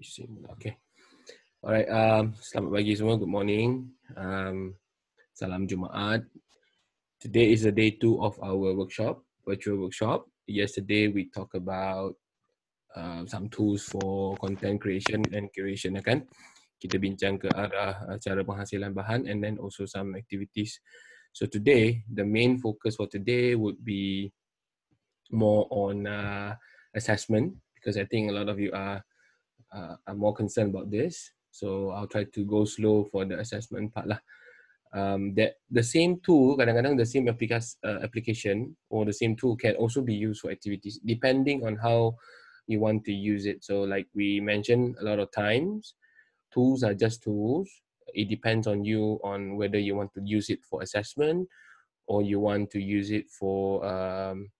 isim. Okay. Alright, um, selamat pagi semua. Good morning. Um, salam Jumaat. Today is the day two of our workshop, virtual workshop. Yesterday we talk about uh, some tools for content creation and curation. Ya kan? Kita bincang ke arah uh, cara penghasilan bahan and then also some activities. So today, the main focus for today would be more on uh, assessment because I think a lot of you are uh, I'm more concerned about this. So I'll try to go slow for the assessment part lah. Um, that the same tool, kadang-kadang the same applica- uh, application or the same tool can also be used for activities depending on how you want to use it. So like we mentioned a lot of times, tools are just tools. It depends on you on whether you want to use it for assessment or you want to use it for um,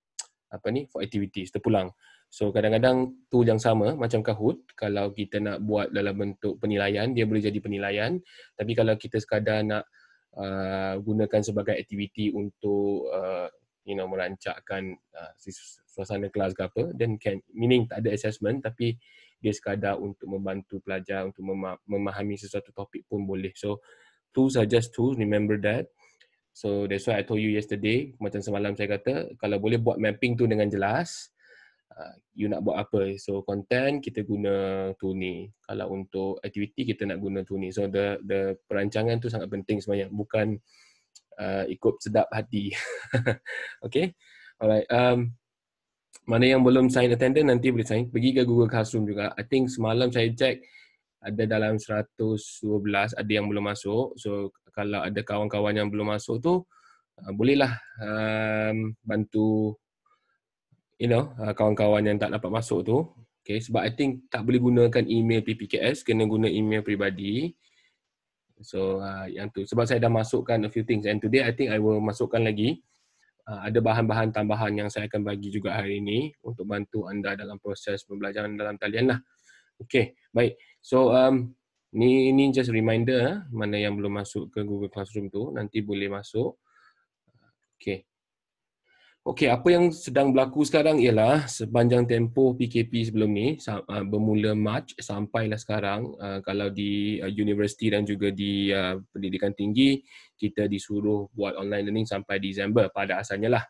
apa ni for activities the pulang. So kadang-kadang tool yang sama macam Kahoot kalau kita nak buat dalam bentuk penilaian dia boleh jadi penilaian tapi kalau kita sekadar nak uh, gunakan sebagai aktiviti untuk uh, you know merancakkan uh, suasana kelas ke apa then can meaning tak ada assessment tapi dia sekadar untuk membantu pelajar untuk memahami sesuatu topik pun boleh. So tools are just tools remember that. So that's why I told you yesterday macam semalam saya kata kalau boleh buat mapping tu dengan jelas Ah, you nak buat apa. So content kita guna Tuni. Kalau untuk aktiviti kita nak guna Tuni. So the the perancangan tu sangat penting sebenarnya. Bukan uh, ikut sedap hati. okay. Alright. Um, mana yang belum sign attendance nanti boleh sign. Pergi ke Google Classroom juga. I think semalam saya check ada dalam 112 ada yang belum masuk. So kalau ada kawan-kawan yang belum masuk tu uh, bolehlah um, bantu you know, uh, kawan-kawan yang tak dapat masuk tu. Okay, sebab I think tak boleh gunakan email PPKS, kena guna email peribadi. So, uh, yang tu. Sebab saya dah masukkan a few things and today I think I will masukkan lagi. Uh, ada bahan-bahan tambahan yang saya akan bagi juga hari ini untuk bantu anda dalam proses pembelajaran dalam talian lah. Okay, baik. So, um, ni, ni just reminder eh, mana yang belum masuk ke Google Classroom tu, nanti boleh masuk. Okay, Okey, apa yang sedang berlaku sekarang ialah sepanjang tempoh PKP sebelum ni ah, bermula Mac sampailah sekarang ah, kalau di ah, universiti dan juga di pendidikan tinggi kita disuruh buat online learning sampai Disember pada asalnya lah.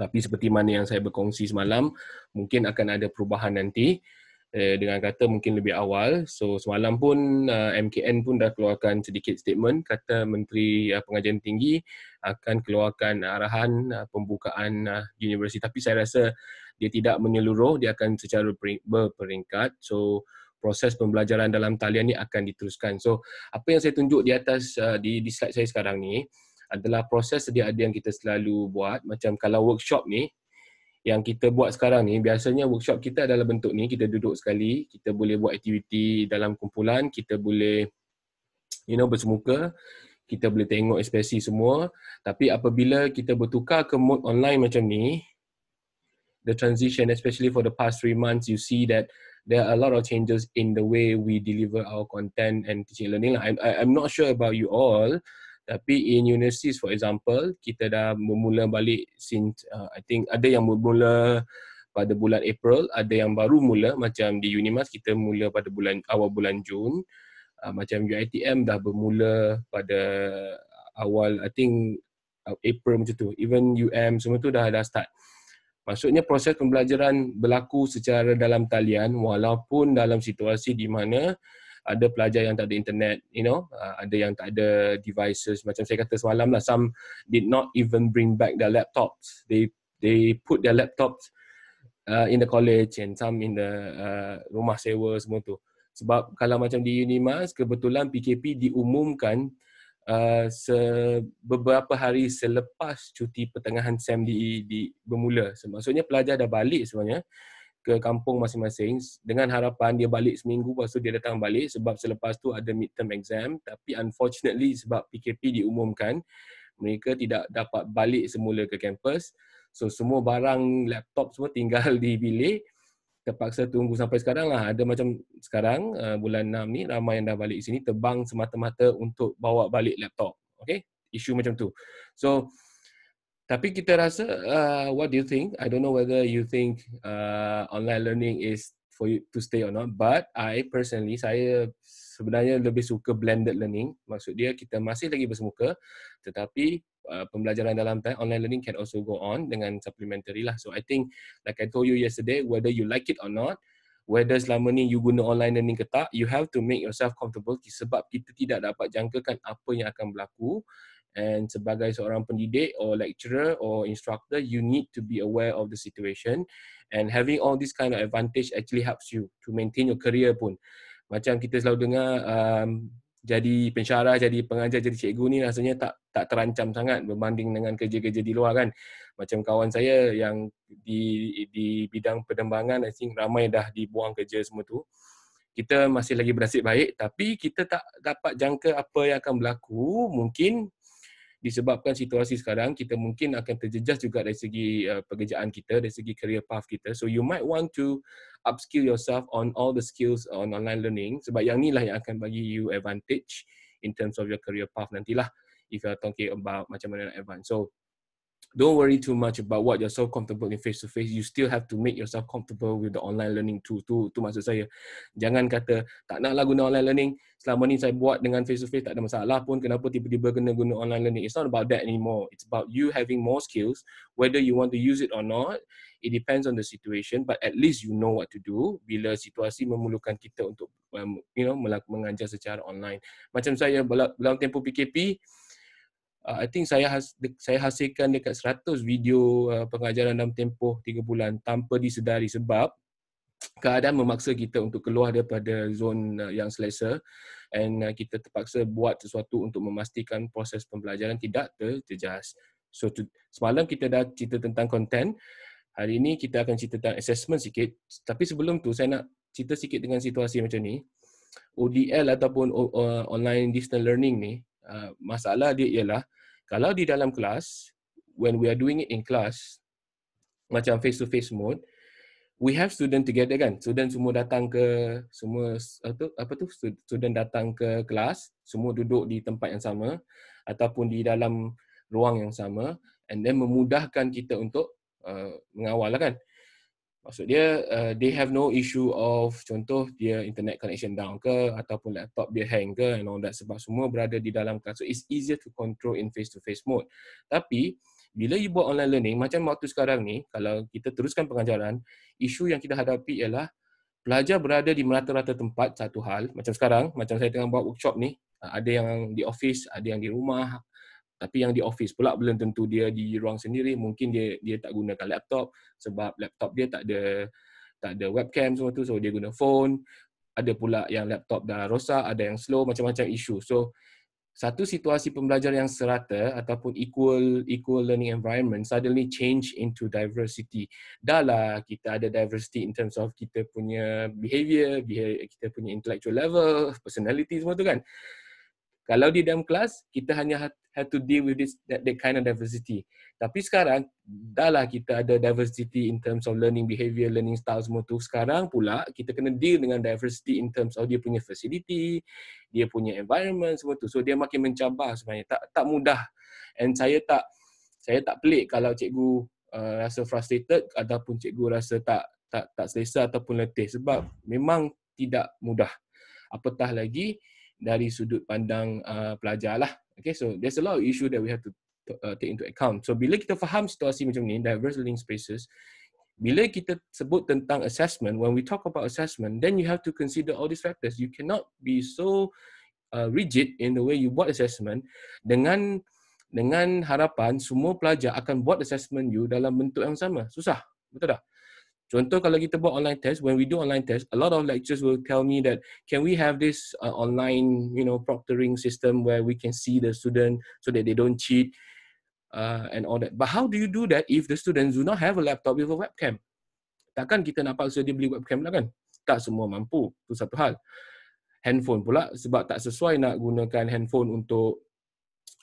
Tapi seperti mana yang saya berkongsi semalam, mungkin akan ada perubahan nanti eh, dengan kata mungkin lebih awal. So semalam pun uh, MKN pun dah keluarkan sedikit statement kata Menteri uh, Pengajian Tinggi akan keluarkan arahan uh, pembukaan uh, universiti tapi saya rasa dia tidak menyeluruh, dia akan secara berperingkat. So proses pembelajaran dalam talian ni akan diteruskan. So apa yang saya tunjuk di atas uh, di, di slide saya sekarang ni adalah proses sedia ada yang kita selalu buat macam kalau workshop ni yang kita buat sekarang ni biasanya workshop kita adalah bentuk ni kita duduk sekali kita boleh buat aktiviti dalam kumpulan kita boleh you know bersemuka kita boleh tengok ekspresi semua tapi apabila kita bertukar ke mode online macam ni the transition especially for the past 3 months you see that there are a lot of changes in the way we deliver our content and teaching learning I, I'm not sure about you all tapi in universities for example kita dah bermula balik since uh, I think ada yang bermula pada bulan April ada yang baru mula macam di Unimas kita mula pada bulan awal bulan Jun uh, macam UiTM dah bermula pada awal I think uh, April macam tu even UM semua tu dah dah start maksudnya proses pembelajaran berlaku secara dalam talian walaupun dalam situasi di mana uh, ada pelajar yang tak ada internet, you know, uh, ada yang tak ada devices. Macam saya kata semalam lah, some did not even bring back their laptops. They they put their laptops uh, in the college and some in the uh, rumah sewa semua tu. Sebab kalau macam di Unimas, kebetulan PKP diumumkan uh, se- beberapa hari selepas cuti pertengahan SEM di, di bermula. Maksudnya pelajar dah balik sebenarnya ke kampung masing-masing dengan harapan dia balik seminggu lepas tu dia datang balik sebab selepas tu ada midterm exam tapi unfortunately sebab PKP diumumkan mereka tidak dapat balik semula ke kampus so semua barang laptop semua tinggal di bilik terpaksa tunggu sampai sekarang lah ada macam sekarang uh, bulan 6 ni ramai yang dah balik sini terbang semata-mata untuk bawa balik laptop okay isu macam tu so tapi kita rasa, uh, what do you think? I don't know whether you think uh, online learning is for you to stay or not. But I personally, saya sebenarnya lebih suka blended learning. Maksud dia kita masih lagi bersemuka, tetapi uh, pembelajaran dalam time online learning can also go on dengan supplementary lah. So I think, like I told you yesterday, whether you like it or not, whether selama ni you guna online learning ke tak, you have to make yourself comfortable sebab kita tidak dapat jangkakan apa yang akan berlaku and sebagai seorang pendidik or lecturer or instructor you need to be aware of the situation and having all this kind of advantage actually helps you to maintain your career pun macam kita selalu dengar um, jadi pensyarah jadi pengajar jadi cikgu ni rasanya tak tak terancam sangat berbanding dengan kerja-kerja di luar kan macam kawan saya yang di di bidang penerbangan i think ramai dah dibuang kerja semua tu kita masih lagi bernasib baik tapi kita tak dapat jangka apa yang akan berlaku mungkin disebabkan situasi sekarang kita mungkin akan terjejas juga dari segi uh, pekerjaan kita dari segi career path kita so you might want to upskill yourself on all the skills on online learning sebab yang ni lah yang akan bagi you advantage in terms of your career path nantilah if you're talking about macam mana nak advance so don't worry too much about what you're so comfortable in face to face. You still have to make yourself comfortable with the online learning too. To to maksud saya. Jangan kata tak nak lah guna online learning. Selama ni saya buat dengan face to face tak ada masalah pun. Kenapa tiba-tiba kena guna online learning? It's not about that anymore. It's about you having more skills. Whether you want to use it or not, it depends on the situation. But at least you know what to do bila situasi memerlukan kita untuk um, you know mengajar secara online. Macam saya dalam tempoh PKP, uh, I think saya has, de, saya hasilkan dekat 100 video uh, pengajaran dalam tempoh 3 bulan tanpa disedari sebab keadaan memaksa kita untuk keluar daripada zon uh, yang selesa and uh, kita terpaksa buat sesuatu untuk memastikan proses pembelajaran tidak terjejas. So to, semalam kita dah cerita tentang content. Hari ini kita akan cerita tentang assessment sikit. Tapi sebelum tu saya nak cerita sikit dengan situasi macam ni. ODL ataupun uh, online distance learning ni Ah, masalah dia ialah kalau di dalam kelas when we are doing it in class macam face to face mode we have student together kan student semua datang ke semua apa tu apa tu student datang ke kelas semua duduk di tempat yang sama ataupun di dalam ruang yang sama and then memudahkan kita untuk uh, mengawal lah kan Maksud dia, uh, they have no issue of contoh dia internet connection down ke ataupun laptop dia hang ke and all that sebab semua berada di dalam kelas. So it's easier to control in face-to-face mode. Tapi, bila you buat online learning, macam waktu sekarang ni, kalau kita teruskan pengajaran, isu yang kita hadapi ialah pelajar berada di merata-rata tempat satu hal. Macam sekarang, macam saya tengah buat workshop ni, uh, ada yang di office, ada yang di rumah, tapi yang di office pula belum tentu dia di ruang sendiri mungkin dia dia tak gunakan laptop sebab laptop dia tak ada tak ada webcam semua tu so dia guna phone ada pula yang laptop dah rosak ada yang slow macam-macam isu so satu situasi pembelajaran yang serata ataupun equal equal learning environment suddenly change into diversity. Dahlah kita ada diversity in terms of kita punya behavior, behavior kita punya intellectual level, personality semua tu kan. Kalau di dalam kelas, kita hanya ha- have to deal with this that, that kind of diversity. Tapi sekarang, dah lah kita ada diversity in terms of learning behavior, learning style semua tu. Sekarang pula, kita kena deal dengan diversity in terms of dia punya facility, dia punya environment semua tu. So, dia makin mencabar sebenarnya. Tak, tak mudah. And saya tak saya tak pelik kalau cikgu uh, rasa frustrated ataupun cikgu rasa tak tak tak selesa ataupun letih sebab memang tidak mudah. Apatah lagi, dari sudut pandang uh, pelajar lah. Okay, so there's a lot of issue that we have to uh, take into account. So bila kita faham situasi macam ni, diverse learning spaces, bila kita sebut tentang assessment, when we talk about assessment, then you have to consider all these factors. You cannot be so uh, rigid in the way you buat assessment dengan dengan harapan semua pelajar akan buat assessment you dalam bentuk yang sama. Susah, betul tak? Contoh kalau kita buat online test, when we do online test, a lot of lecturers will tell me that can we have this uh, online, you know, proctoring system where we can see the student so that they don't cheat uh, and all that. But how do you do that if the students do not have a laptop with a webcam? Takkan kita nak paksa dia beli webcam lah kan? Tak semua mampu. Itu satu hal. Handphone pula sebab tak sesuai nak gunakan handphone untuk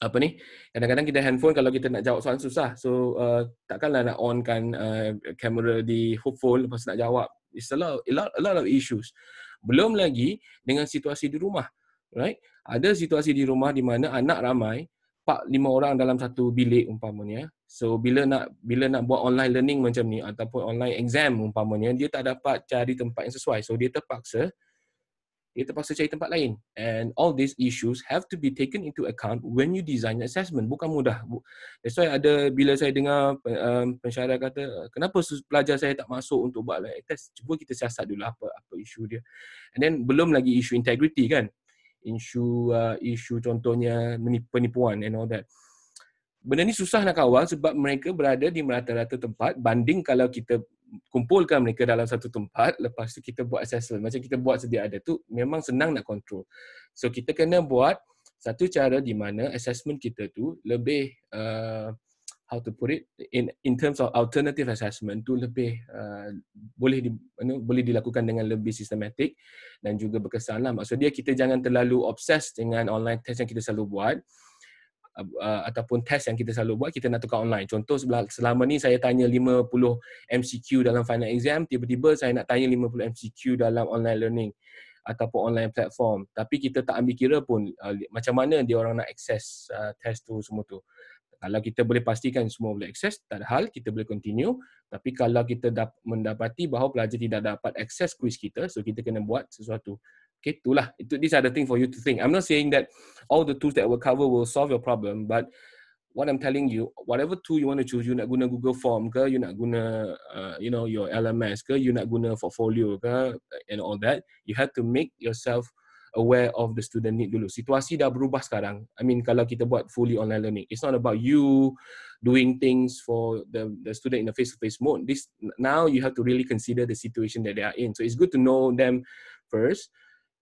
apa ni kadang-kadang kita handphone kalau kita nak jawab soalan susah so uh, takkanlah nak onkan uh, kamera di phone lepas nak jawab it's a lot, a a lot of issues belum lagi dengan situasi di rumah right ada situasi di rumah di mana anak ramai pak lima orang dalam satu bilik umpamanya so bila nak bila nak buat online learning macam ni ataupun online exam umpamanya dia tak dapat cari tempat yang sesuai so dia terpaksa dia terpaksa cari tempat lain. And all these issues have to be taken into account when you design the assessment. Bukan mudah. That's why ada bila saya dengar um, pensyarah kata, kenapa pelajar saya tak masuk untuk buat like test? Cuba kita siasat dulu apa apa isu dia. And then belum lagi isu integrity kan. Isu, uh, isu contohnya penipuan and all that. Benda ni susah nak kawal sebab mereka berada di merata-rata tempat banding kalau kita kumpulkan mereka dalam satu tempat lepas tu kita buat assessment macam kita buat sedia ada tu memang senang nak control so kita kena buat satu cara di mana assessment kita tu lebih uh, how to put it in in terms of alternative assessment tu lebih uh, boleh di, you know, boleh dilakukan dengan lebih sistematik dan juga berkesan lah maksud dia kita jangan terlalu obses dengan online test yang kita selalu buat uh, ataupun test yang kita selalu buat kita nak tukar online contoh sebelah, selama ni saya tanya 50 MCQ dalam final exam tiba-tiba saya nak tanya 50 MCQ dalam online learning ataupun online platform tapi kita tak ambil kira pun uh, macam mana dia orang nak akses uh, test tu semua tu kalau kita boleh pastikan semua boleh akses, tak ada hal, kita boleh continue. Tapi kalau kita dap- mendapati bahawa pelajar tidak dapat akses kuis kita, so kita kena buat sesuatu. Okay, itulah. Itu, these are the things for you to think. I'm not saying that all the tools that we will cover will solve your problem, but what I'm telling you, whatever tool you want to choose, you nak guna Google Form ke, you nak guna, uh, you know, your LMS ke, you nak guna portfolio ke, and all that, you have to make yourself aware of the student need dulu. Situasi dah berubah sekarang. I mean, kalau kita buat fully online learning, it's not about you doing things for the, the student in a face-to-face mode. This Now you have to really consider the situation that they are in. So it's good to know them first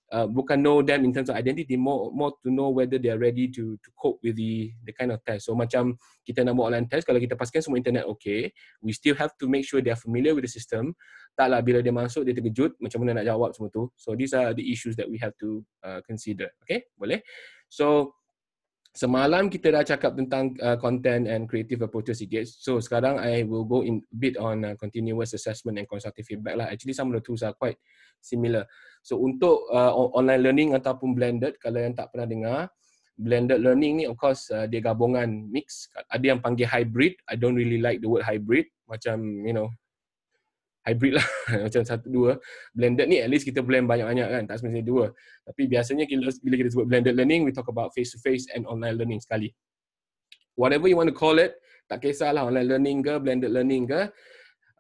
Uh, bukan know them in terms of identity, more more to know whether they are ready to to cope with the the kind of test. So macam kita nak buat online test, kalau kita pastikan semua internet okay, we still have to make sure they are familiar with the system. Taklah bila dia masuk dia terkejut macam mana nak jawab semua tu. So these are the issues that we have to uh, consider. Okay, boleh. So Semalam kita dah cakap tentang uh, content and creative approaches again. So sekarang I will go in bit on uh, continuous assessment and constructive feedback lah. Actually some of the tools are quite similar. So untuk uh, online learning ataupun blended, kalau yang tak pernah dengar, blended learning ni of course uh, dia gabungan mix. Ada yang panggil hybrid. I don't really like the word hybrid. Macam you know hybrid lah macam satu dua blended ni at least kita blend banyak-banyak kan tak semestinya dua tapi biasanya kita, bila kita sebut blended learning we talk about face to face and online learning sekali whatever you want to call it tak kisahlah online learning ke blended learning ke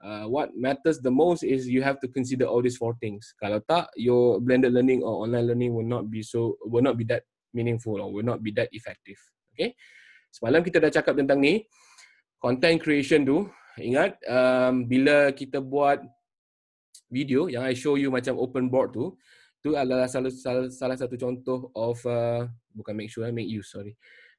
uh, what matters the most is you have to consider all these four things kalau tak your blended learning or online learning will not be so will not be that meaningful or will not be that effective okay semalam kita dah cakap tentang ni content creation tu ingat um, bila kita buat video yang I show you macam open board tu tu adalah salah salah, salah satu contoh of uh, bukan make sure make use sorry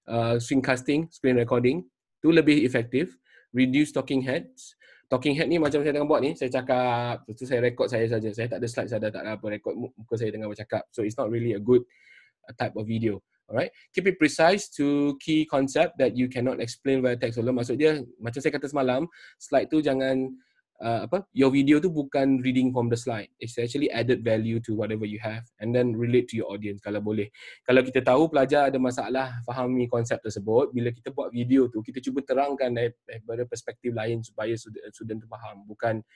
uh, screen casting screen recording tu lebih efektif reduce talking heads talking head ni macam saya tengah buat ni saya cakap tu saya record saya saja saya tak ada slide saya dah tak ada apa record muka saya tengah bercakap so it's not really a good uh, type of video Right, keep it precise to key concept that you cannot explain via text alone. Maksud dia, macam saya kata semalam, slide tu jangan uh, apa, your video tu bukan reading from the slide. It's actually added value to whatever you have and then relate to your audience kalau boleh. Kalau kita tahu pelajar ada masalah fahami konsep tersebut, bila kita buat video tu, kita cuba terangkan dari perspektif lain supaya student tu faham. Bukan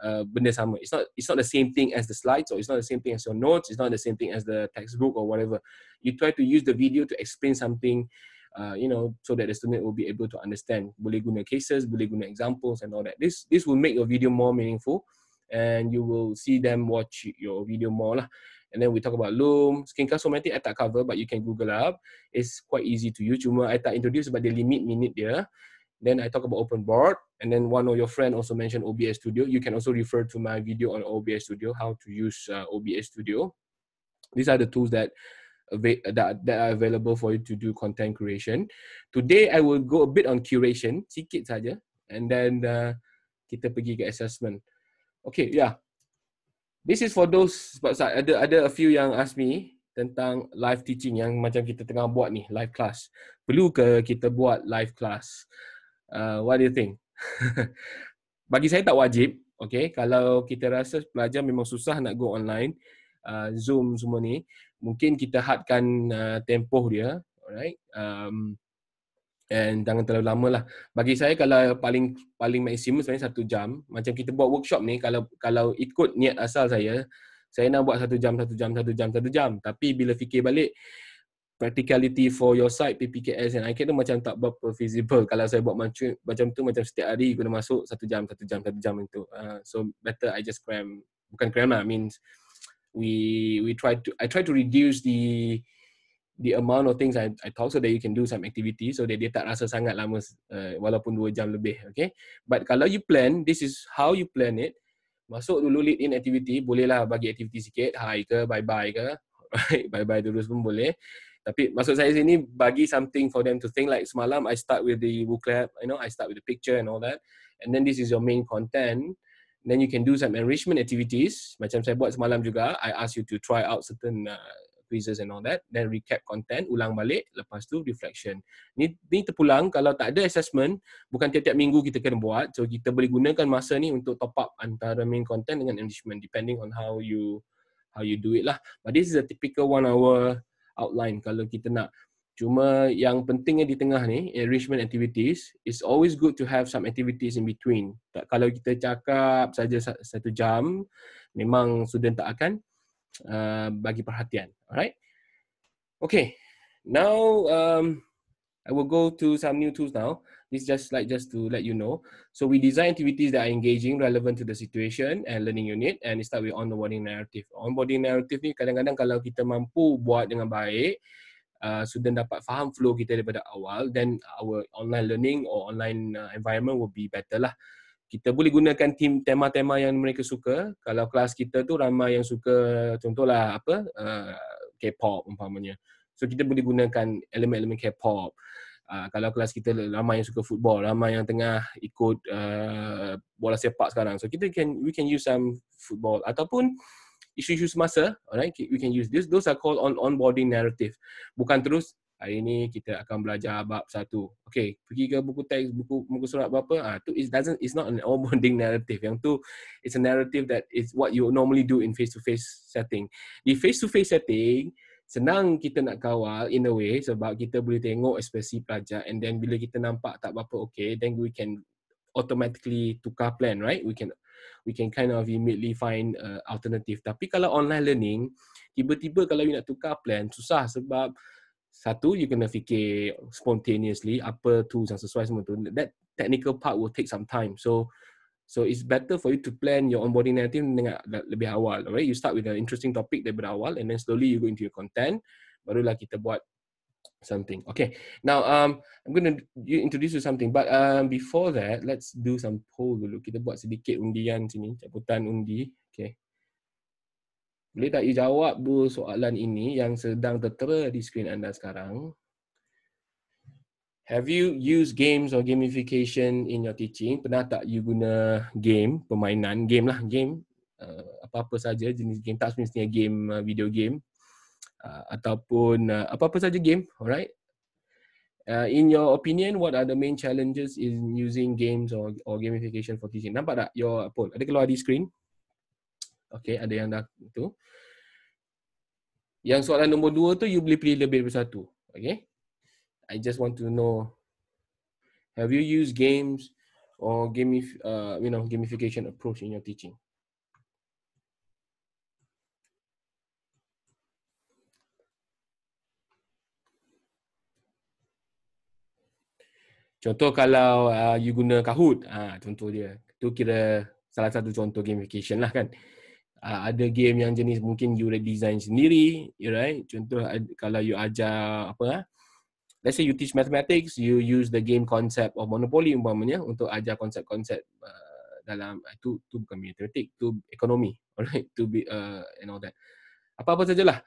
uh, benda sama. It's not it's not the same thing as the slides or it's not the same thing as your notes. It's not the same thing as the textbook or whatever. You try to use the video to explain something, uh, you know, so that the student will be able to understand. Boleh guna cases, boleh guna examples and all that. This this will make your video more meaningful and you will see them watch your video more lah. And then we talk about loom. Skincare somatic, I tak cover but you can Google up. It's quite easy to use. Cuma I tak introduce but the limit minute, dia. then I talk about open board and then one of your friend also mentioned OBS studio you can also refer to my video on OBS studio how to use uh, OBS studio these are the tools that that are available for you to do content creation today I will go a bit on curation sikit saja and then uh, kita pergi ke assessment okay yeah this is for those but sorry, ada ada a few yang ask me tentang live teaching yang macam kita tengah buat ni live class perlu ke kita buat live class uh, what do you think? Bagi saya tak wajib, okay? Kalau kita rasa pelajar memang susah nak go online, uh, Zoom semua ni, mungkin kita hadkan uh, tempoh dia, alright? Um, and jangan terlalu lama lah. Bagi saya kalau paling paling maksimum sebenarnya satu jam. Macam kita buat workshop ni, kalau kalau ikut niat asal saya, saya nak buat satu jam, satu jam, satu jam, satu jam. Tapi bila fikir balik, practicality for your site PPKS and I kira macam tak berapa feasible kalau saya buat macam, macam tu macam setiap hari kena masuk satu jam, satu jam, satu jam itu. Uh, so better I just cram, bukan cram lah, means we we try to, I try to reduce the the amount of things I, I talk so that you can do some activity so that dia tak rasa sangat lama uh, walaupun dua jam lebih. Okay. But kalau you plan, this is how you plan it. Masuk dulu lead in activity, bolehlah bagi activity sikit, hi ke, bye-bye ke, right, bye-bye terus pun boleh. Tapi maksud saya sini bagi something for them to think like semalam I start with the booklet, you know, I start with the picture and all that. And then this is your main content. Then you can do some enrichment activities. Macam saya buat semalam juga, I ask you to try out certain uh, quizzes and all that. Then recap content, ulang balik, lepas tu reflection. Ni, ni terpulang kalau tak ada assessment, bukan tiap-tiap minggu kita kena buat. So kita boleh gunakan masa ni untuk top up antara main content dengan enrichment depending on how you how you do it lah. But this is a typical one hour outline kalau kita nak cuma yang pentingnya di tengah ni enrichment activities is always good to have some activities in between tak kalau kita cakap saja satu jam memang student tak akan uh, bagi perhatian alright okay now um, i will go to some new tools now It's just like just to let you know. So we design activities that are engaging, relevant to the situation and learning unit. And it start with onboarding narrative. Onboarding narrative ni kadang-kadang kalau kita mampu buat dengan baik, uh, student dapat faham flow kita daripada awal, then our online learning or online uh, environment will be better lah. Kita boleh gunakan tema-tema yang mereka suka. Kalau kelas kita tu ramai yang suka contohlah apa uh, K-pop umpamanya. So kita boleh gunakan elemen-elemen K-pop. Ah, kalau kelas kita ramai yang suka football, ramai yang tengah ikut uh, bola sepak sekarang. So kita can we can use some football ataupun isu-isu semasa, alright? We can use this. Those are called on onboarding narrative. Bukan terus hari ini kita akan belajar bab satu. Okay, pergi ke buku teks, buku muka surat apa, Ah, tu it doesn't, it's not an onboarding narrative. Yang tu, it's a narrative that is what you normally do in face-to-face setting. Di face-to-face setting, senang kita nak kawal in a way sebab kita boleh tengok ekspresi pelajar and then bila kita nampak tak apa okay then we can automatically tukar plan right we can we can kind of immediately find uh, alternative tapi kalau online learning tiba-tiba kalau you nak tukar plan susah sebab satu you kena fikir spontaneously apa tools yang sesuai semua tu that technical part will take some time so So it's better for you to plan your onboarding narrative dengan lebih awal. Alright, you start with an interesting topic dari awal and then slowly you go into your content. Barulah kita buat something. Okay. Now um I'm going to introduce you something but um before that let's do some poll dulu. Kita buat sedikit undian sini, cabutan undi. Okay. Boleh tak you jawab dulu soalan ini yang sedang tertera di skrin anda sekarang? Have you used games or gamification in your teaching? Pernah tak you guna game, permainan, game lah, game uh, apa-apa saja jenis game, tak semestinya game, uh, video game uh, ataupun uh, apa-apa saja game, alright? Uh, in your opinion, what are the main challenges in using games or or gamification for teaching? Nampak tak your poll? Ada keluar di screen? Okay, ada yang dah tu. Yang soalan nombor dua tu, you boleh pilih lebih daripada satu. Okay, I just want to know have you used games or gamif, uh, you know gamification approach in your teaching contoh kalau uh, you guna kahoot ah contoh dia itu kira salah satu contoh gamification lah kan Uh, ada game yang jenis mungkin you design sendiri, you right? Contoh kalau you ajar apa? Uh, let's say you teach mathematics, you use the game concept of monopoly umpamanya untuk ajar konsep-konsep uh, dalam itu uh, tu bukan matematik, tu ekonomi, alright, to be uh, and all that. Apa-apa sajalah.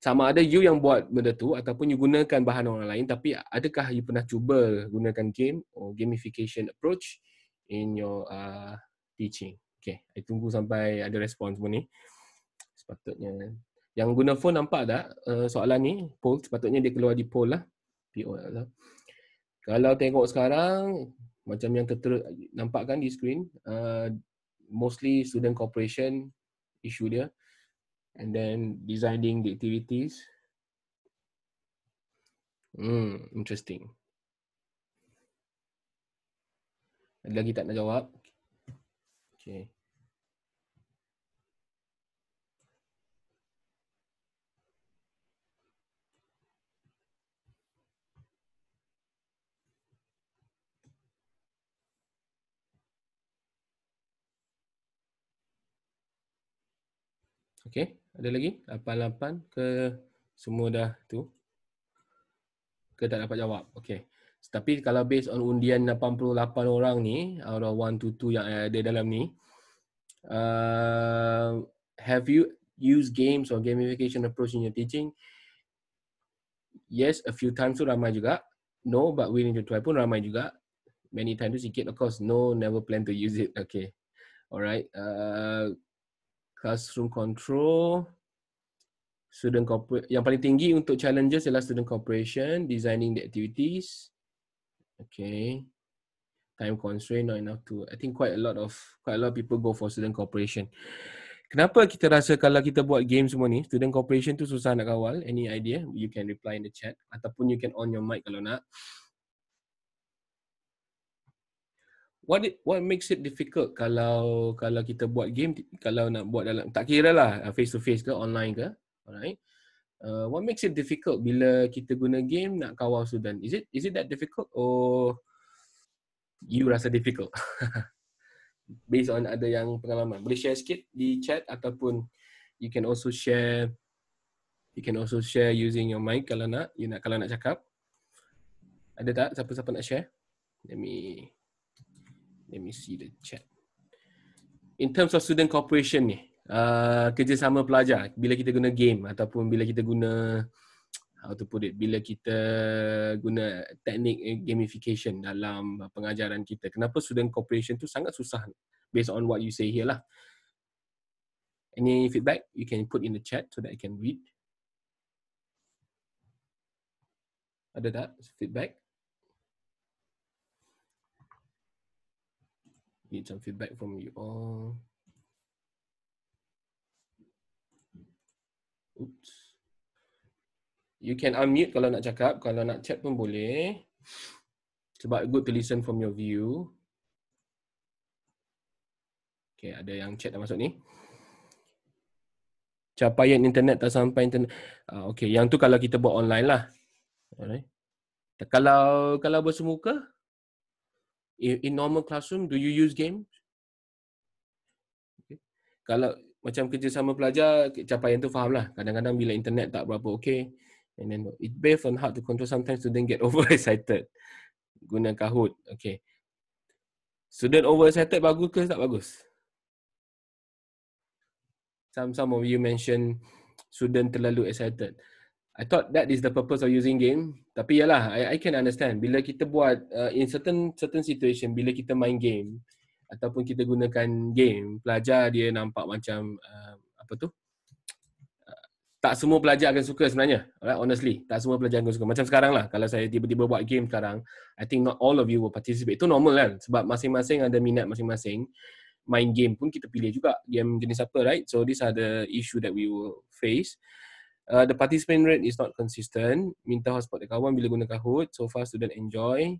Sama ada you yang buat benda tu ataupun you gunakan bahan orang lain tapi adakah you pernah cuba gunakan game or gamification approach in your uh, teaching? Okay, saya tunggu sampai ada respons pun ni. Sepatutnya. Yang guna phone nampak tak uh, soalan ni? Poll, sepatutnya dia keluar di poll lah. POL. Lah. Kalau tengok sekarang, macam yang tertera, nampakkan di screen, uh, mostly student cooperation issue dia. And then designing the activities. Hmm, interesting. Ada lagi tak nak jawab? Okay. Okey, ada lagi? 88 ke semua dah tu? Ke tak dapat jawab? Okey. Tapi kalau based on undian 88 orang ni, out of 1 2 yang ada dalam ni, uh, have you used games or gamification approach in your teaching? Yes, a few times tu ramai juga. No, but willing to try pun ramai juga. Many times tu sikit, of course. No, never plan to use it. Okay. Alright. Uh, classroom control student yang paling tinggi untuk challenges ialah student cooperation designing the activities okay time constraint not enough to i think quite a lot of quite a lot of people go for student cooperation kenapa kita rasa kalau kita buat game semua ni student cooperation tu susah nak kawal any idea you can reply in the chat ataupun you can on your mic kalau nak what it, what makes it difficult kalau kalau kita buat game kalau nak buat dalam tak kira lah face to face ke online ke alright uh, what makes it difficult bila kita guna game nak kawal student is it is it that difficult or you rasa difficult based on ada yang pengalaman boleh share sikit di chat ataupun you can also share you can also share using your mic kalau nak you nak kalau nak cakap ada tak siapa-siapa nak share let me Let me see the chat. In terms of student cooperation ni, uh, kerjasama pelajar bila kita guna game ataupun bila kita guna how to put it, bila kita guna teknik eh, gamification dalam pengajaran kita. Kenapa student cooperation tu sangat susah based on what you say here lah. Any feedback you can put in the chat so that I can read. Ada tak feedback? need some feedback from you all. Oops. You can unmute kalau nak cakap, kalau nak chat pun boleh. Sebab good to listen from your view. Okay, ada yang chat dah masuk ni. Capaian internet tak sampai internet. Uh, okay, yang tu kalau kita buat online lah. Alright. Kalau kalau bersemuka, in normal classroom do you use game okay. kalau macam kerjasama pelajar capaian tu faham lah. kadang-kadang bila internet tak berapa okay. and then it be fun hard to control sometimes student get over excited guna kahoot, okay. student over excited bagus ke tak bagus some some of you mention student terlalu excited I thought that is the purpose of using game. Tapi yalah, I, I can understand. Bila kita buat uh, in certain certain situation, bila kita main game ataupun kita gunakan game, pelajar dia nampak macam uh, apa tu? Uh, tak semua pelajar akan suka sebenarnya. Alright, honestly, tak semua pelajar akan suka. Macam sekarang lah, kalau saya tiba-tiba buat game sekarang, I think not all of you will participate. Itu normal kan? Sebab masing-masing ada minat masing-masing. Main game pun kita pilih juga game jenis apa, right? So, these are the issue that we will face. Uh, the participant rate is not consistent. Minta hotspot dekat kawan bila guna Kahoot. So far student enjoy.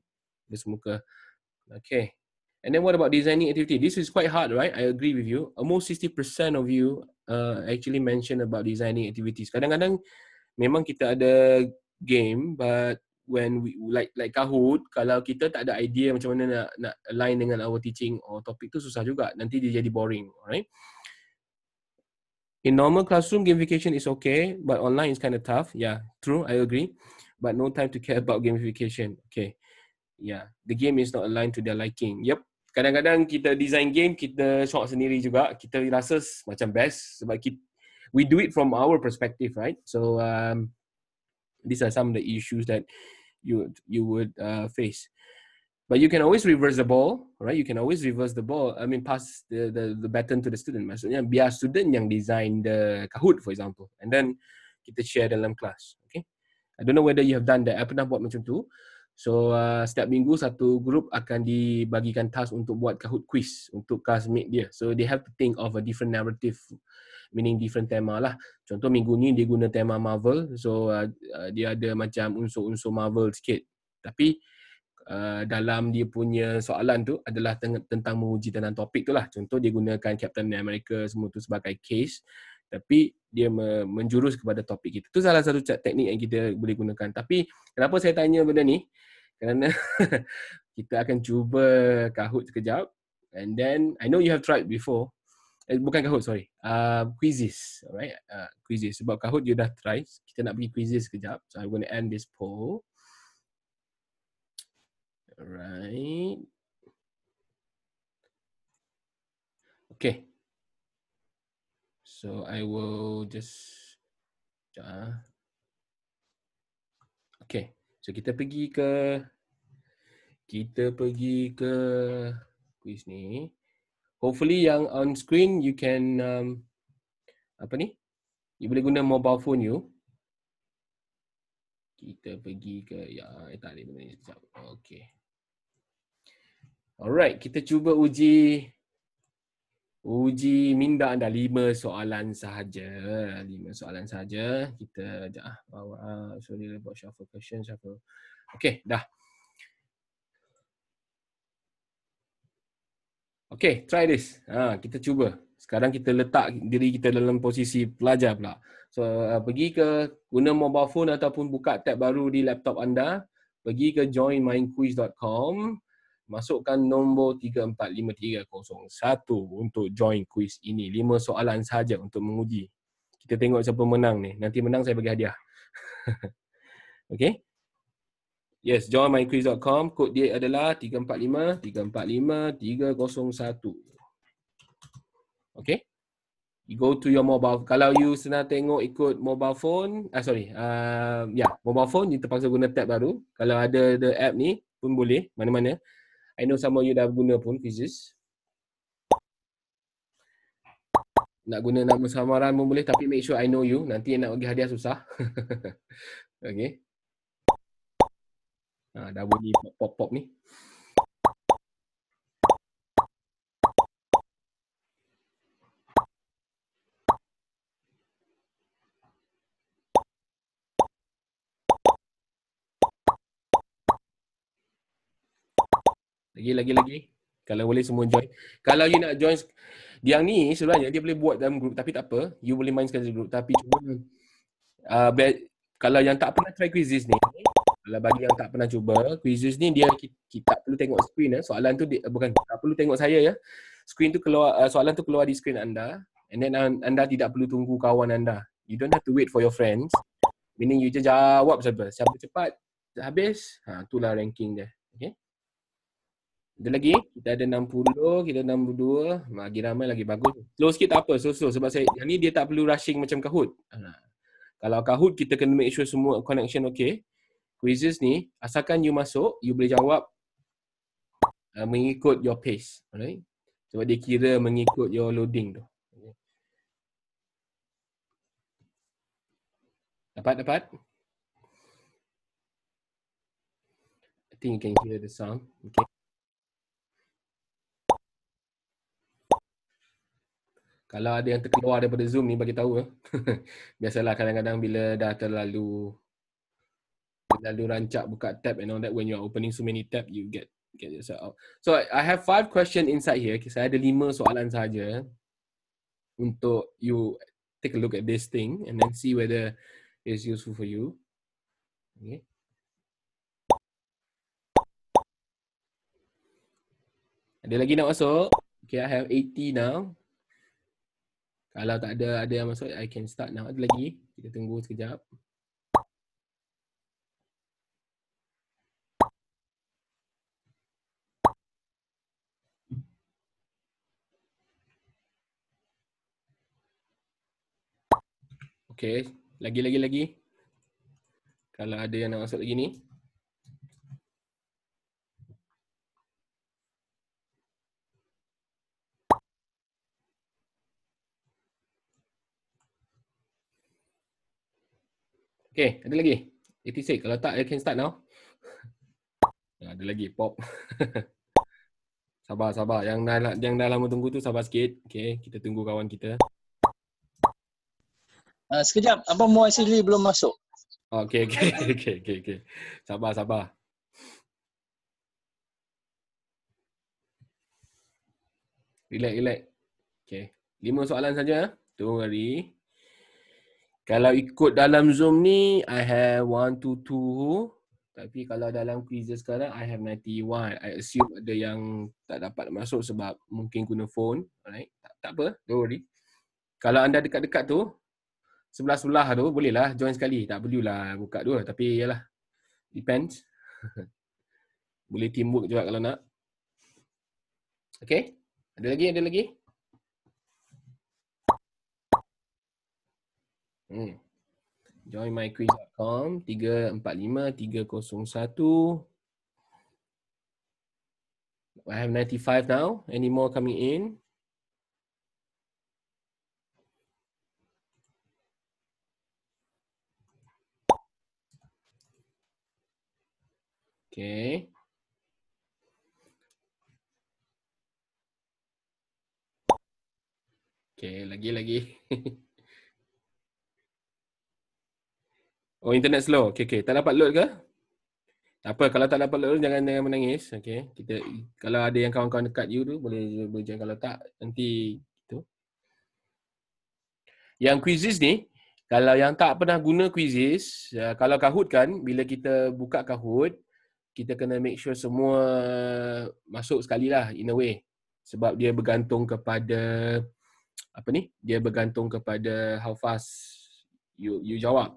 Dia semuka. Okay. And then what about designing activity? This is quite hard, right? I agree with you. Almost 60% of you uh, actually mention about designing activities. Kadang-kadang memang kita ada game but when we like like Kahoot, kalau kita tak ada idea macam mana nak nak align dengan our teaching or topic tu susah juga. Nanti dia jadi boring, alright? in normal classroom, gamification is okay, but online is kind of tough. Yeah, true, I agree. But no time to care about gamification. Okay, yeah, the game is not aligned to their liking. Yep, kadang-kadang kita design game, kita shot sendiri juga. Kita rasa macam best sebab kita, we do it from our perspective, right? So um, these are some of the issues that you you would uh, face. but you can always reverse the ball, right? You can always reverse the ball. I mean, pass the the, the baton to the student. Maksudnya, biar student yang design the kahoot, for example. And then, kita share dalam kelas. Okay? I don't know whether you have done that. I pernah buat macam tu. So, uh, setiap minggu, satu group akan dibagikan task untuk buat kahoot quiz untuk classmate dia. So, they have to think of a different narrative, meaning different tema lah. Contoh, minggu ni dia guna tema Marvel. So, uh, uh, dia ada macam unsur-unsur Marvel sikit. Tapi, Eh, dalam dia punya soalan tu adalah tentang menguji tentang topik tu lah. Contoh dia gunakan Captain America semua tu sebagai case tapi dia menjurus kepada topik kita. Tu salah satu teknik yang kita boleh gunakan. Tapi kenapa saya tanya benda ni? Kerana kita akan cuba kahut sekejap and then I know you have tried before Eh, bukan kahut, sorry. Uh, quizzes, alright? Uh, quizzes. Sebab kahut you dah try. Kita nak pergi quizzes sekejap. So, I'm going to end this poll. Alright. Okay. So I will just uh, okay. So kita pergi ke kita pergi ke quiz ni. Hopefully yang on screen you can um, apa ni? You boleh guna mobile phone you. Kita pergi ke ya, eh, tak boleh benda ni. Okay. Alright, kita cuba uji uji minda anda lima soalan sahaja. Lima soalan sahaja. Kita jah bawa ah, sorry buat shuffle question shuffle. Okay dah. Okay, try this. Ha, kita cuba. Sekarang kita letak diri kita dalam posisi pelajar pula. So, uh, pergi ke guna mobile phone ataupun buka tab baru di laptop anda. Pergi ke joinmindquiz.com masukkan nombor 345301 untuk join quiz ini. lima soalan saja untuk menguji. Kita tengok siapa menang ni. Nanti menang saya bagi hadiah. okay. Yes, join myquiz.com. Kod dia adalah 345-345-301. Okay. You go to your mobile. Kalau you senang tengok ikut mobile phone. Ah, sorry. Uh, ya, yeah, mobile phone. You terpaksa guna tab baru. Kalau ada the app ni pun boleh. Mana-mana. I know some of you dah guna pun physics. Nak guna nama samaran pun boleh tapi make sure I know you. Nanti nak bagi hadiah susah. okay. Ha, dah bunyi pop-pop ni. lagi lagi-lagi. Kalau boleh semua join. Kalau you nak join yang ni sebenarnya dia boleh buat dalam group. tapi tak apa. You boleh main sekali group. tapi cuba uh, kalau yang tak pernah try quizzes ni kalau bagi yang tak pernah cuba quizzes ni dia kita, kita tak perlu tengok screen eh. Soalan tu di, bukan tak perlu tengok saya ya. Screen tu keluar uh, soalan tu keluar di screen anda and then uh, anda tidak perlu tunggu kawan anda. You don't have to wait for your friends. Meaning you just jawab saja. Siapa cepat habis, ha itulah ranking dia. Ada lagi? Kita ada 60, kita ada 62. Lagi ramai lagi bagus. Slow sikit tak apa, slow-slow. Sebab saya, yang ni dia tak perlu rushing macam Kahoot. Ha. Kalau Kahoot, kita kena make sure semua connection okay. Quizzes ni, asalkan you masuk, you boleh jawab uh, mengikut your pace. Alright? Sebab dia kira mengikut your loading tu. Dapat, dapat. I think you can hear the sound. Okay. kalau ada yang terkeluar daripada Zoom ni bagi tahu eh. Biasalah kadang-kadang bila dah terlalu terlalu rancak buka tab and all that when you are opening so many tab you get get yourself out. So I have five question inside here. Okay, saya ada lima soalan saja untuk you take a look at this thing and then see whether it's useful for you. Okay. Ada lagi nak masuk? Okay, I have 80 now. Kalau tak ada ada yang masuk, I can start now. Ada lagi. Kita tunggu sekejap. Okay. Lagi, lagi, lagi. Kalau ada yang nak masuk lagi ni. Okay, ada lagi? 86, kalau tak, you can start now. ada lagi, pop. sabar, sabar. Yang dah, yang dah lama tunggu tu, sabar sikit. Okay, kita tunggu kawan kita. Uh, sekejap, Abang Mua Sili belum masuk. Okay, okay, okay, okay, okay. Sabar, sabar. Relax, relax. Okay. Lima soalan saja. Tunggu hari. Kalau ikut dalam Zoom ni, I have one, two, two. Tapi kalau dalam quizzes sekarang, I have 91. I assume ada yang tak dapat masuk sebab mungkin guna phone. Alright. Tak, tak apa, don't worry. Kalau anda dekat-dekat tu, sebelah-sebelah tu, bolehlah join sekali. Tak lah buka dua. Tapi yalah, depends. Boleh teamwork juga kalau nak. Okay. Ada lagi? Ada lagi? Hmm. Join myquiz.com 345301. I have 95 now. Any more coming in? Okay. Okay, lagi lagi. Oh internet slow. okay okay. Tak dapat load ke? Tak apa kalau tak dapat load jangan jangan menangis. okay? Kita kalau ada yang kawan-kawan dekat you tu boleh boleh kalau tak nanti tu. Yang quizzes ni kalau yang tak pernah guna quizzes, eh, kalau Kahoot kan bila kita buka Kahoot kita kena make sure semua masuk sekali lah in a way sebab dia bergantung kepada apa ni dia bergantung kepada how fast you you jawab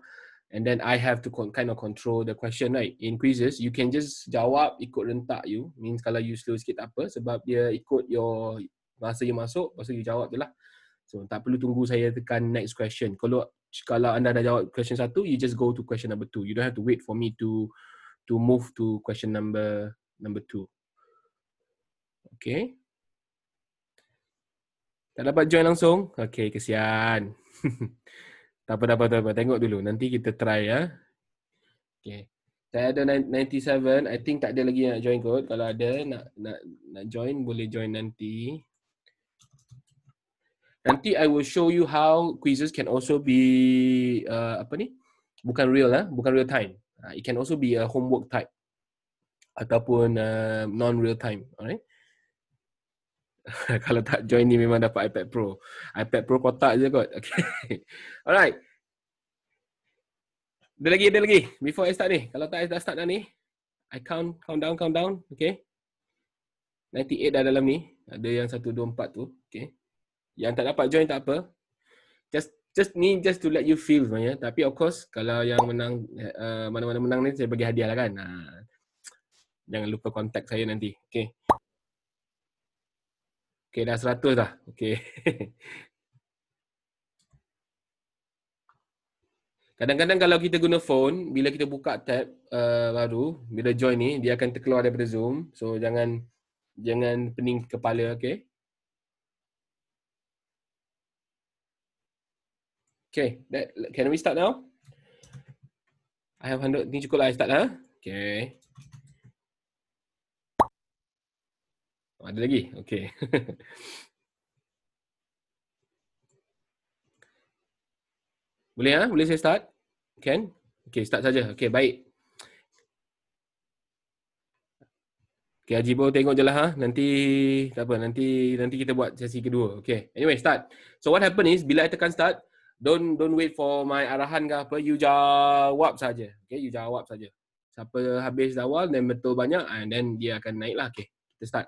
and then I have to kind of control the question right in quizzes you can just jawab ikut rentak you means kalau you slow sikit tak apa sebab dia ikut your masa you masuk masa you jawab je lah so tak perlu tunggu saya tekan next question kalau kalau anda dah jawab question satu you just go to question number two you don't have to wait for me to to move to question number number two okay tak dapat join langsung okay kesian Tak apa, tak apa, tak apa. Tengok dulu. Nanti kita try ya. Okay. Saya ada 97. I think tak ada lagi yang nak join kot. Kalau ada nak nak nak join, boleh join nanti. Nanti I will show you how quizzes can also be uh, apa ni? Bukan real lah, bukan real time. Uh, it can also be a homework type ataupun uh, non real time. Alright. kalau tak join ni memang dapat iPad Pro. iPad Pro kotak je kot. Okay. Alright. Ada lagi, ada lagi. Before I start ni. Kalau tak, I dah start dah ni. I count, count down, count down. Okay. 98 dah dalam ni. Ada yang 1, 2, 4 tu. Okay. Yang tak dapat join tak apa. Just just ni just to let you feel sebenarnya. Tapi of course, kalau yang menang, uh, mana-mana menang ni saya bagi hadiah lah kan. Uh, jangan lupa contact saya nanti. Okay. Okay, dah seratus dah. Okay. Kadang-kadang kalau kita guna phone, bila kita buka tab uh, baru, bila join ni, dia akan terkeluar daripada Zoom. So, jangan jangan pening kepala, okay? Okay, that, can we start now? I have 100, ni cukup lah, I start lah. Ha? Okay. ada lagi? Okay. Boleh ya? Ha? Boleh saya start? Can? Okay, start saja. Okay, baik. Okay, Haji Bo tengok je lah. Ha? Nanti, tak apa. Nanti nanti kita buat sesi kedua. Okay, anyway, start. So, what happen is, bila I tekan start, don't don't wait for my arahan ke apa. You jawab saja. Okay, you jawab saja. Siapa habis awal, then betul banyak, and then dia akan naik lah. Okay, kita start.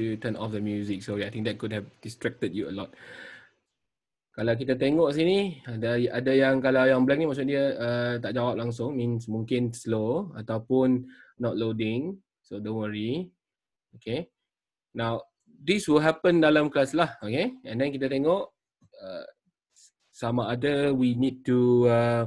to turn off the music. So yeah, I think that could have distracted you a lot. Kalau kita tengok sini, ada ada yang kalau yang blank ni maksud dia uh, tak jawab langsung means mungkin slow ataupun not loading. So don't worry. Okay. Now this will happen dalam kelas lah. Okay. And then kita tengok uh, sama ada we need to uh,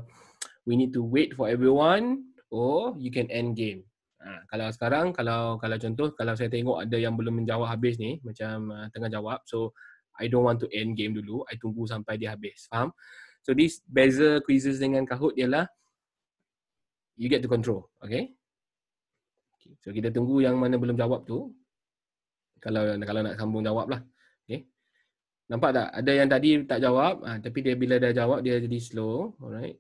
we need to wait for everyone or you can end game. Ha, kalau sekarang kalau kalau contoh kalau saya tengok ada yang belum menjawab habis ni macam uh, tengah jawab so I don't want to end game dulu I tunggu sampai dia habis faham so this beza quizzes dengan Kahoot ialah you get to control okay so kita tunggu yang mana belum jawab tu kalau kalau nak sambung jawab lah okay nampak tak ada yang tadi tak jawab uh, tapi dia bila dah jawab dia jadi slow alright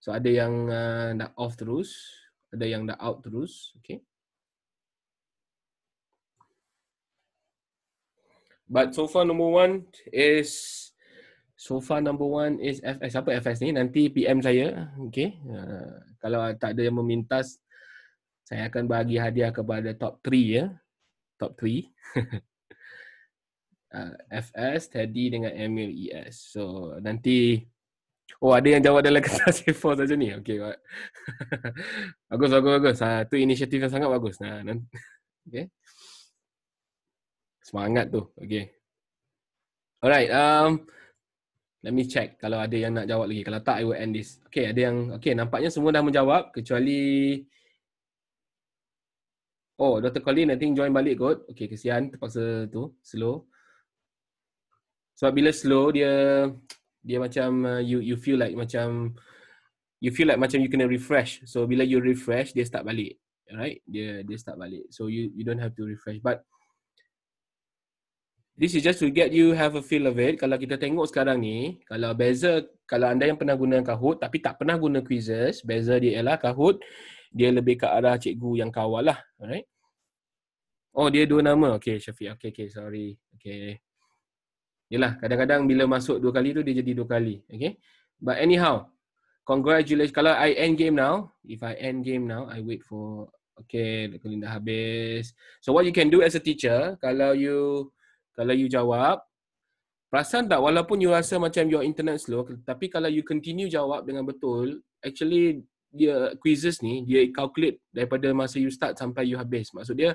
so ada yang uh, nak off terus ada yang dah out terus okay but so far number one is so far number one is fs apa fs ni nanti pm saya okay uh, kalau tak ada yang memintas saya akan bagi hadiah kepada top 3 ya top 3 Uh, FS, Teddy dengan Emil ES. So nanti Oh ada yang jawab dalam kertas a saja ni. Okey. bagus bagus bagus. Ha, tu inisiatif yang sangat bagus. Nah, nah. Okey. Semangat tu. Okey. Alright, um let me check kalau ada yang nak jawab lagi. Kalau tak I will end this. Okey, ada yang okey, nampaknya semua dah menjawab kecuali Oh, Dr. Colin I think join balik kot. Okey, kesian terpaksa tu slow. Sebab bila slow dia dia macam uh, you you feel like macam you feel like macam you kena refresh so bila you refresh dia start balik right dia dia start balik so you you don't have to refresh but this is just to get you have a feel of it kalau kita tengok sekarang ni kalau beza kalau anda yang pernah guna Kahoot tapi tak pernah guna quizzes beza dia ialah Kahoot dia lebih ke arah cikgu yang kawal lah alright? oh dia dua nama okay Syafiq okay okay sorry okay Yelah, kadang-kadang bila masuk dua kali tu, dia jadi dua kali. Okay? But anyhow, congratulations. Kalau I end game now, if I end game now, I wait for, okay, kalau dah habis. So what you can do as a teacher, kalau you kalau you jawab, perasan tak walaupun you rasa macam your internet slow, tapi kalau you continue jawab dengan betul, actually dia quizzes ni, dia calculate daripada masa you start sampai you habis. Maksud dia,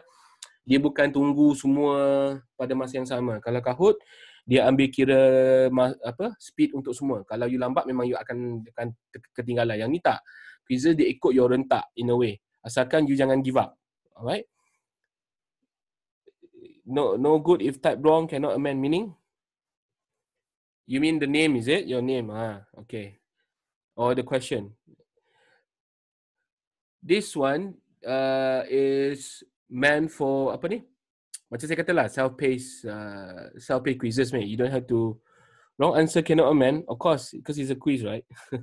dia bukan tunggu semua pada masa yang sama. Kalau Kahoot, dia ambil kira apa speed untuk semua kalau you lambat memang you akan akan ketinggalan yang ni tak quizzer dia ikut your rentak in a way asalkan you jangan give up alright no no good if type wrong cannot amend meaning you mean the name is it your name ah okay or the question this one uh, is meant for apa ni macam saya kata lah self-paced uh, self-paced quizzes mate. You don't have to wrong answer cannot amend. Of course, because it's a quiz, right?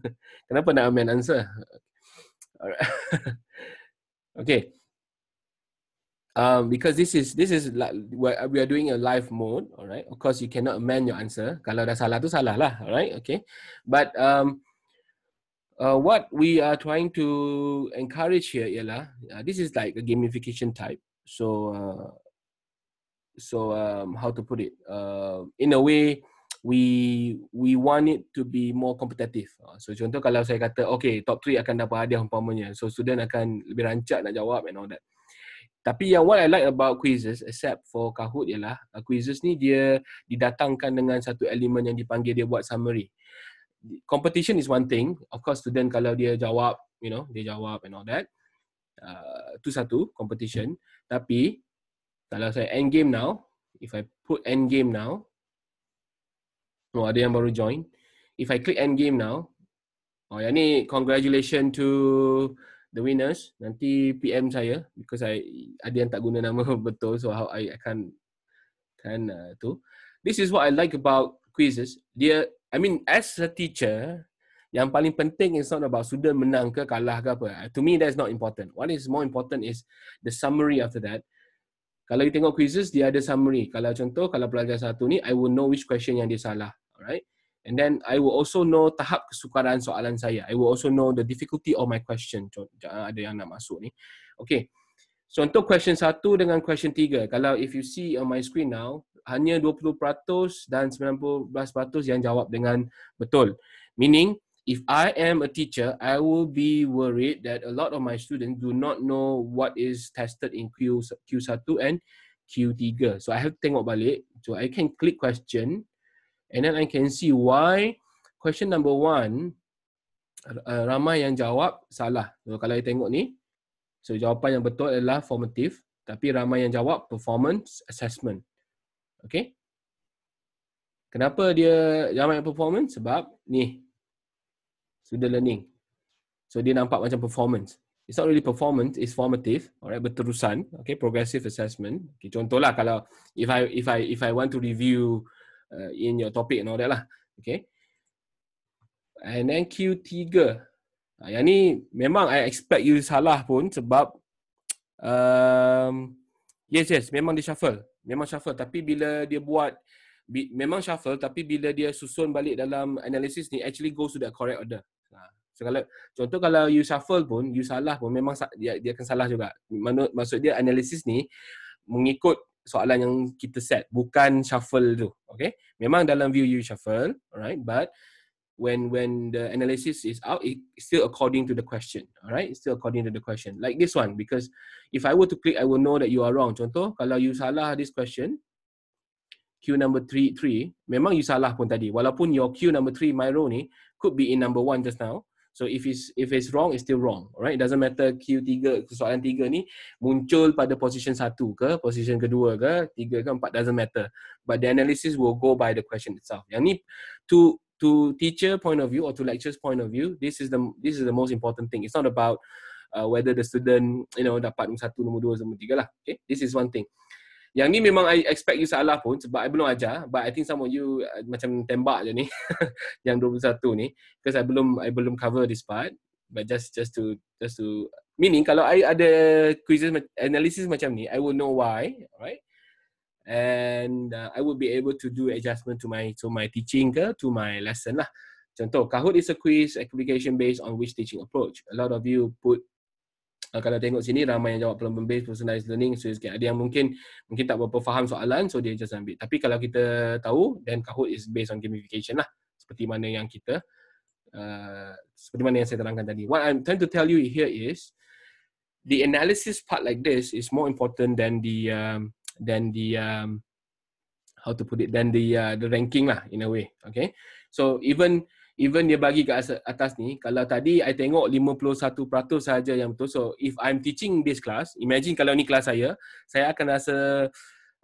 Kenapa nak amend answer? Alright. okay. Um, because this is this is like, we are doing a live mode, alright. Of course, you cannot amend your answer. Kalau dah salah tu salah lah, alright, okay. But um, uh, what we are trying to encourage here ialah uh, this is like a gamification type. So uh, so um, how to put it uh, in a way we we want it to be more competitive. Ah, so contoh kalau saya kata okay top 3 akan dapat hadiah umpamanya. So student akan lebih rancak nak jawab and all that. Tapi yang what I like about quizzes except for Kahoot ialah uh, quizzes ni dia didatangkan dengan satu elemen yang dipanggil dia buat summary. Competition is one thing. Of course student kalau dia jawab, you know, dia jawab and all that. Uh, tu satu competition. Tapi kalau saya end game now, if I put end game now, oh ada yang baru join. If I click end game now, oh yang ni congratulation to the winners. Nanti PM saya because I ada yang tak guna nama betul so how I, I can can uh, tu. This is what I like about quizzes. Dia I mean as a teacher yang paling penting is not about student menang ke kalah ke apa. To me that's not important. What is more important is the summary after that. Kalau you tengok quizzes, dia ada summary. Kalau contoh, kalau pelajar satu ni, I will know which question yang dia salah. Alright? And then I will also know tahap kesukaran soalan saya. I will also know the difficulty of my question. Contoh, ada yang nak masuk ni. Okay. Contoh question satu dengan question tiga. Kalau if you see on my screen now, hanya 20% dan 19% yang jawab dengan betul. Meaning, if I am a teacher, I will be worried that a lot of my students do not know what is tested in Q, Q1 and Q3. So I have to tengok balik. So I can click question and then I can see why question number one, uh, ramai yang jawab salah. So kalau I tengok ni, so jawapan yang betul adalah formative. Tapi ramai yang jawab performance assessment. Okay. Kenapa dia ramai performance? Sebab ni sudah learning. So dia nampak macam performance. It's not really performance, it's formative, alright, berterusan, okay, progressive assessment. Okay, contohlah kalau if I if I if I want to review uh, in your topic and all that lah, okay. And then Q3, uh, yang ni memang I expect you salah pun sebab um, yes yes memang dia shuffle, memang shuffle. Tapi bila dia buat memang shuffle, tapi bila dia susun balik dalam analysis ni actually goes to the correct order. So kalau contoh kalau you shuffle pun you salah pun memang dia, dia akan salah juga Menurut, maksud dia analisis ni mengikut soalan yang kita set bukan shuffle tu okay memang dalam view you shuffle alright but when when the analysis is out it still according to the question alright still according to the question like this one because if i were to click i will know that you are wrong contoh kalau you salah this question q number 3 3 memang you salah pun tadi walaupun your q number 3 my row ni could be in number 1 just now So if it's if it's wrong, it's still wrong. Alright, it doesn't matter Q3, soalan 3 ni muncul pada position 1 ke, position kedua ke, 3 ke, 4, doesn't matter. But the analysis will go by the question itself. Yang ni, to to teacher point of view or to lecturer's point of view, this is the this is the most important thing. It's not about uh, whether the student, you know, dapat nombor 1, nombor 2, nombor 3 lah. Okay, this is one thing. Yang ni memang I expect you salah pun sebab I belum ajar but I think some of you uh, macam tembak je ni yang 21 ni because I belum I belum cover this part but just just to just to meaning kalau I ada quizzes analysis macam ni I will know why right and uh, I will be able to do adjustment to my to my teaching ke to my lesson lah contoh Kahoot is a quiz application based on which teaching approach a lot of you put uh, kalau tengok sini ramai yang jawab problem based personalized learning so sikit ada yang mungkin mungkin tak berapa faham soalan so dia just ambil tapi kalau kita tahu then Kahoot is based on gamification lah seperti mana yang kita uh, seperti mana yang saya terangkan tadi what i'm trying to tell you here is the analysis part like this is more important than the um, than the um, how to put it than the uh, the ranking lah in a way okay so even even dia bagi kat atas ni kalau tadi I tengok 51% saja yang betul so if I'm teaching this class imagine kalau ni kelas saya saya akan rasa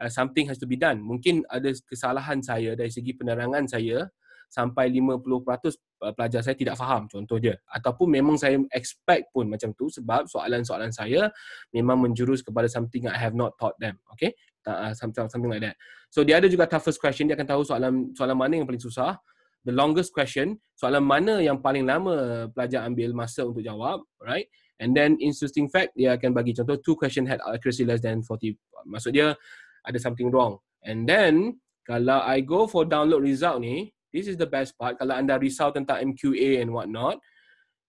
uh, something has to be done mungkin ada kesalahan saya dari segi penerangan saya sampai 50% uh, pelajar saya tidak faham contoh dia ataupun memang saya expect pun macam tu sebab soalan-soalan saya memang menjurus kepada something I have not taught them okay uh, something like that so dia ada juga toughest question dia akan tahu soalan soalan mana yang paling susah the longest question, soalan mana yang paling lama pelajar ambil masa untuk jawab, right? And then interesting fact, dia akan bagi contoh two question had accuracy less than 40. Maksud dia ada something wrong. And then kalau I go for download result ni, this is the best part. Kalau anda risau tentang MQA and what not,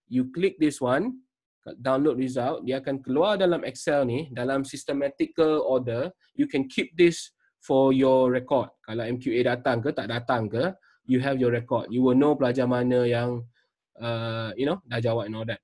you click this one, download result, dia akan keluar dalam Excel ni dalam systematical order. You can keep this for your record. Kalau MQA datang ke tak datang ke, you have your record. You will know pelajar mana yang uh, you know dah jawab and all that.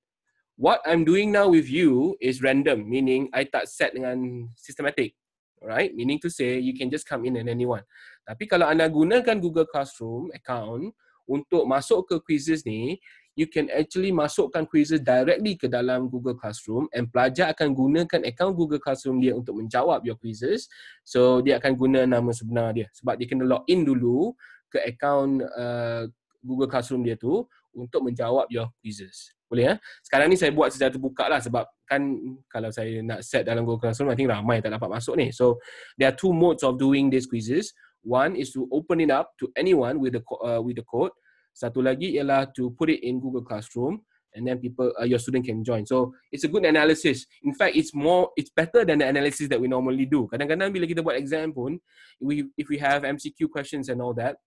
What I'm doing now with you is random, meaning I tak set dengan systematic. Right? Meaning to say, you can just come in and anyone. Tapi kalau anda gunakan Google Classroom account untuk masuk ke quizzes ni, you can actually masukkan quizzes directly ke dalam Google Classroom and pelajar akan gunakan account Google Classroom dia untuk menjawab your quizzes. So, dia akan guna nama sebenar dia. Sebab dia kena log in dulu ke account uh, Google Classroom dia tu untuk menjawab your quizzes. Boleh ya? Sekarang ni saya buat secara terbuka lah sebab kan kalau saya nak set dalam Google Classroom, I think ramai yang tak dapat masuk ni. So, there are two modes of doing these quizzes. One is to open it up to anyone with the uh, with the code. Satu lagi ialah to put it in Google Classroom and then people uh, your student can join. So, it's a good analysis. In fact, it's more it's better than the analysis that we normally do. Kadang-kadang bila kita buat exam pun, we if we have MCQ questions and all that,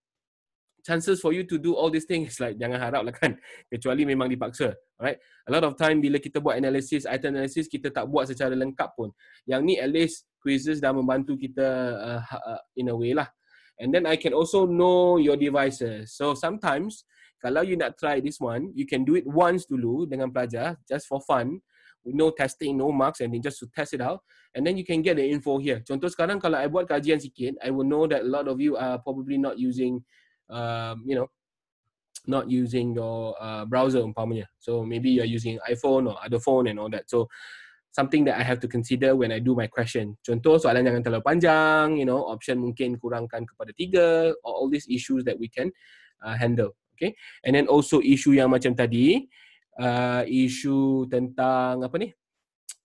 chances for you to do all these things like jangan harap lah kan kecuali memang dipaksa alright a lot of time bila kita buat analysis item analysis kita tak buat secara lengkap pun yang ni at least quizzes dah membantu kita uh, ha, uh, in a way lah and then i can also know your devices so sometimes kalau you nak try this one you can do it once dulu dengan pelajar just for fun no testing no marks and then just to test it out and then you can get the info here contoh sekarang kalau i buat kajian sikit i will know that a lot of you are probably not using um, you know, not using your uh, browser umpamanya. So maybe you're using iPhone or other phone and all that. So something that I have to consider when I do my question. Contoh soalan jangan terlalu panjang, you know, option mungkin kurangkan kepada tiga, or all these issues that we can uh, handle. Okay, and then also issue yang macam tadi, uh, issue tentang apa ni?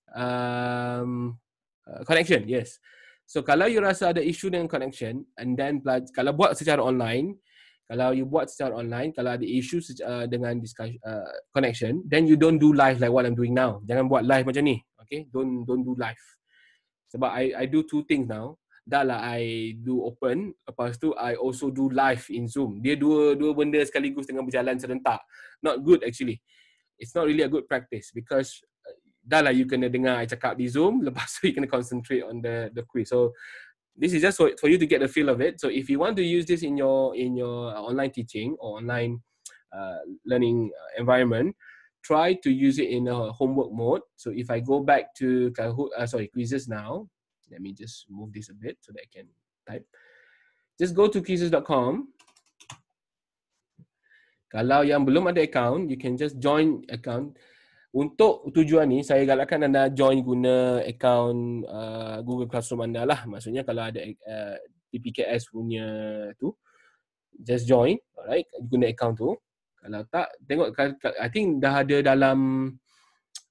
Um, uh, connection, yes. So kalau you rasa ada issue dengan connection, and then kalau buat secara online, kalau you buat secara online, kalau ada isu uh, dengan discuss, uh, connection, then you don't do live like what I'm doing now. Jangan buat live macam ni. Okay, don't don't do live. Sebab I I do two things now. Dah lah I do open, lepas tu I also do live in Zoom. Dia dua dua benda sekaligus dengan berjalan serentak. Not good actually. It's not really a good practice because uh, dah lah you kena dengar I cakap di Zoom, lepas tu you kena concentrate on the the quiz. So this is just for, for you to get a feel of it so if you want to use this in your in your uh, online teaching or online uh, learning uh, environment try to use it in a homework mode so if i go back to kahoot uh, sorry quizzes now let me just move this a bit so that i can type just go to quizzes.com kalau yang belum ada account you can just join account untuk tujuan ni saya galakkan anda join guna akaun uh, Google Classroom anda lah maksudnya kalau ada uh, TPKS punya tu just join alright guna akaun tu kalau tak tengok i think dah ada dalam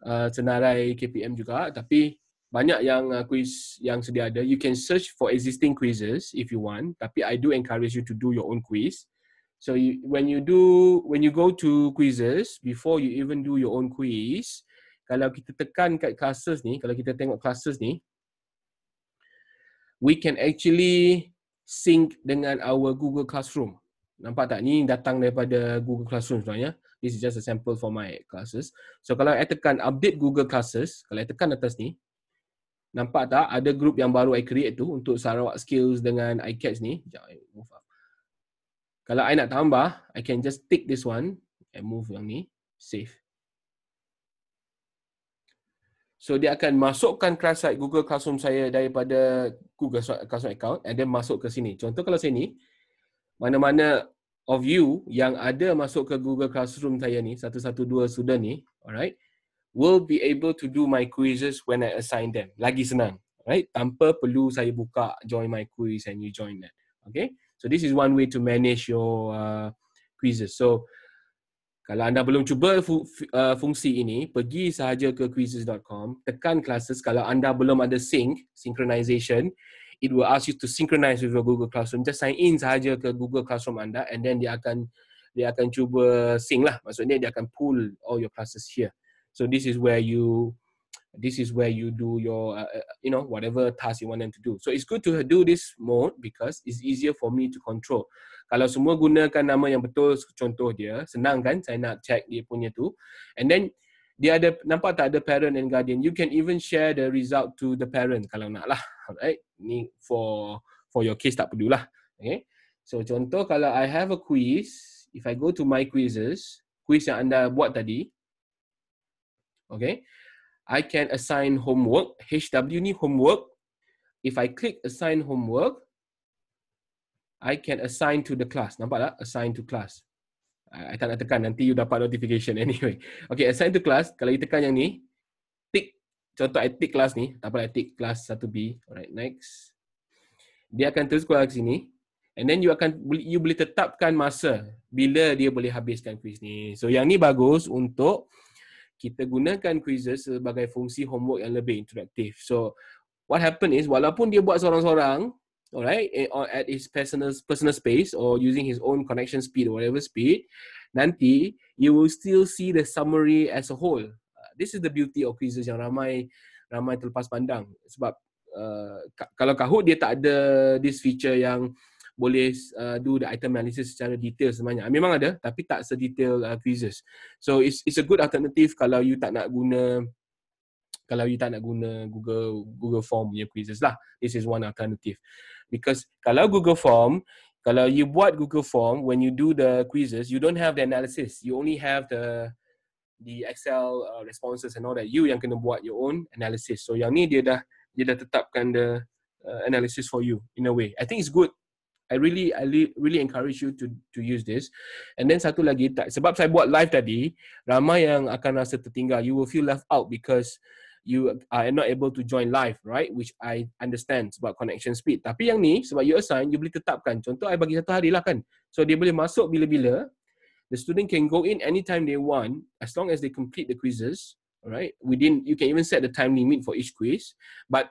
uh, senarai KPM juga tapi banyak yang uh, quiz yang sedia ada you can search for existing quizzes if you want tapi i do encourage you to do your own quiz So you, when you do when you go to quizzes before you even do your own quiz, kalau kita tekan kat classes ni, kalau kita tengok classes ni, we can actually sync dengan our Google Classroom. Nampak tak ni datang daripada Google Classroom sebenarnya. This is just a sample for my classes. So kalau I tekan update Google Classes, kalau I tekan atas ni, nampak tak ada group yang baru I create tu untuk Sarawak Skills dengan iCats ni. Sekejap, move up. Kalau I nak tambah, I can just tick this one and move yang ni, save. So dia akan masukkan class site Google Classroom saya daripada Google Classroom account and then masuk ke sini. Contoh kalau sini, mana-mana of you yang ada masuk ke Google Classroom saya ni, satu-satu dua student ni, alright, will be able to do my quizzes when I assign them. Lagi senang, right? tanpa perlu saya buka join my quiz and you join that. Okay. So this is one way to manage your uh, quizzes. So kalau anda belum cuba fu- uh, fungsi ini, pergi sahaja ke quizzes.com, tekan classes. Kalau anda belum ada sync synchronization, it will ask you to synchronize with your Google Classroom. Just sign in sahaja ke Google Classroom anda and then dia akan dia akan cuba sync lah. Maksudnya dia akan pull all your classes here. So this is where you this is where you do your, uh, uh, you know, whatever task you want them to do. So it's good to do this mode because it's easier for me to control. Kalau semua gunakan nama yang betul, contoh dia, senang kan saya nak check dia punya tu. And then, dia ada, nampak tak ada parent and guardian. You can even share the result to the parent kalau nak lah. Alright, ni for for your case tak perlulah. Okay. So contoh kalau I have a quiz, if I go to my quizzes, quiz yang anda buat tadi, okay, I can assign homework, HW ni homework. If I click assign homework, I can assign to the class. Nampak tak? Assign to class. I, I tak nak tekan, nanti you dapat notification anyway. Okay, assign to class. Kalau you tekan yang ni, tick. Contoh I tick class ni. Tak apa, I tick class 1B. Alright, next. Dia akan terus keluar ke sini. And then you akan you boleh tetapkan masa bila dia boleh habiskan quiz ni. So yang ni bagus untuk kita gunakan quizzes sebagai fungsi homework yang lebih interaktif. So, what happen is walaupun dia buat seorang-seorang, alright, eh, at his personal personal space or using his own connection speed or whatever speed, nanti you will still see the summary as a whole. Uh, this is the beauty of quizzes yang ramai ramai terlepas pandang. Sebab uh, kalau Kahoot dia tak ada this feature yang boleh uh, do the item analysis secara detail sebenarnya. Ah, memang ada tapi tak sedetail uh, quizzes. So it's it's a good alternative kalau you tak nak guna kalau you tak nak guna Google Google Form punya quizzes lah. This is one alternative. Because kalau Google Form, kalau you buat Google Form when you do the quizzes, you don't have the analysis. You only have the the Excel uh, responses and all that. You yang kena buat your own analysis. So yang ni dia dah dia dah tetapkan the uh, analysis for you in a way. I think it's good I really I really encourage you to to use this. And then satu lagi tak, sebab saya buat live tadi, ramai yang akan rasa tertinggal. You will feel left out because you are not able to join live, right? Which I understand sebab connection speed. Tapi yang ni sebab you assign, you boleh tetapkan. Contoh I bagi satu hari lah kan. So dia boleh masuk bila-bila. The student can go in anytime they want as long as they complete the quizzes, right? Within you can even set the time limit for each quiz, but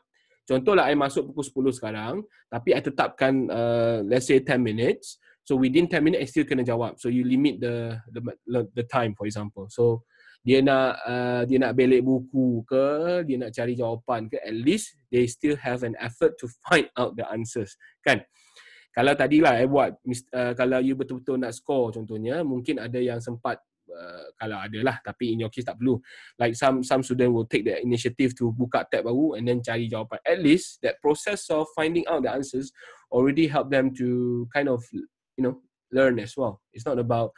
Contohlah, I masuk pukul 10 sekarang, tapi I tetapkan uh, let's say 10 minutes. So within 10 minutes, I still kena jawab. So you limit the the the time, for example. So dia nak uh, dia nak belik buku ke, dia nak cari jawapan ke, at least they still have an effort to find out the answers, kan? Kalau tadilah I buat, uh, kalau you betul-betul nak score contohnya, mungkin ada yang sempat Uh, kalau ada lah tapi in your case tak perlu like some some student will take the initiative to buka tab baru and then cari jawapan at least that process of finding out the answers already help them to kind of you know learn as well it's not about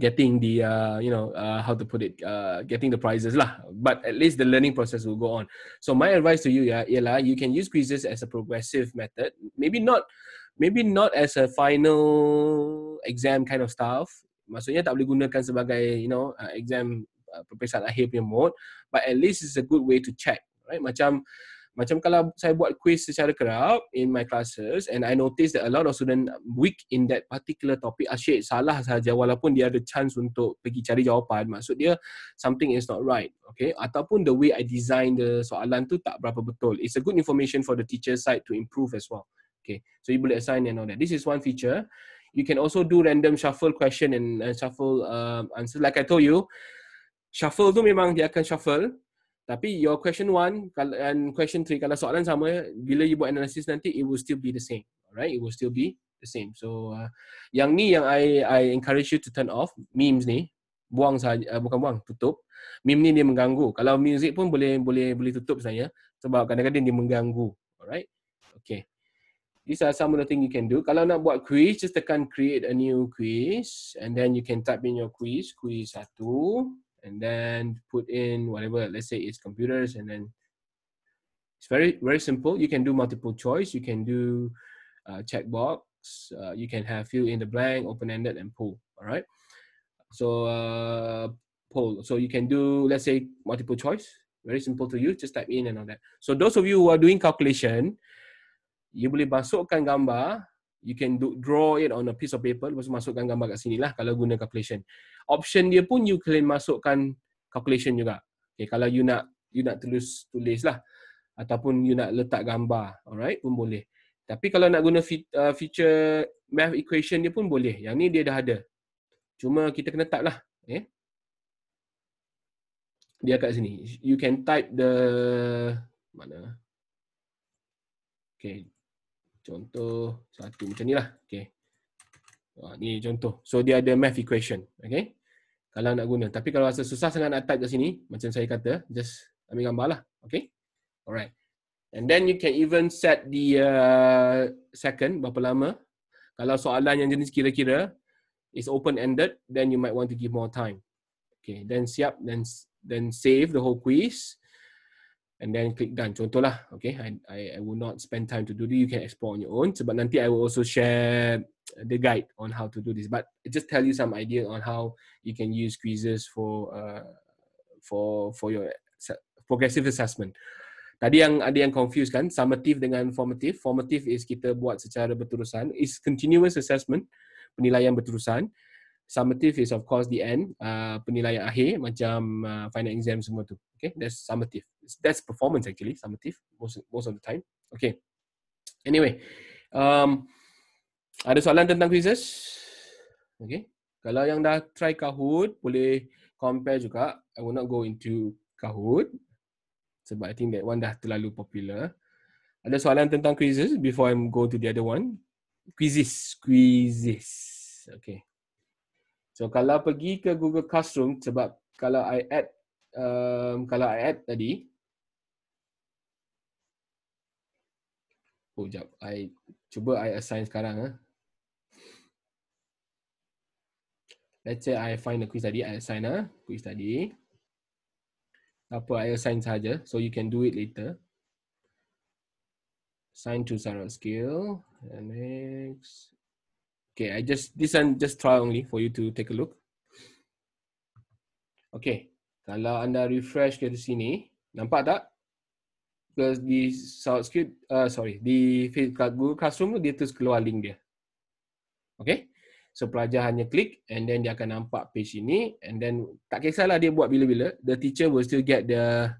getting the uh, you know uh, how to put it uh, getting the prizes lah but at least the learning process will go on so my advice to you yeah ialah you can use quizzes as a progressive method maybe not maybe not as a final exam kind of stuff maksudnya tak boleh gunakan sebagai you know uh, exam uh, peperiksaan akhir punya mode but at least it's a good way to check right macam macam kalau saya buat quiz secara kerap in my classes and I notice that a lot of student weak in that particular topic asyik ah, salah saja walaupun dia ada chance untuk pergi cari jawapan maksud dia something is not right okay ataupun the way I design the soalan tu tak berapa betul it's a good information for the teacher side to improve as well okay so you boleh assign and all that this is one feature you can also do random shuffle question and, and shuffle uh, answer. Like I told you, shuffle tu memang dia akan shuffle. Tapi your question one and question three, kalau soalan sama, bila you buat analysis nanti, it will still be the same. Alright, it will still be the same. So, uh, yang ni yang I I encourage you to turn off, memes ni, buang sahaja, uh, bukan buang, tutup. Meme ni dia mengganggu. Kalau music pun boleh boleh boleh tutup sebenarnya. Sebab kadang-kadang dia mengganggu. Alright, okay. These are some of the things you can do. Kalau nak buat quiz, just tekan create a new quiz. And then you can type in your quiz, quiz one, And then put in whatever, let's say it's computers. And then it's very, very simple. You can do multiple choice. You can do a uh, checkbox. Uh, you can have fill in the blank, open-ended, and pull. All right. So uh, poll. So you can do, let's say, multiple choice. Very simple to use. Just type in and all that. So those of you who are doing calculation, you boleh masukkan gambar you can do, draw it on a piece of paper lepas masukkan gambar kat sini lah kalau guna calculation option dia pun you can masukkan calculation juga okay, kalau you nak you nak tulis tulis lah ataupun you nak letak gambar alright pun boleh tapi kalau nak guna uh, feature math equation dia pun boleh yang ni dia dah ada cuma kita kena type lah eh dia kat sini you can type the mana okay contoh satu macam ni lah. Okay. Ha, ah, ni contoh. So dia ada math equation. Okay. Kalau nak guna. Tapi kalau rasa susah sangat nak type kat sini, macam saya kata, just ambil gambar lah. Okay. Alright. And then you can even set the uh, second, berapa lama. Kalau soalan yang jenis kira-kira is open-ended, then you might want to give more time. Okay, then siap, then then save the whole quiz and then click done. Contohlah, okay, I, I, I will not spend time to do this. You can explore on your own. So, but nanti I will also share the guide on how to do this. But I just tell you some idea on how you can use quizzes for uh, for for your progressive assessment. Tadi yang ada yang confused kan, summative dengan formative. Formative is kita buat secara berterusan. It's continuous assessment, penilaian berterusan summative is of course the end uh, penilaian akhir macam uh, final exam semua tu okay that's summative that's performance actually summative most most of the time okay anyway um, ada soalan tentang quizzes okay kalau yang dah try Kahoot boleh compare juga I will not go into Kahoot sebab I think that one dah terlalu popular ada soalan tentang quizzes before I go to the other one quizzes quizzes okay So kalau pergi ke Google Classroom sebab kalau I add um, kalau I add tadi Oh, jap. I cuba I assign sekarang. Eh. Let's say I find the quiz tadi. I assign a eh, quiz tadi. Apa, I assign saja. So you can do it later. Assign to Sarah skill. And next, Okay, I just this one just try only for you to take a look. Okay, kalau anda refresh ke sini, nampak tak? Because di South Street, uh, sorry, di Google Classroom tu dia terus keluar link dia. Okay, so pelajar hanya klik and then dia akan nampak page ini and then tak kisahlah dia buat bila-bila, the teacher will still get the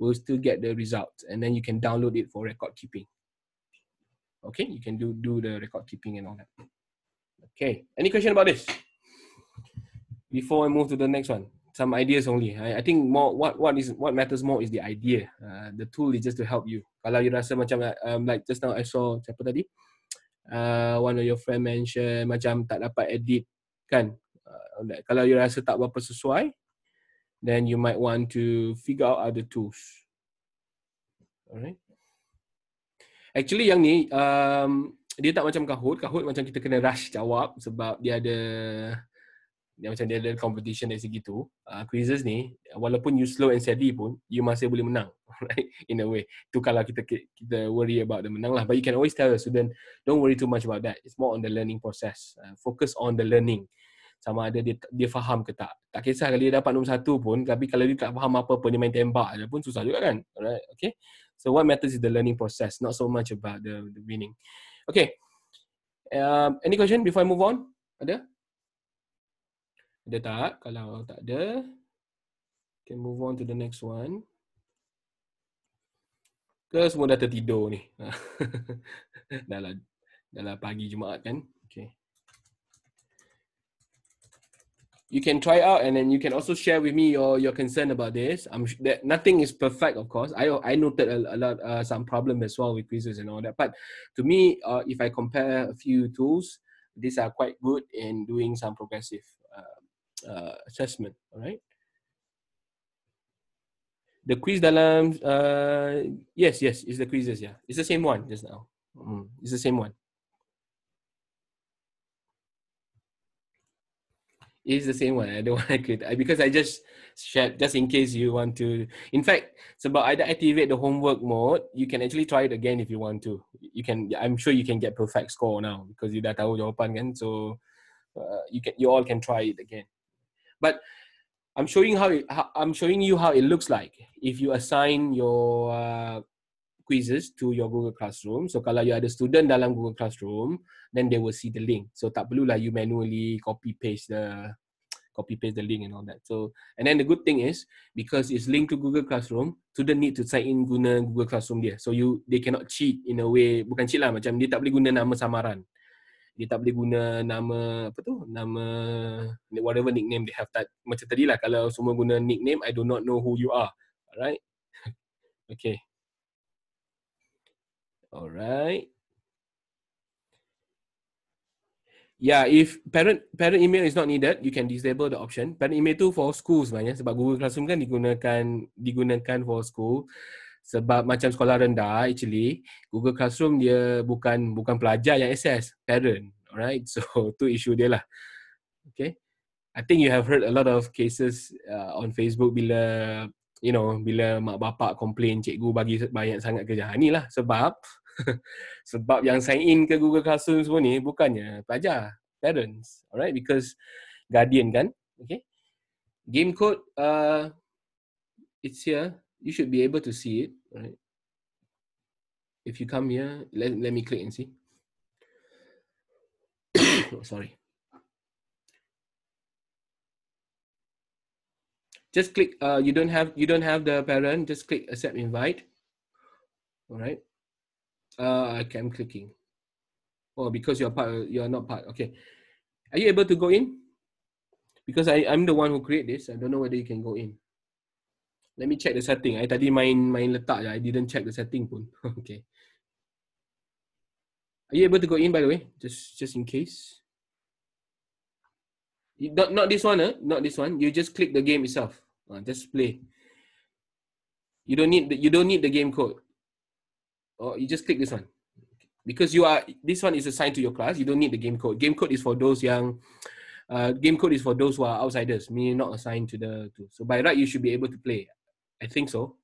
will still get the results and then you can download it for record keeping. Okay, you can do do the record keeping and all that. Okay. Any question about this? Before I move to the next one, some ideas only. I, I think more what what is what matters more is the idea. Uh, the tool is just to help you. Kalau you rasa macam uh, um, like just now I saw siapa tadi? Uh, one of your friend mention macam tak dapat edit kan? Uh, kalau you rasa tak berapa sesuai, then you might want to figure out other tools. Alright. Actually yang ni um, dia tak macam Kahoot. Kahoot macam kita kena rush jawab sebab dia ada dia macam dia ada competition dari segi tu. Uh, ah, quizzes ni walaupun you slow and steady pun you masih boleh menang. Right? In a way. Tu kalau kita kita worry about the menang lah. But you can always tell the student don't worry too much about that. It's more on the learning process. Uh, focus on the learning. Sama ada dia dia faham ke tak. Tak kisah kalau dia dapat nombor satu pun tapi kalau dia tak faham apa pun dia main tembak je pun susah juga kan. Alright? Okay? So what matters is the learning process not so much about the, the winning. Okay. Um, any question before I move on? Ada? Ada tak? Kalau tak ada, can move on to the next one. Ke semua dah tertidur ni. Dahlah, dahlah pagi Jumaat kan. you can try out and then you can also share with me your your concern about this i'm sh- that nothing is perfect of course i i noted a, a lot uh, some problem as well with quizzes and all that but to me uh, if i compare a few tools these are quite good in doing some progressive uh, uh assessment all right the quiz dalam uh, yes yes it's the quizzes yeah it's the same one just now mm, it's the same one It's the same one. I don't want to create I, because I just shared just in case you want to. In fact, it's about either activate the homework mode. You can actually try it again if you want to. You can. I'm sure you can get perfect score now because you dah your open again. So uh, you can. You all can try it again. But I'm showing how, it, how I'm showing you how it looks like if you assign your uh, quizzes to your Google Classroom. So kalau you ada student dalam Google Classroom, then they will see the link. So tak perlu lah you manually copy paste the copy paste the link and all that. So and then the good thing is because it's linked to Google Classroom, student need to sign in guna Google Classroom dia. So you they cannot cheat in a way, bukan cheat lah macam dia tak boleh guna nama samaran. Dia tak boleh guna nama apa tu? Nama whatever nickname they have that. Macam tadi lah kalau semua guna nickname, I do not know who you are. Alright? okay. Alright. Yeah, if parent parent email is not needed, you can disable the option. Parent email tu for school sebenarnya sebab Google Classroom kan digunakan digunakan for school. Sebab macam sekolah rendah actually, Google Classroom dia bukan bukan pelajar yang access, parent. Alright, so tu isu dia lah. Okay. I think you have heard a lot of cases uh, on Facebook bila you know bila mak bapak komplain cikgu bagi banyak sangat kerjaan ha, lah sebab sebab yang sign in ke Google Classroom semua ni bukannya pelajar parents alright because guardian kan okay game code uh, it's here you should be able to see it right if you come here let let me click and see oh, sorry just click uh, you don't have you don't have the parent just click accept invite all right uh, okay i'm clicking oh because you're part you're not part okay are you able to go in because I, i'm the one who create this i don't know whether you can go in let me check the setting i tadi main main letak je i didn't check the setting pun okay are you able to go in by the way just just in case not, not this one, eh? not this one. You just click the game itself. Uh, just play. You don't need the, you don't need the game code. Or oh, you just click this one. Because you are this one is assigned to your class. You don't need the game code. Game code is for those young uh, game code is for those who are outsiders, meaning not assigned to the to. So by right, you should be able to play. I think so.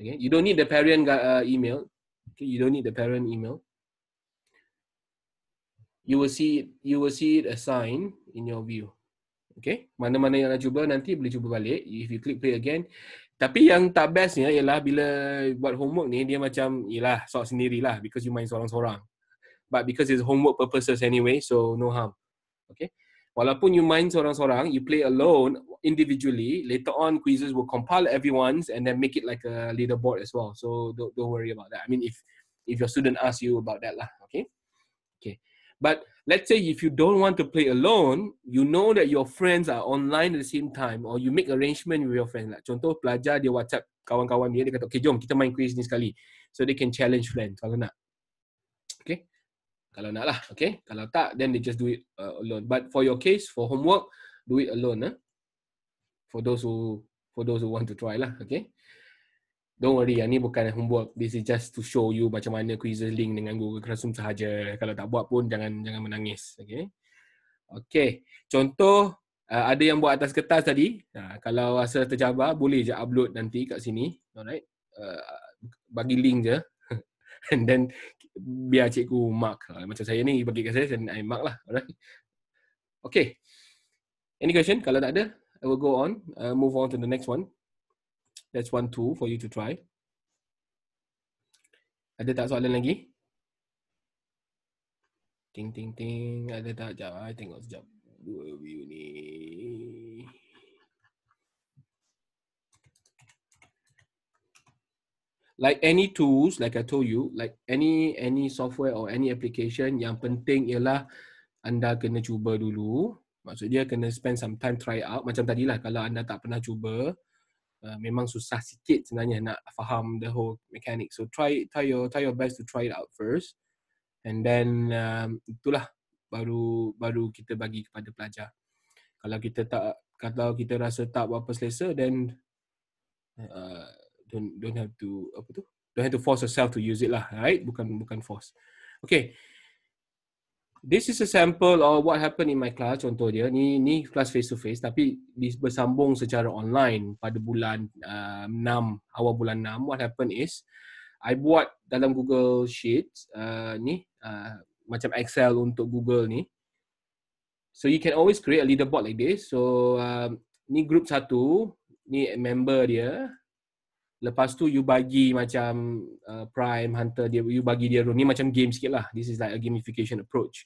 Okay, you don't need the parent uh, email. Okay, you don't need the parent email. you will see it, you will see it a in your view. Okay, mana-mana yang nak cuba nanti boleh cuba balik. If you click play again. Tapi yang tak bestnya ialah bila buat homework ni dia macam ialah sort sendirilah because you main seorang-seorang. But because it's homework purposes anyway, so no harm. Okay. Walaupun you main seorang-seorang, you play alone individually, later on quizzes will compile everyone's and then make it like a leaderboard as well. So don't, don't worry about that. I mean if if your student ask you about that lah, okay? Okay. But let's say if you don't want to play alone, you know that your friends are online at the same time or you make arrangement with your friend. Like, contoh pelajar dia WhatsApp kawan-kawan dia, dia kata, okay, jom kita main quiz ni sekali. So they can challenge friends kalau nak. Okay? Kalau nak lah, okay? Kalau tak, then they just do it uh, alone. But for your case, for homework, do it alone. Eh? For those who for those who want to try lah, okay? Don't worry, yang ni bukan homework. This is just to show you macam mana quizzes link dengan Google Classroom sahaja. Kalau tak buat pun jangan jangan menangis. Okay. Okay. Contoh, uh, ada yang buat atas kertas tadi. Uh, kalau rasa terjabar, boleh je upload nanti kat sini. Alright. Uh, bagi link je. And then biar cikgu mark. Uh, macam saya ni bagi kat saya, saya mark lah. Alright. Okay. Any question? Kalau tak ada, I will go on. Uh, move on to the next one. That's one tool for you to try. Ada tak soalan lagi? Ting ting ting. Ada tak? Sekejap. Ah, I tengok sekejap. Dua view ni. Like any tools, like I told you, like any any software or any application yang penting ialah anda kena cuba dulu. Maksudnya kena spend some time try out. Macam tadilah kalau anda tak pernah cuba, Uh, memang susah sikit sebenarnya nak faham the whole mechanic. So try try your try your best to try it out first. And then um, itulah baru baru kita bagi kepada pelajar. Kalau kita tak kalau kita rasa tak apa selesa then uh, don't don't have to apa tu? Don't have to force yourself to use it lah, right? Bukan bukan force. Okay this is a sample of what happened in my class contoh dia ni ni class face to face tapi bersambung secara online pada bulan uh, 6 awal bulan 6 what happened is i buat dalam google sheets uh, ni uh, macam excel untuk google ni so you can always create a leaderboard like this so uh, ni group satu ni member dia Lepas tu you bagi macam uh, Prime, Hunter, dia, you bagi dia room. Ni macam game sikit lah. This is like a gamification approach.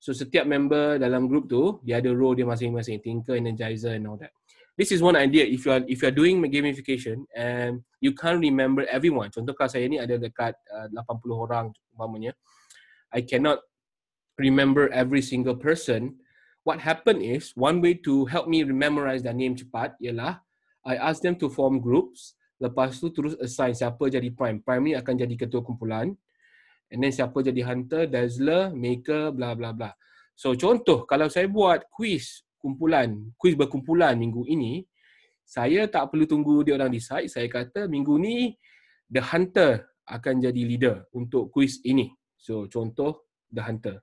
So setiap member dalam group tu, dia ada role dia masing-masing. Tinker, Energizer and all that. This is one idea. If you are if you are doing gamification and you can't remember everyone. Contoh kalau saya ni ada dekat uh, 80 orang umpamanya. I cannot remember every single person. What happened is, one way to help me memorize their name cepat ialah I ask them to form groups. Lepas tu terus assign siapa jadi prime. Prime ni akan jadi ketua kumpulan. And then siapa jadi hunter, dazzler, maker, bla bla bla. So contoh kalau saya buat quiz kumpulan, quiz berkumpulan minggu ini, saya tak perlu tunggu dia orang decide, saya kata minggu ni the hunter akan jadi leader untuk quiz ini. So contoh the hunter.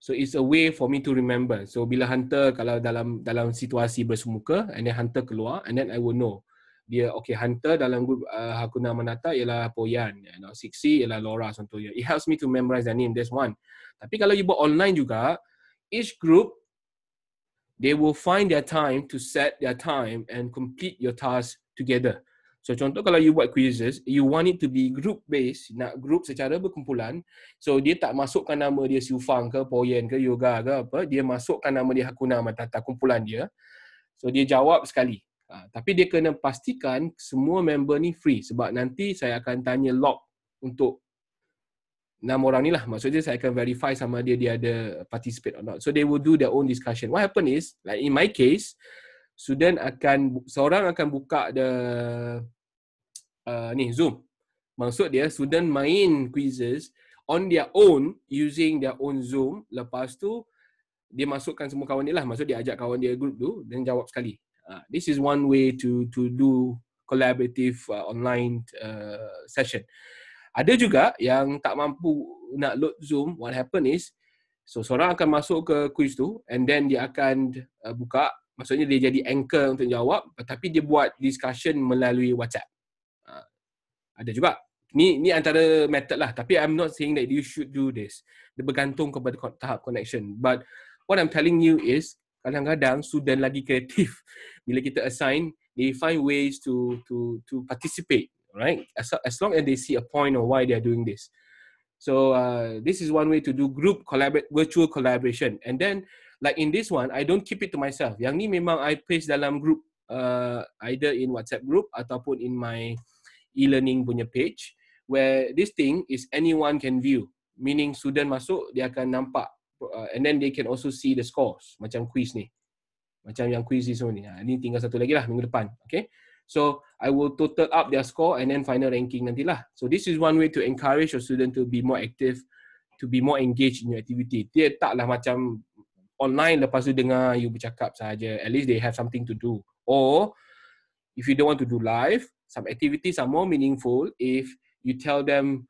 So it's a way for me to remember. So bila hunter kalau dalam dalam situasi bersemuka and then hunter keluar and then I will know dia okay hunter dalam group uh, Hakuna Manata ialah Poyan you ya, know, Sixi ialah Laura contohnya it helps me to memorize their name that's one tapi kalau you buat online juga each group they will find their time to set their time and complete your task together so contoh kalau you buat quizzes you want it to be group based nak group secara berkumpulan so dia tak masukkan nama dia Siufang ke Poyan ke Yoga ke apa dia masukkan nama dia Hakuna Matata kumpulan dia so dia jawab sekali Ha, tapi dia kena pastikan semua member ni free sebab nanti saya akan tanya log untuk enam orang ni lah. Maksudnya saya akan verify sama dia dia ada participate or not. So they will do their own discussion. What happen is, like in my case, student akan, seorang akan buka the uh, ni Zoom. Maksud dia student main quizzes on their own using their own Zoom. Lepas tu dia masukkan semua kawan dia lah. Maksud dia ajak kawan dia group tu dan jawab sekali. Uh, this is one way to to do collaborative uh, online uh, session. Ada juga yang tak mampu nak load Zoom. What happen is, so seorang akan masuk ke quiz tu, and then dia akan uh, buka. Maksudnya dia jadi anchor untuk jawab, tapi dia buat discussion melalui WhatsApp. Uh, ada juga. Ni ni antara method lah. Tapi I'm not saying that you should do this. Dia bergantung kepada tahap connection. But what I'm telling you is, kadang-kadang student lagi kreatif bila kita assign they find ways to to to participate right as, as long as they see a point or why they are doing this so uh, this is one way to do group collaborate virtual collaboration and then like in this one i don't keep it to myself yang ni memang i paste dalam group uh, either in whatsapp group ataupun in my e-learning punya page where this thing is anyone can view meaning student masuk dia akan nampak uh, and then they can also see the scores macam quiz ni macam yang quiz ni semua ni ha, ni tinggal satu lagi lah minggu depan okay so I will total up their score and then final ranking nanti lah. so this is one way to encourage your student to be more active to be more engaged in your activity dia taklah macam online lepas tu dengar you bercakap saja. at least they have something to do or if you don't want to do live some activities are more meaningful if you tell them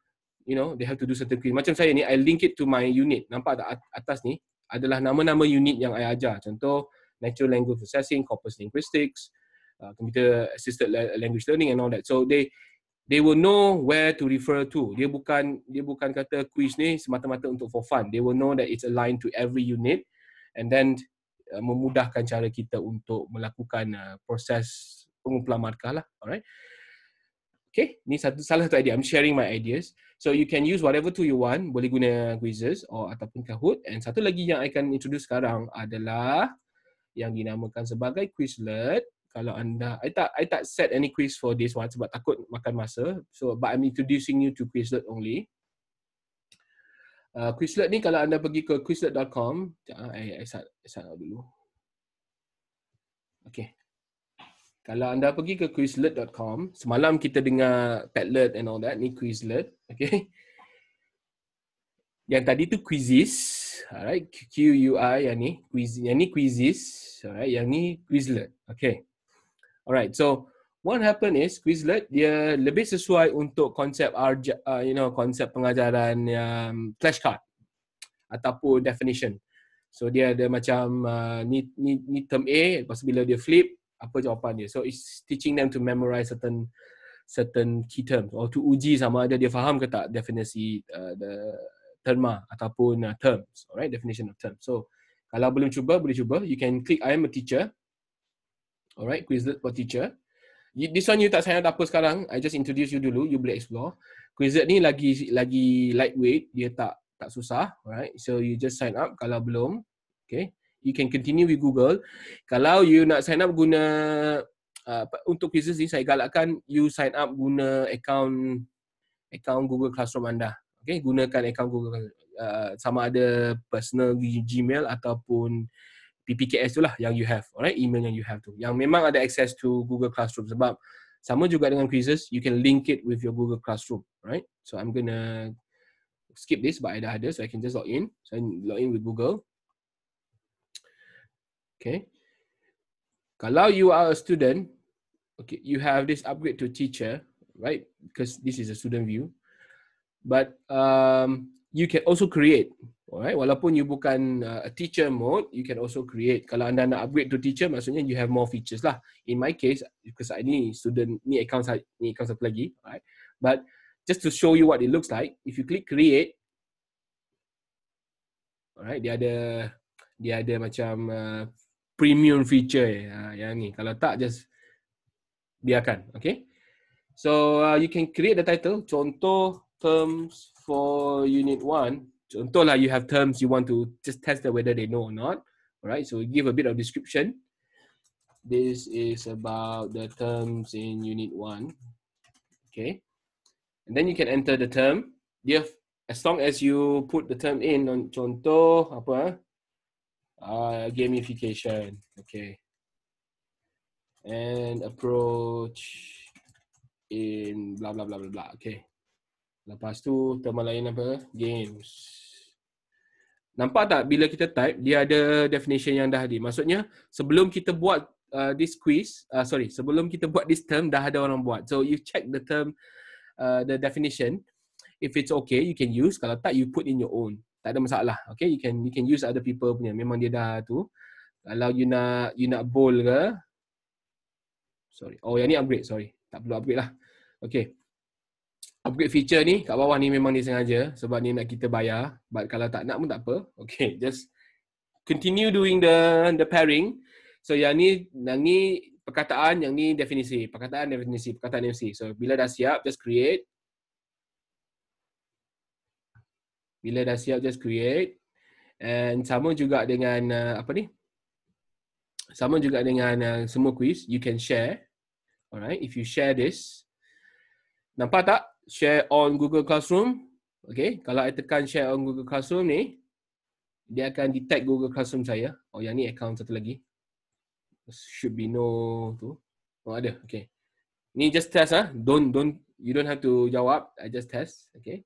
you know they have to do certain quiz macam saya ni i link it to my unit nampak tak atas ni adalah nama-nama unit yang i ajar contoh natural language processing corpus linguistics uh, computer assisted language learning and all that so they they will know where to refer to dia bukan dia bukan kata quiz ni semata-mata untuk for fun they will know that it's aligned to every unit and then uh, memudahkan cara kita untuk melakukan uh, proses pengumpulan markah lah alright Okay, ni satu salah satu idea. I'm sharing my ideas. So you can use whatever tool you want. Boleh guna quizzes or ataupun Kahoot. And satu lagi yang I can introduce sekarang adalah yang dinamakan sebagai Quizlet. Kalau anda, I tak, I tak set any quiz for this one sebab takut makan masa. So, but I'm introducing you to Quizlet only. Uh, Quizlet ni kalau anda pergi ke quizlet.com, sekejap, ah, I, I, I start dulu. Okay, kalau anda pergi ke quizlet.com, semalam kita dengar Padlet and all that, ni Quizlet, okay. Yang tadi tu quizzes, alright, Q-U-I yang ni, quiz, yang ni quizzes, alright, yang ni Quizlet, okay. Alright, so what happen is Quizlet dia lebih sesuai untuk konsep arja, uh, you know, konsep pengajaran um, flashcard ataupun definition. So dia ada macam uh, ni, ni, ni term A, lepas bila dia flip, apa jawapan dia. So it's teaching them to memorize certain certain key terms or to uji sama ada dia faham ke tak definisi uh, the terma ataupun uh, terms, alright definition of terms. So kalau belum cuba boleh cuba. You can click I am a teacher. Alright, Quizlet for teacher. You, this one you tak sayang apa sekarang. I just introduce you dulu. You boleh explore. Quizlet ni lagi lagi lightweight. Dia tak tak susah. Alright, so you just sign up kalau belum. Okay, you can continue with Google. Kalau you nak sign up guna uh, untuk quizzes ni saya galakkan you sign up guna account account Google Classroom anda. Okay, gunakan account Google uh, sama ada personal Gmail ataupun PPKS tu lah yang you have. Alright, email yang you have tu. Yang memang ada access to Google Classroom sebab sama juga dengan quizzes, you can link it with your Google Classroom. Alright, so I'm gonna skip this but I dah ada so I can just log in. So I log in with Google. Okay. Kalau you are a student, okay, you have this upgrade to teacher, right? Because this is a student view. But um, you can also create, alright? Walaupun you bukan uh, a teacher mode, you can also create. Kalau anda nak upgrade to teacher, maksudnya you have more features lah. In my case, because I need student, need accounts, need accounts satu lagi, alright? But just to show you what it looks like, if you click create, alright, dia ada dia ada macam uh, premium feature eh. uh, yang ni kalau tak just biarkan okay so uh, you can create the title contoh terms for unit one contoh lah you have terms you want to just test that whether they know or not alright so give a bit of description this is about the terms in unit one okay and then you can enter the term dia as long as you put the term in on contoh apa ah, uh, gamification. Okay. And approach in blah, blah, blah, blah, blah. Okay. Lepas tu, tema lain apa? Games. Nampak tak bila kita type, dia ada definition yang dah ada. Maksudnya, sebelum kita buat uh, this quiz, uh, sorry, sebelum kita buat this term, dah ada orang buat. So, you check the term, uh, the definition. If it's okay, you can use. Kalau tak, you put in your own tak ada masalah okay you can you can use other people punya memang dia dah tu kalau you nak you nak bowl ke sorry oh yang ni upgrade sorry tak perlu upgrade lah okay upgrade feature ni kat bawah ni memang dia sengaja sebab ni nak kita bayar but kalau tak nak pun tak apa okay just continue doing the the pairing so yang ni yang ni perkataan yang ni definisi perkataan definisi perkataan definisi so bila dah siap just create Bila dah siap just create and sama juga dengan uh, apa ni? Sama juga dengan uh, semua quiz you can share. Alright, if you share this. Nampak tak? Share on Google Classroom. Okay, kalau I tekan share on Google Classroom ni, dia akan detect Google Classroom saya. Oh, yang ni account satu lagi. Should be no tu. Oh, ada. Okay. Ni just test ah. Don't don't you don't have to jawab. I just test. Okay.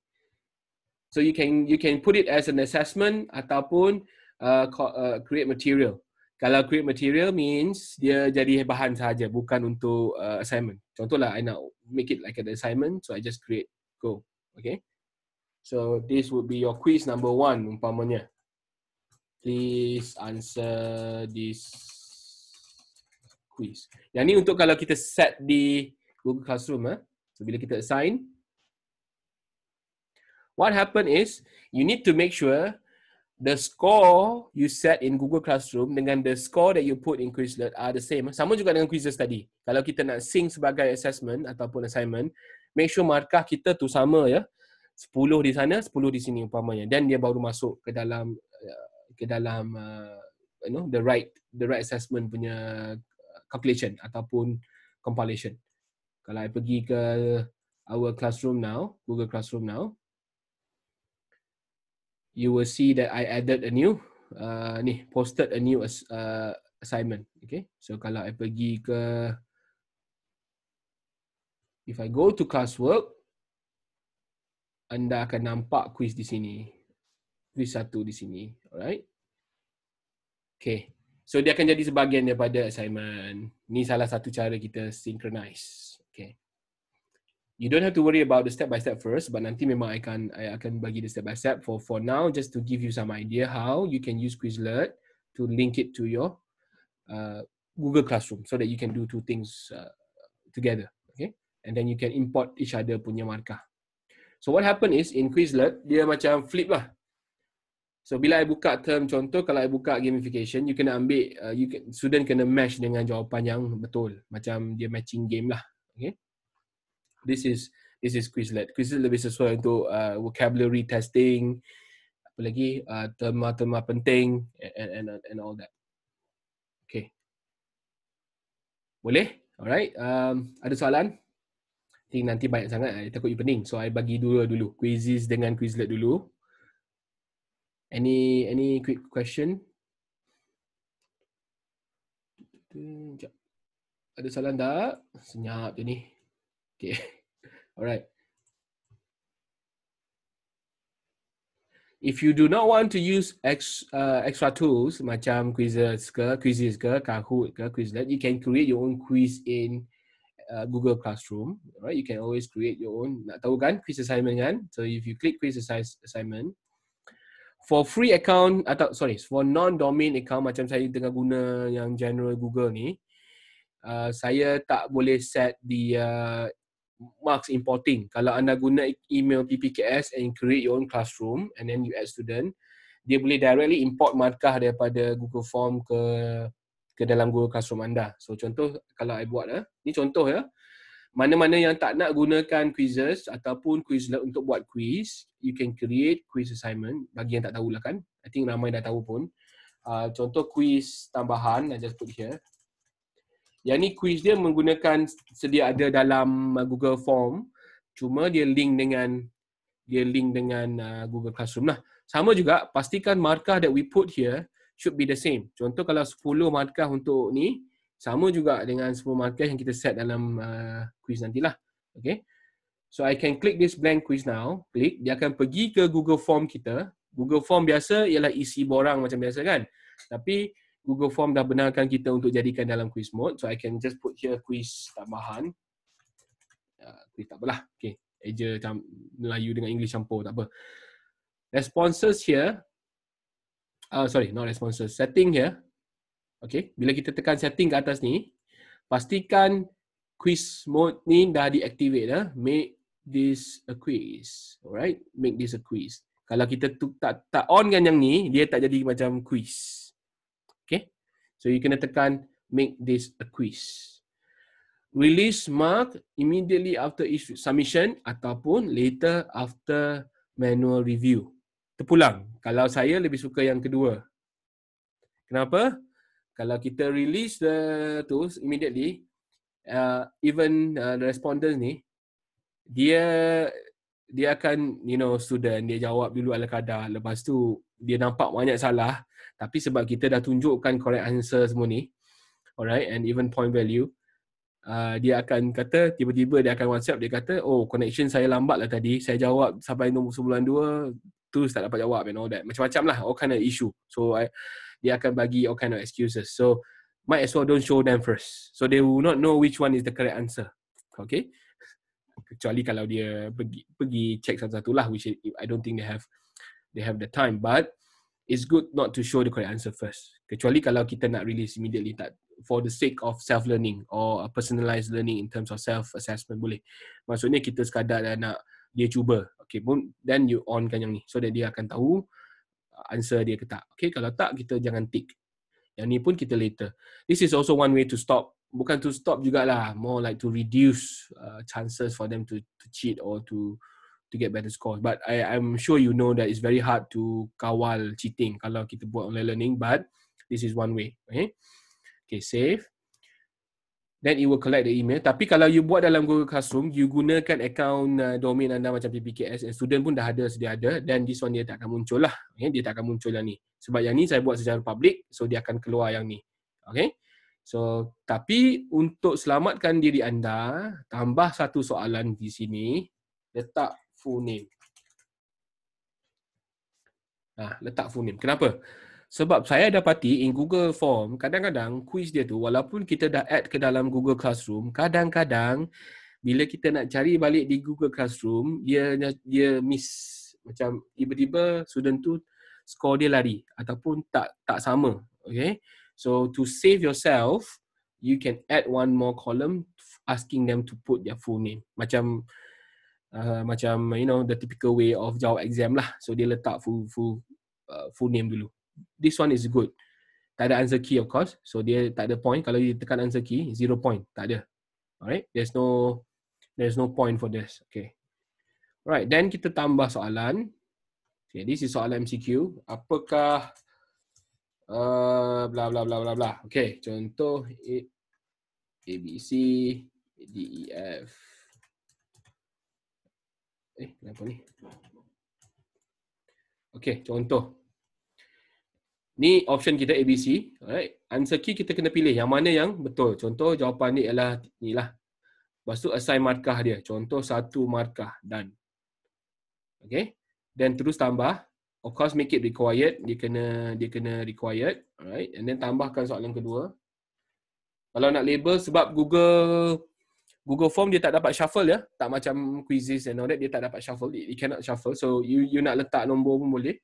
So you can you can put it as an assessment ataupun uh, uh create material. Kalau create material means dia jadi bahan saja bukan untuk uh, assignment. Contohlah I nak make it like an assignment so I just create go. Okay. So this would be your quiz number one umpamanya. Please answer this quiz. Yang ni untuk kalau kita set di Google Classroom. Eh? So bila kita assign, what happened is you need to make sure the score you set in Google Classroom dengan the score that you put in Quizlet are the same. Sama juga dengan Quizlet tadi. Kalau kita nak sync sebagai assessment ataupun assignment, make sure markah kita tu sama ya. 10 di sana, 10 di sini umpamanya. Then dia baru masuk ke dalam eh, ke dalam eh, you know the right the right assessment punya eh, calculation ataupun compilation. Kalau I pergi ke our classroom now, Google Classroom now, you will see that I added a new, uh, ni posted a new as, uh, assignment. Okay, so kalau I pergi ke, if I go to classwork, anda akan nampak quiz di sini, quiz satu di sini. Alright, okay. So dia akan jadi sebahagian daripada assignment. Ni salah satu cara kita synchronize. Okay you don't have to worry about the step by step first but nanti memang I can I akan bagi the step by step for for now just to give you some idea how you can use Quizlet to link it to your uh, Google Classroom so that you can do two things uh, together okay and then you can import each other punya markah so what happen is in Quizlet dia macam flip lah So bila I buka term contoh kalau I buka gamification you can ambil uh, you can, student kena match dengan jawapan yang betul macam dia matching game lah okay this is this is Quizlet. Quizlet lebih sesuai untuk uh, vocabulary testing, apa lagi uh, terma-terma penting and, and and all that. Okay, boleh, alright. Um, ada soalan? Think nanti banyak sangat. I takut you pening. So I bagi dulu dulu. Quizzes dengan Quizlet dulu. Any any quick question? Ada soalan tak? Senyap je ni. Okay. alright. If you do not want to use ex, uh, extra tools, macam quizzes ke, quizzes ke, Kahoot ke, Quizlet, you can create your own quiz in uh, Google Classroom. Right? You can always create your own. Nak tahu kan? Quiz assignment kan? So if you click quiz assignment, for free account, atau sorry, for non-domain account, macam saya tengah guna yang general Google ni, uh, saya tak boleh set the uh, marks importing. Kalau anda guna email PPKS and create your own classroom and then you add student, dia boleh directly import markah daripada Google Form ke ke dalam Google Classroom anda. So contoh kalau I buat, lah, ni contoh ya. Mana-mana yang tak nak gunakan quizzes ataupun quizlet untuk buat quiz, you can create quiz assignment bagi yang tak tahulah kan. I think ramai dah tahu pun. Uh, contoh quiz tambahan, I just put here. Yang ni quiz dia menggunakan sedia ada dalam uh, Google Form. Cuma dia link dengan dia link dengan uh, Google Classroom lah. Sama juga pastikan markah that we put here should be the same. Contoh kalau 10 markah untuk ni sama juga dengan 10 markah yang kita set dalam uh, quiz nantilah. Okay. So I can click this blank quiz now. Click. Dia akan pergi ke Google Form kita. Google Form biasa ialah isi borang macam biasa kan. Tapi Google Form dah benarkan kita untuk jadikan dalam quiz mode. So I can just put here quiz tambahan. Uh, quiz tak apalah. Okay. Eja macam Melayu dengan English campur tak apa. Responses here. Uh, sorry, not responses. Setting here. Okay. Bila kita tekan setting ke atas ni, pastikan quiz mode ni dah diactivate. Eh? Ah. Make this a quiz. Alright. Make this a quiz. Kalau kita tu, tak, tak on kan yang ni, dia tak jadi macam quiz. So you kena tekan make this a quiz. Release mark immediately after each submission ataupun later after manual review. Terpulang. Kalau saya lebih suka yang kedua. Kenapa? Kalau kita release the tools immediately, uh, even uh, the respondent ni, dia dia akan, you know, student, dia jawab dulu ala kadar. Lepas tu, dia nampak banyak salah. Tapi sebab kita dah tunjukkan correct answer semua ni, alright, and even point value, uh, dia akan kata, tiba-tiba dia akan WhatsApp, dia kata, oh connection saya lambat lah tadi, saya jawab sampai nombor sebulan dua, terus tak dapat jawab and all that. Macam-macam lah, all kind of issue. So, I, dia akan bagi all kind of excuses. So, might as well don't show them first. So, they will not know which one is the correct answer. Okay? Kecuali kalau dia pergi pergi check satu-satulah, which I don't think they have they have the time. But, it's good not to show the correct answer first. Kecuali kalau kita nak release immediately tak for the sake of self learning or a personalized learning in terms of self assessment boleh. Maksudnya kita sekadar dah nak dia cuba. Okay, boom, then you on kan yang ni so that dia akan tahu uh, answer dia ke tak. Okay, kalau tak kita jangan tick. Yang ni pun kita later. This is also one way to stop bukan to stop jugalah more like to reduce uh, chances for them to to cheat or to to get better scores. But I, I'm sure you know that it's very hard to kawal cheating kalau kita buat online learning. But this is one way. Okay, okay save. Then it will collect the email. Tapi kalau you buat dalam Google Classroom, you gunakan account uh, domain anda macam PPKS and student pun dah ada sedia ada. Then this one dia tak akan muncul lah. Okay? Dia tak akan muncul lah ni. Sebab yang ni saya buat secara public. So dia akan keluar yang ni. Okay. So tapi untuk selamatkan diri anda, tambah satu soalan di sini. Letak full name. Ha, letak full name. Kenapa? Sebab saya dapati in Google Form, kadang-kadang quiz dia tu, walaupun kita dah add ke dalam Google Classroom, kadang-kadang bila kita nak cari balik di Google Classroom, dia dia miss. Macam tiba-tiba student tu score dia lari ataupun tak tak sama. Okay. So to save yourself, you can add one more column asking them to put their full name. Macam uh, macam you know the typical way of jawab exam lah so dia letak full full uh, full name dulu this one is good tak ada answer key of course so dia tak ada point kalau dia tekan answer key zero point tak ada alright there's no there's no point for this okay Right, then kita tambah soalan okay this is soalan MCQ apakah uh, bla bla bla bla bla okay contoh A, A B C D E F Eh, kenapa ni? Okay, contoh. Ni option kita ABC. Alright. Answer key kita kena pilih yang mana yang betul. Contoh jawapan ni ialah ni lah. Lepas tu assign markah dia. Contoh satu markah. Done. Okay. Then terus tambah. Of course make it required. Dia kena dia kena required. Alright. And then tambahkan soalan kedua. Kalau nak label sebab Google Google Form dia tak dapat shuffle ya. Tak macam quizzes and all that, dia tak dapat shuffle. It, it cannot shuffle. So you you nak letak nombor pun boleh.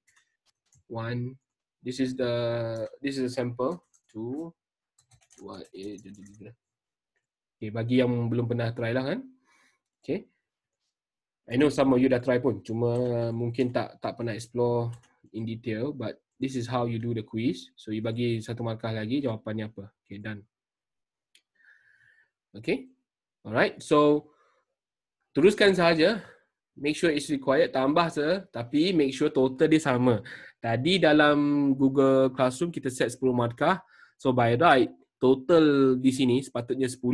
One. This is the this is a sample. Two. Two eight. Dua, dua, Okay, bagi yang belum pernah try lah kan. Okay. I know some of you dah try pun. Cuma mungkin tak tak pernah explore in detail. But this is how you do the quiz. So you bagi satu markah lagi jawapannya apa. Okay, done. Okay. Alright, so teruskan sahaja. Make sure it's required, tambah se, tapi make sure total dia sama. Tadi dalam Google Classroom kita set 10 markah. So by right, total di sini sepatutnya 10.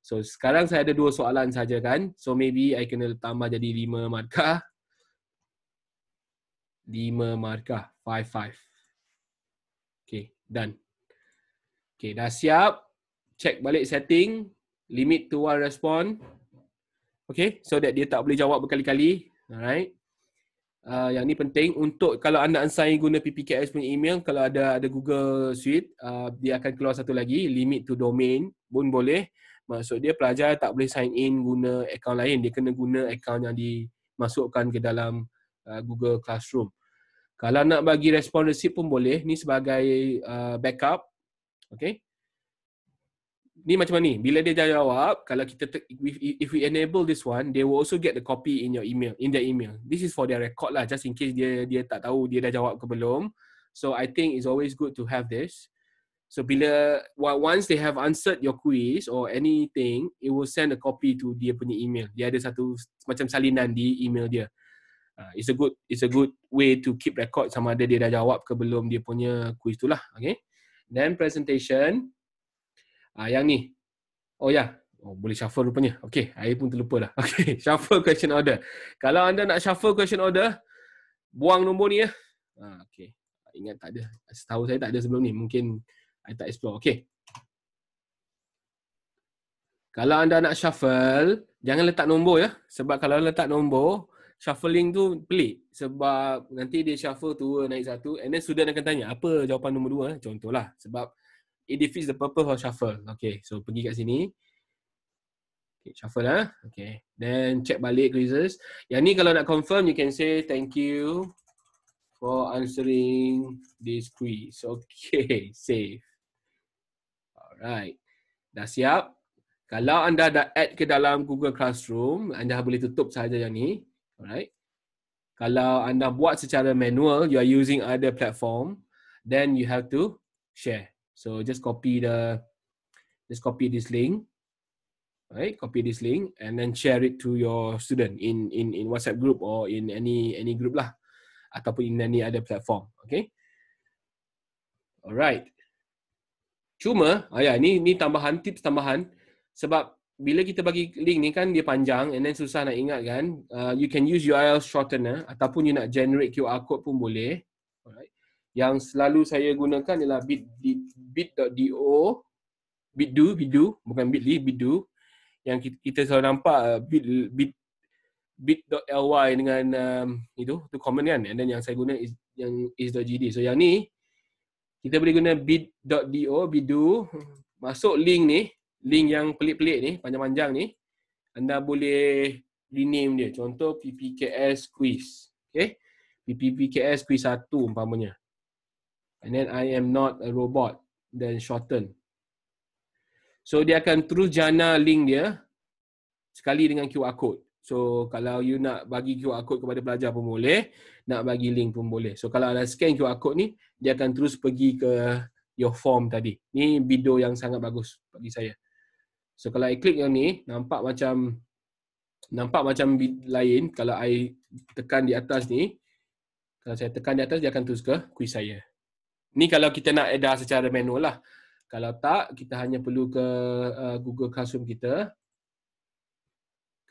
So sekarang saya ada dua soalan saja kan. So maybe I kena tambah jadi 5 markah. 5 markah, 5-5. Okay, done. Okay, dah siap. Check balik setting limit to one respond. Okay, so that dia tak boleh jawab berkali-kali. Alright. Uh, yang ni penting untuk kalau anda unsign guna PPKS punya email, kalau ada ada Google Suite, uh, dia akan keluar satu lagi, limit to domain pun boleh. Maksud dia pelajar tak boleh sign in guna akaun lain, dia kena guna akaun yang dimasukkan ke dalam uh, Google Classroom. Kalau nak bagi respon receipt pun boleh, ni sebagai uh, backup. Okay ni macam ni bila dia jawab kalau kita if, if we enable this one they will also get the copy in your email in their email this is for their record lah just in case dia dia tak tahu dia dah jawab ke belum so i think it's always good to have this so bila once they have answered your quiz or anything it will send a copy to dia punya email dia ada satu macam salinan di email dia uh, it's a good it's a good way to keep record sama ada dia dah jawab ke belum dia punya quiz tu lah okay then presentation Ah yang ni. Oh ya. Yeah. Oh boleh shuffle rupanya. Okey, saya pun terlupa dah. Okey, shuffle question order. Kalau anda nak shuffle question order, buang nombor ni ya. Ha ah, okey. Ingat tak ada. Setahu saya tak ada sebelum ni. Mungkin saya tak explore. Okey. Kalau anda nak shuffle, jangan letak nombor ya. Sebab kalau letak nombor, shuffling tu pelik. Sebab nanti dia shuffle tu naik satu and then sudah akan tanya apa jawapan nombor dua. Eh? Contohlah. Sebab It defeats the purpose of shuffle. Okay, so pergi kat sini. Okay, shuffle lah. Okay, then check balik quizzes. Yang ni kalau nak confirm, you can say thank you for answering this quiz. Okay, save. Alright, dah siap. Kalau anda dah add ke dalam Google Classroom, anda boleh tutup saja yang ni. Alright. Kalau anda buat secara manual, you are using other platform, then you have to share. So just copy the just copy this link. Right? Copy this link and then share it to your student in in in WhatsApp group or in any any group lah ataupun in any other platform, okay? Alright. Cuma, ah ya, ni ni tambahan tips tambahan sebab bila kita bagi link ni kan dia panjang and then susah nak ingat kan. Uh, you can use URL shortener ataupun you nak generate QR code pun boleh. Alright yang selalu saya gunakan ialah bit dot do, bitdo bitdo bukan bitly bitdo yang kita, kita selalu nampak uh, bit bit ly dengan um, itu tu common kan and then yang saya guna is yang gd. so yang ni kita boleh guna bit dot bit.do bitdo masuk link ni link yang pelik-pelik ni panjang-panjang ni anda boleh rename dia contoh ppks quiz okay? ppks quiz satu umpamanya and then I am not a robot, then shorten. So dia akan terus jana link dia sekali dengan QR code. So kalau you nak bagi QR code kepada pelajar pun boleh, nak bagi link pun boleh. So kalau ada scan QR code ni, dia akan terus pergi ke your form tadi. Ni video yang sangat bagus bagi saya. So kalau I klik yang ni, nampak macam nampak macam lain kalau I tekan di atas ni. Kalau saya tekan di atas dia akan terus ke quiz saya. Ni kalau kita nak edar secara manual lah. Kalau tak, kita hanya perlu ke uh, Google Classroom kita.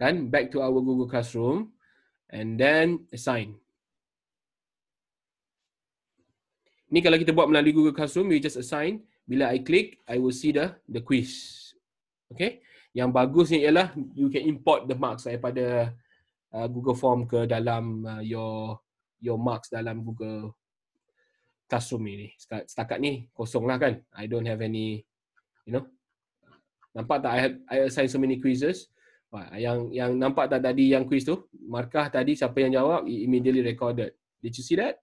Kan, back to our Google Classroom. And then assign. Ni kalau kita buat melalui Google Classroom, we just assign. Bila I click, I will see the the quiz. Okay. Yang bagus ni ialah you can import the marks daripada uh, Google Form ke dalam uh, your your marks dalam Google classroom ni. Setakat, ni kosong lah kan. I don't have any, you know. Nampak tak I, have, I assign so many quizzes. Yang yang nampak tak tadi yang quiz tu? Markah tadi siapa yang jawab immediately recorded. Did you see that?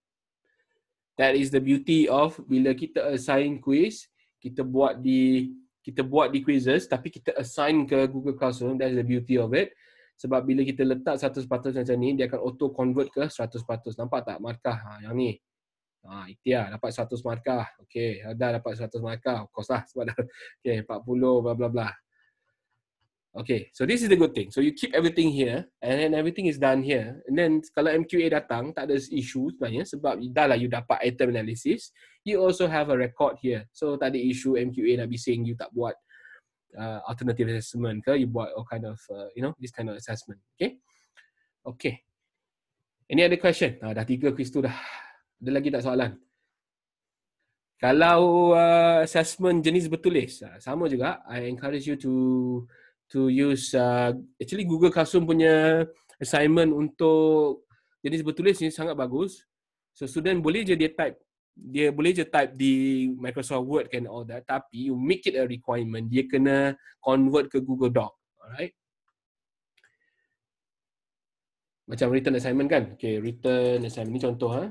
That is the beauty of bila kita assign quiz, kita buat di kita buat di quizzes tapi kita assign ke Google Classroom. That's the beauty of it. Sebab bila kita letak 100% macam ni, dia akan auto convert ke 100%. Nampak tak markah? Ha, yang ni. Ha, ikhtiar dapat 100 markah. Okey, ada dapat 100 markah. Of course lah sebab dah okay, 40 bla bla bla. Okay, so this is the good thing. So you keep everything here and then everything is done here. And then kalau MQA datang, tak ada isu sebenarnya sebab dah lah you dapat item analysis. You also have a record here. So tak ada isu MQA nak bising you tak buat uh, alternative assessment ke, you buat all kind of, uh, you know, this kind of assessment. Okay? Okay. Any other question? Uh, dah tiga quiz tu dah. Ada lagi tak soalan? Kalau uh, assessment jenis bertulis, uh, sama juga. I encourage you to to use uh, actually Google Classroom punya assignment untuk jenis bertulis ni sangat bagus. So student boleh je dia type dia boleh je type di Microsoft Word and all that tapi you make it a requirement dia kena convert ke Google Doc alright macam written assignment kan okay written assignment ni contoh ha huh?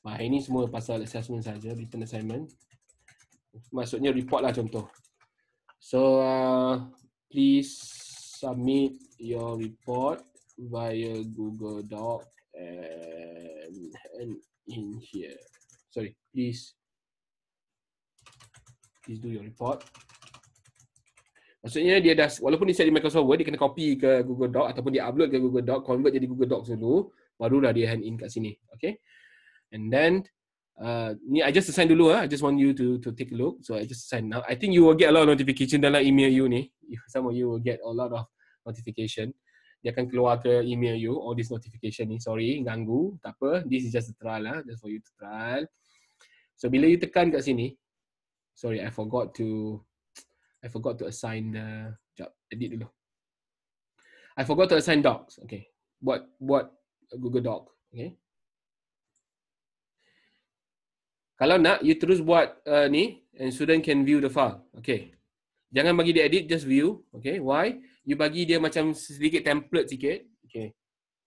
Sebab ini semua pasal assessment saja, di assignment. Maksudnya report lah contoh. So, uh, please submit your report via Google Doc and, and in here. Sorry, please. Please do your report. Maksudnya dia dah, walaupun dia set di Microsoft Word, dia kena copy ke Google Doc ataupun dia upload ke Google Doc, convert jadi Google Doc dulu, barulah dia hand in kat sini. Okay and then uh, ni I just sign dulu ah. I just want you to to take a look. So I just sign now. I think you will get a lot of notification dalam email you ni. Some of you will get a lot of notification. Dia akan keluar ke email you all this notification ni. Sorry, ganggu. Tak apa. This is just a trial lah. Just for you to trial. So bila you tekan kat sini, sorry, I forgot to I forgot to assign the job. Edit dulu. I forgot to assign docs. Okay. What what Google Doc. Okay. Kalau nak, you terus buat uh, ni and student can view the file. Okay. Jangan bagi dia edit, just view. Okay, why? You bagi dia macam sedikit template sikit. Okay.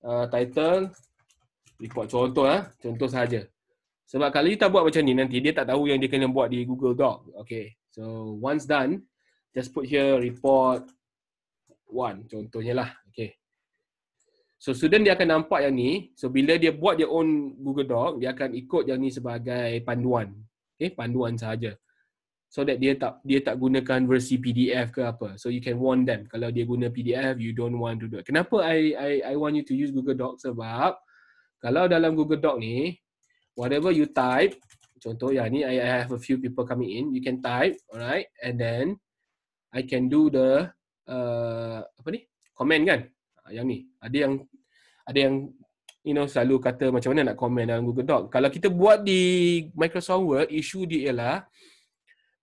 Uh, title. Report contoh lah. Contoh saja. Sebab kalau you tak buat macam ni nanti, dia tak tahu yang dia kena buat di Google Doc. Okay. So, once done, just put here report one. Contohnya lah. Okay. So student dia akan nampak yang ni. So bila dia buat dia own Google Doc, dia akan ikut yang ni sebagai panduan. Okay, panduan saja. So that dia tak dia tak gunakan versi PDF ke apa. So you can warn them kalau dia guna PDF, you don't want to do. It. Kenapa I I I want you to use Google Doc sebab kalau dalam Google Doc ni whatever you type, contoh yang ni I, I have a few people coming in, you can type, alright? And then I can do the uh, apa ni? Comment kan? Ah, yang ni. Ada yang ada yang you know selalu kata macam mana nak komen dalam Google Doc. Kalau kita buat di Microsoft Word, isu dia ialah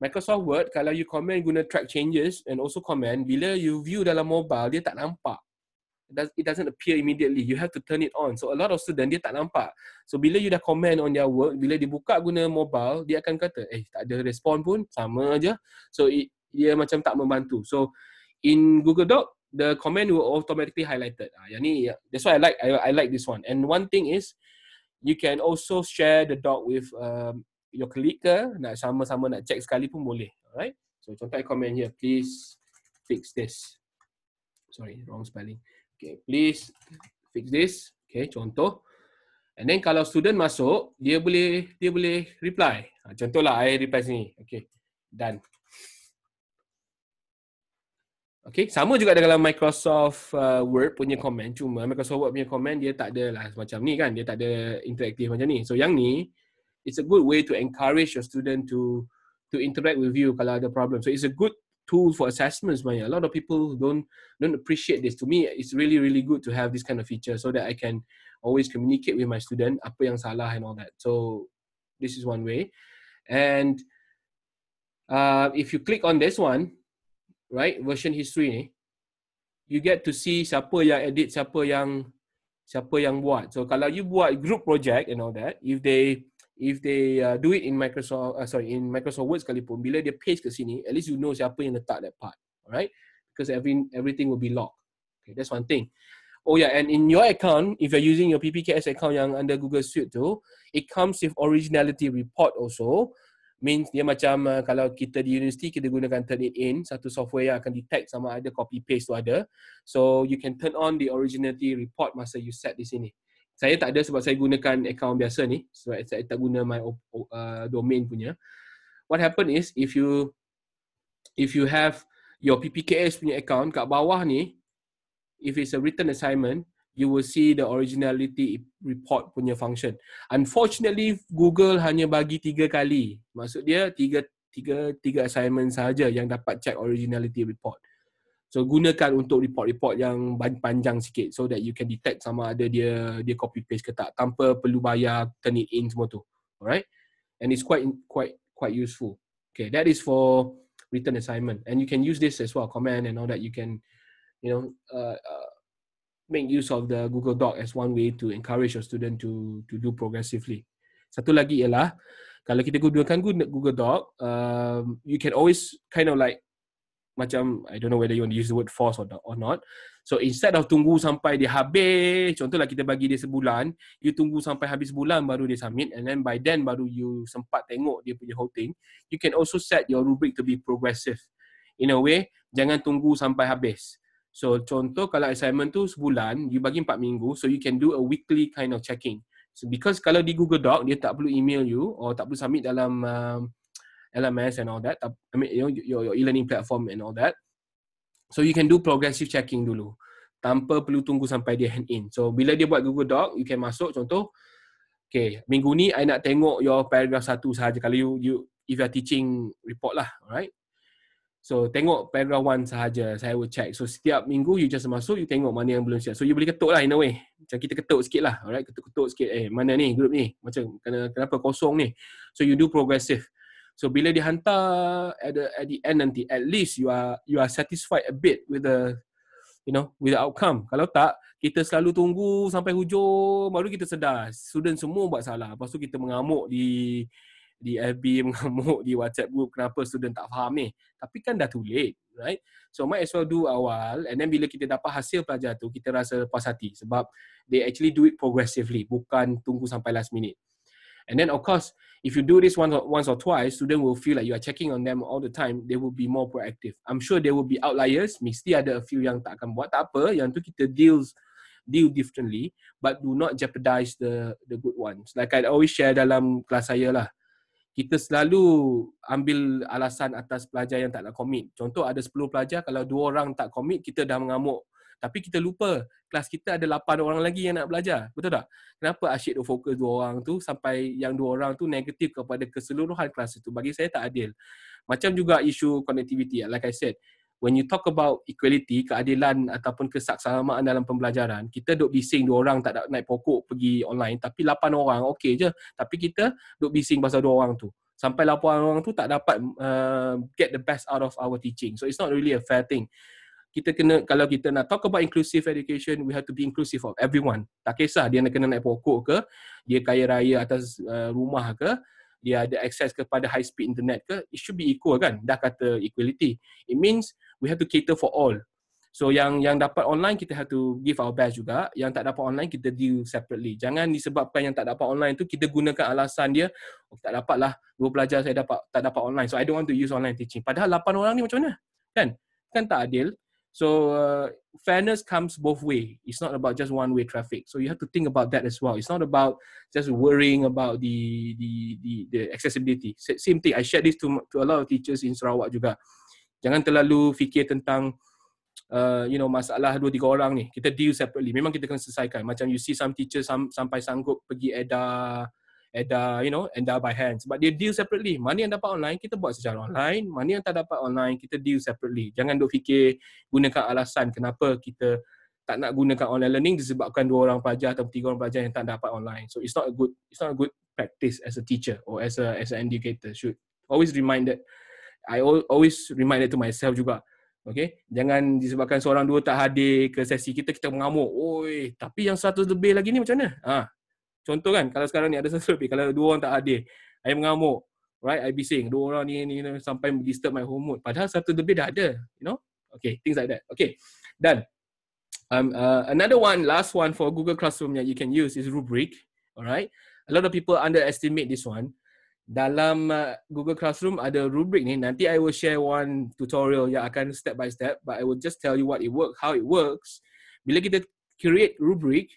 Microsoft Word kalau you comment guna track changes and also comment bila you view dalam mobile dia tak nampak. It doesn't appear immediately. You have to turn it on. So a lot of student dia tak nampak. So bila you dah comment on their work, bila dia buka guna mobile, dia akan kata, eh tak ada respon pun, sama aja. So it, dia macam tak membantu. So in Google Doc, the comment will automatically highlighted. Ah, yang that's why I like I, I like this one. And one thing is, you can also share the doc with um, your colleague ke, sama-sama nak check sekali pun boleh. Alright. So contoh, I comment here, please fix this. Sorry, wrong spelling. Okay, please fix this. Okay, contoh. And then kalau student masuk, dia boleh dia boleh reply. Ah, contohlah, I reply sini. Okay, done. Okay, sama juga dalam Microsoft uh, Word punya comment, Cuma Microsoft Word punya comment dia tak ada lah macam ni kan. Dia tak ada interaktif macam ni. So yang ni, it's a good way to encourage your student to to interact with you kalau ada problem. So it's a good tool for assessment sebenarnya. A lot of people don't don't appreciate this. To me, it's really really good to have this kind of feature so that I can always communicate with my student apa yang salah and all that. So this is one way. And uh, if you click on this one, right version history ni you get to see siapa yang edit siapa yang siapa yang buat so kalau you buat group project and all that if they if they uh, do it in microsoft uh, sorry in microsoft word sekalipun bila dia paste ke sini at least you know siapa yang letak that part Alright, because every everything will be locked okay that's one thing oh yeah and in your account if you're using your ppks account yang under google suite tu it comes with originality report also means dia macam uh, kalau kita di universiti kita gunakan turn it in satu software yang akan detect sama ada copy paste tu ada so you can turn on the originality report masa you set di sini saya tak ada sebab saya gunakan account biasa ni sebab so, saya tak guna my uh, domain punya what happen is if you if you have your PPKS punya account kat bawah ni if it's a written assignment you will see the originality report punya function. Unfortunately, Google hanya bagi tiga kali. Maksud dia tiga tiga tiga assignment saja yang dapat check originality report. So gunakan untuk report-report yang panjang sikit so that you can detect sama ada dia dia copy paste ke tak tanpa perlu bayar turn it in semua tu. Alright? And it's quite quite quite useful. Okay, that is for written assignment. And you can use this as well, command and all that you can you know uh, uh make use of the Google Doc as one way to encourage your student to to do progressively. Satu lagi ialah kalau kita gunakan Google Doc, um, you can always kind of like macam I don't know whether you want to use the word force or or not. So instead of tunggu sampai dia habis, contohlah kita bagi dia sebulan, you tunggu sampai habis bulan baru dia submit and then by then baru you sempat tengok dia punya whole thing. You can also set your rubric to be progressive. In a way, jangan tunggu sampai habis. So contoh kalau assignment tu sebulan, you bagi 4 minggu, so you can do a weekly kind of checking. So because kalau di Google Doc, dia tak perlu email you or tak perlu submit dalam uh, um, LMS and all that. I mean, you know, your, your e-learning platform and all that. So you can do progressive checking dulu tanpa perlu tunggu sampai dia hand in. So bila dia buat Google Doc, you can masuk contoh Okay, minggu ni I nak tengok your paragraph satu sahaja kalau you, you if you are teaching report lah, alright. So tengok paragraph 1 sahaja saya will check. So setiap minggu you just masuk you tengok mana yang belum siap. So you boleh ketuk lah in a way. Macam kita ketuk sikit lah. Alright ketuk-ketuk sikit. Eh mana ni grup ni? Macam kenapa kosong ni? So you do progressive. So bila dihantar at the, at the end nanti at least you are you are satisfied a bit with the you know with the outcome. Kalau tak kita selalu tunggu sampai hujung baru kita sedar student semua buat salah. Lepas tu kita mengamuk di di FB mengamuk di WhatsApp group kenapa student tak faham ni. Tapi kan dah too late, right? So might as well do awal and then bila kita dapat hasil pelajar tu kita rasa puas hati sebab they actually do it progressively bukan tunggu sampai last minute. And then of course if you do this once or, once or twice student will feel like you are checking on them all the time they will be more proactive. I'm sure there will be outliers, mesti ada a few yang tak akan buat tak apa yang tu kita deals deal differently but do not jeopardize the the good ones. Like I always share dalam kelas saya lah kita selalu ambil alasan atas pelajar yang tak nak commit. Contoh ada 10 pelajar, kalau dua orang tak commit, kita dah mengamuk. Tapi kita lupa, kelas kita ada 8 orang lagi yang nak belajar. Betul tak? Kenapa asyik tu fokus dua orang tu sampai yang dua orang tu negatif kepada keseluruhan kelas itu. Bagi saya tak adil. Macam juga isu connectivity, like I said when you talk about equality, keadilan ataupun kesaksamaan dalam pembelajaran, kita duk bising dua orang tak nak naik pokok pergi online tapi lapan orang okey je. Tapi kita duk bising pasal dua orang tu. Sampai lapan orang tu tak dapat uh, get the best out of our teaching. So it's not really a fair thing. Kita kena, kalau kita nak talk about inclusive education, we have to be inclusive of everyone. Tak kisah dia nak kena naik pokok ke, dia kaya raya atas uh, rumah ke, dia ada access kepada high speed internet ke it should be equal kan dah kata equality it means we have to cater for all. So yang yang dapat online kita have to give our best juga. Yang tak dapat online kita deal separately. Jangan disebabkan yang tak dapat online tu kita gunakan alasan dia oh, tak dapat lah. Dua pelajar saya dapat tak dapat online. So I don't want to use online teaching. Padahal lapan orang ni macam mana? Kan? Kan tak adil. So uh, fairness comes both way. It's not about just one way traffic. So you have to think about that as well. It's not about just worrying about the the the, the accessibility. Same thing. I share this to to a lot of teachers in Sarawak juga. Jangan terlalu fikir tentang uh, you know masalah dua tiga orang ni. Kita deal separately. Memang kita kena selesaikan. Macam you see some teacher some, sampai sanggup pergi ada ada you know ada by hands, but dia deal separately. Mana yang dapat online kita buat secara online, mana yang tak dapat online kita deal separately. Jangan duk fikir gunakan alasan kenapa kita tak nak gunakan online learning disebabkan dua orang pelajar atau tiga orang pelajar yang tak dapat online. So it's not a good it's not a good practice as a teacher or as a as an educator should always remind that I always remind it to myself juga. Okay. Jangan disebabkan seorang dua tak hadir ke sesi kita, kita mengamuk. Oi, tapi yang satu lebih lagi ni macam mana? Ha. Contoh kan, kalau sekarang ni ada satu lebih. Kalau dua orang tak hadir, saya mengamuk. Right, I be saying Dua orang ni, ni, ni sampai disturb my home mood. Padahal satu lebih dah ada. You know? Okay, things like that. Okay. Dan, um, uh, another one, last one for Google Classroom yang you can use is rubric. Alright. A lot of people underestimate this one dalam uh, Google Classroom ada rubrik ni nanti I will share one tutorial yang akan step by step but I will just tell you what it work how it works bila kita create rubrik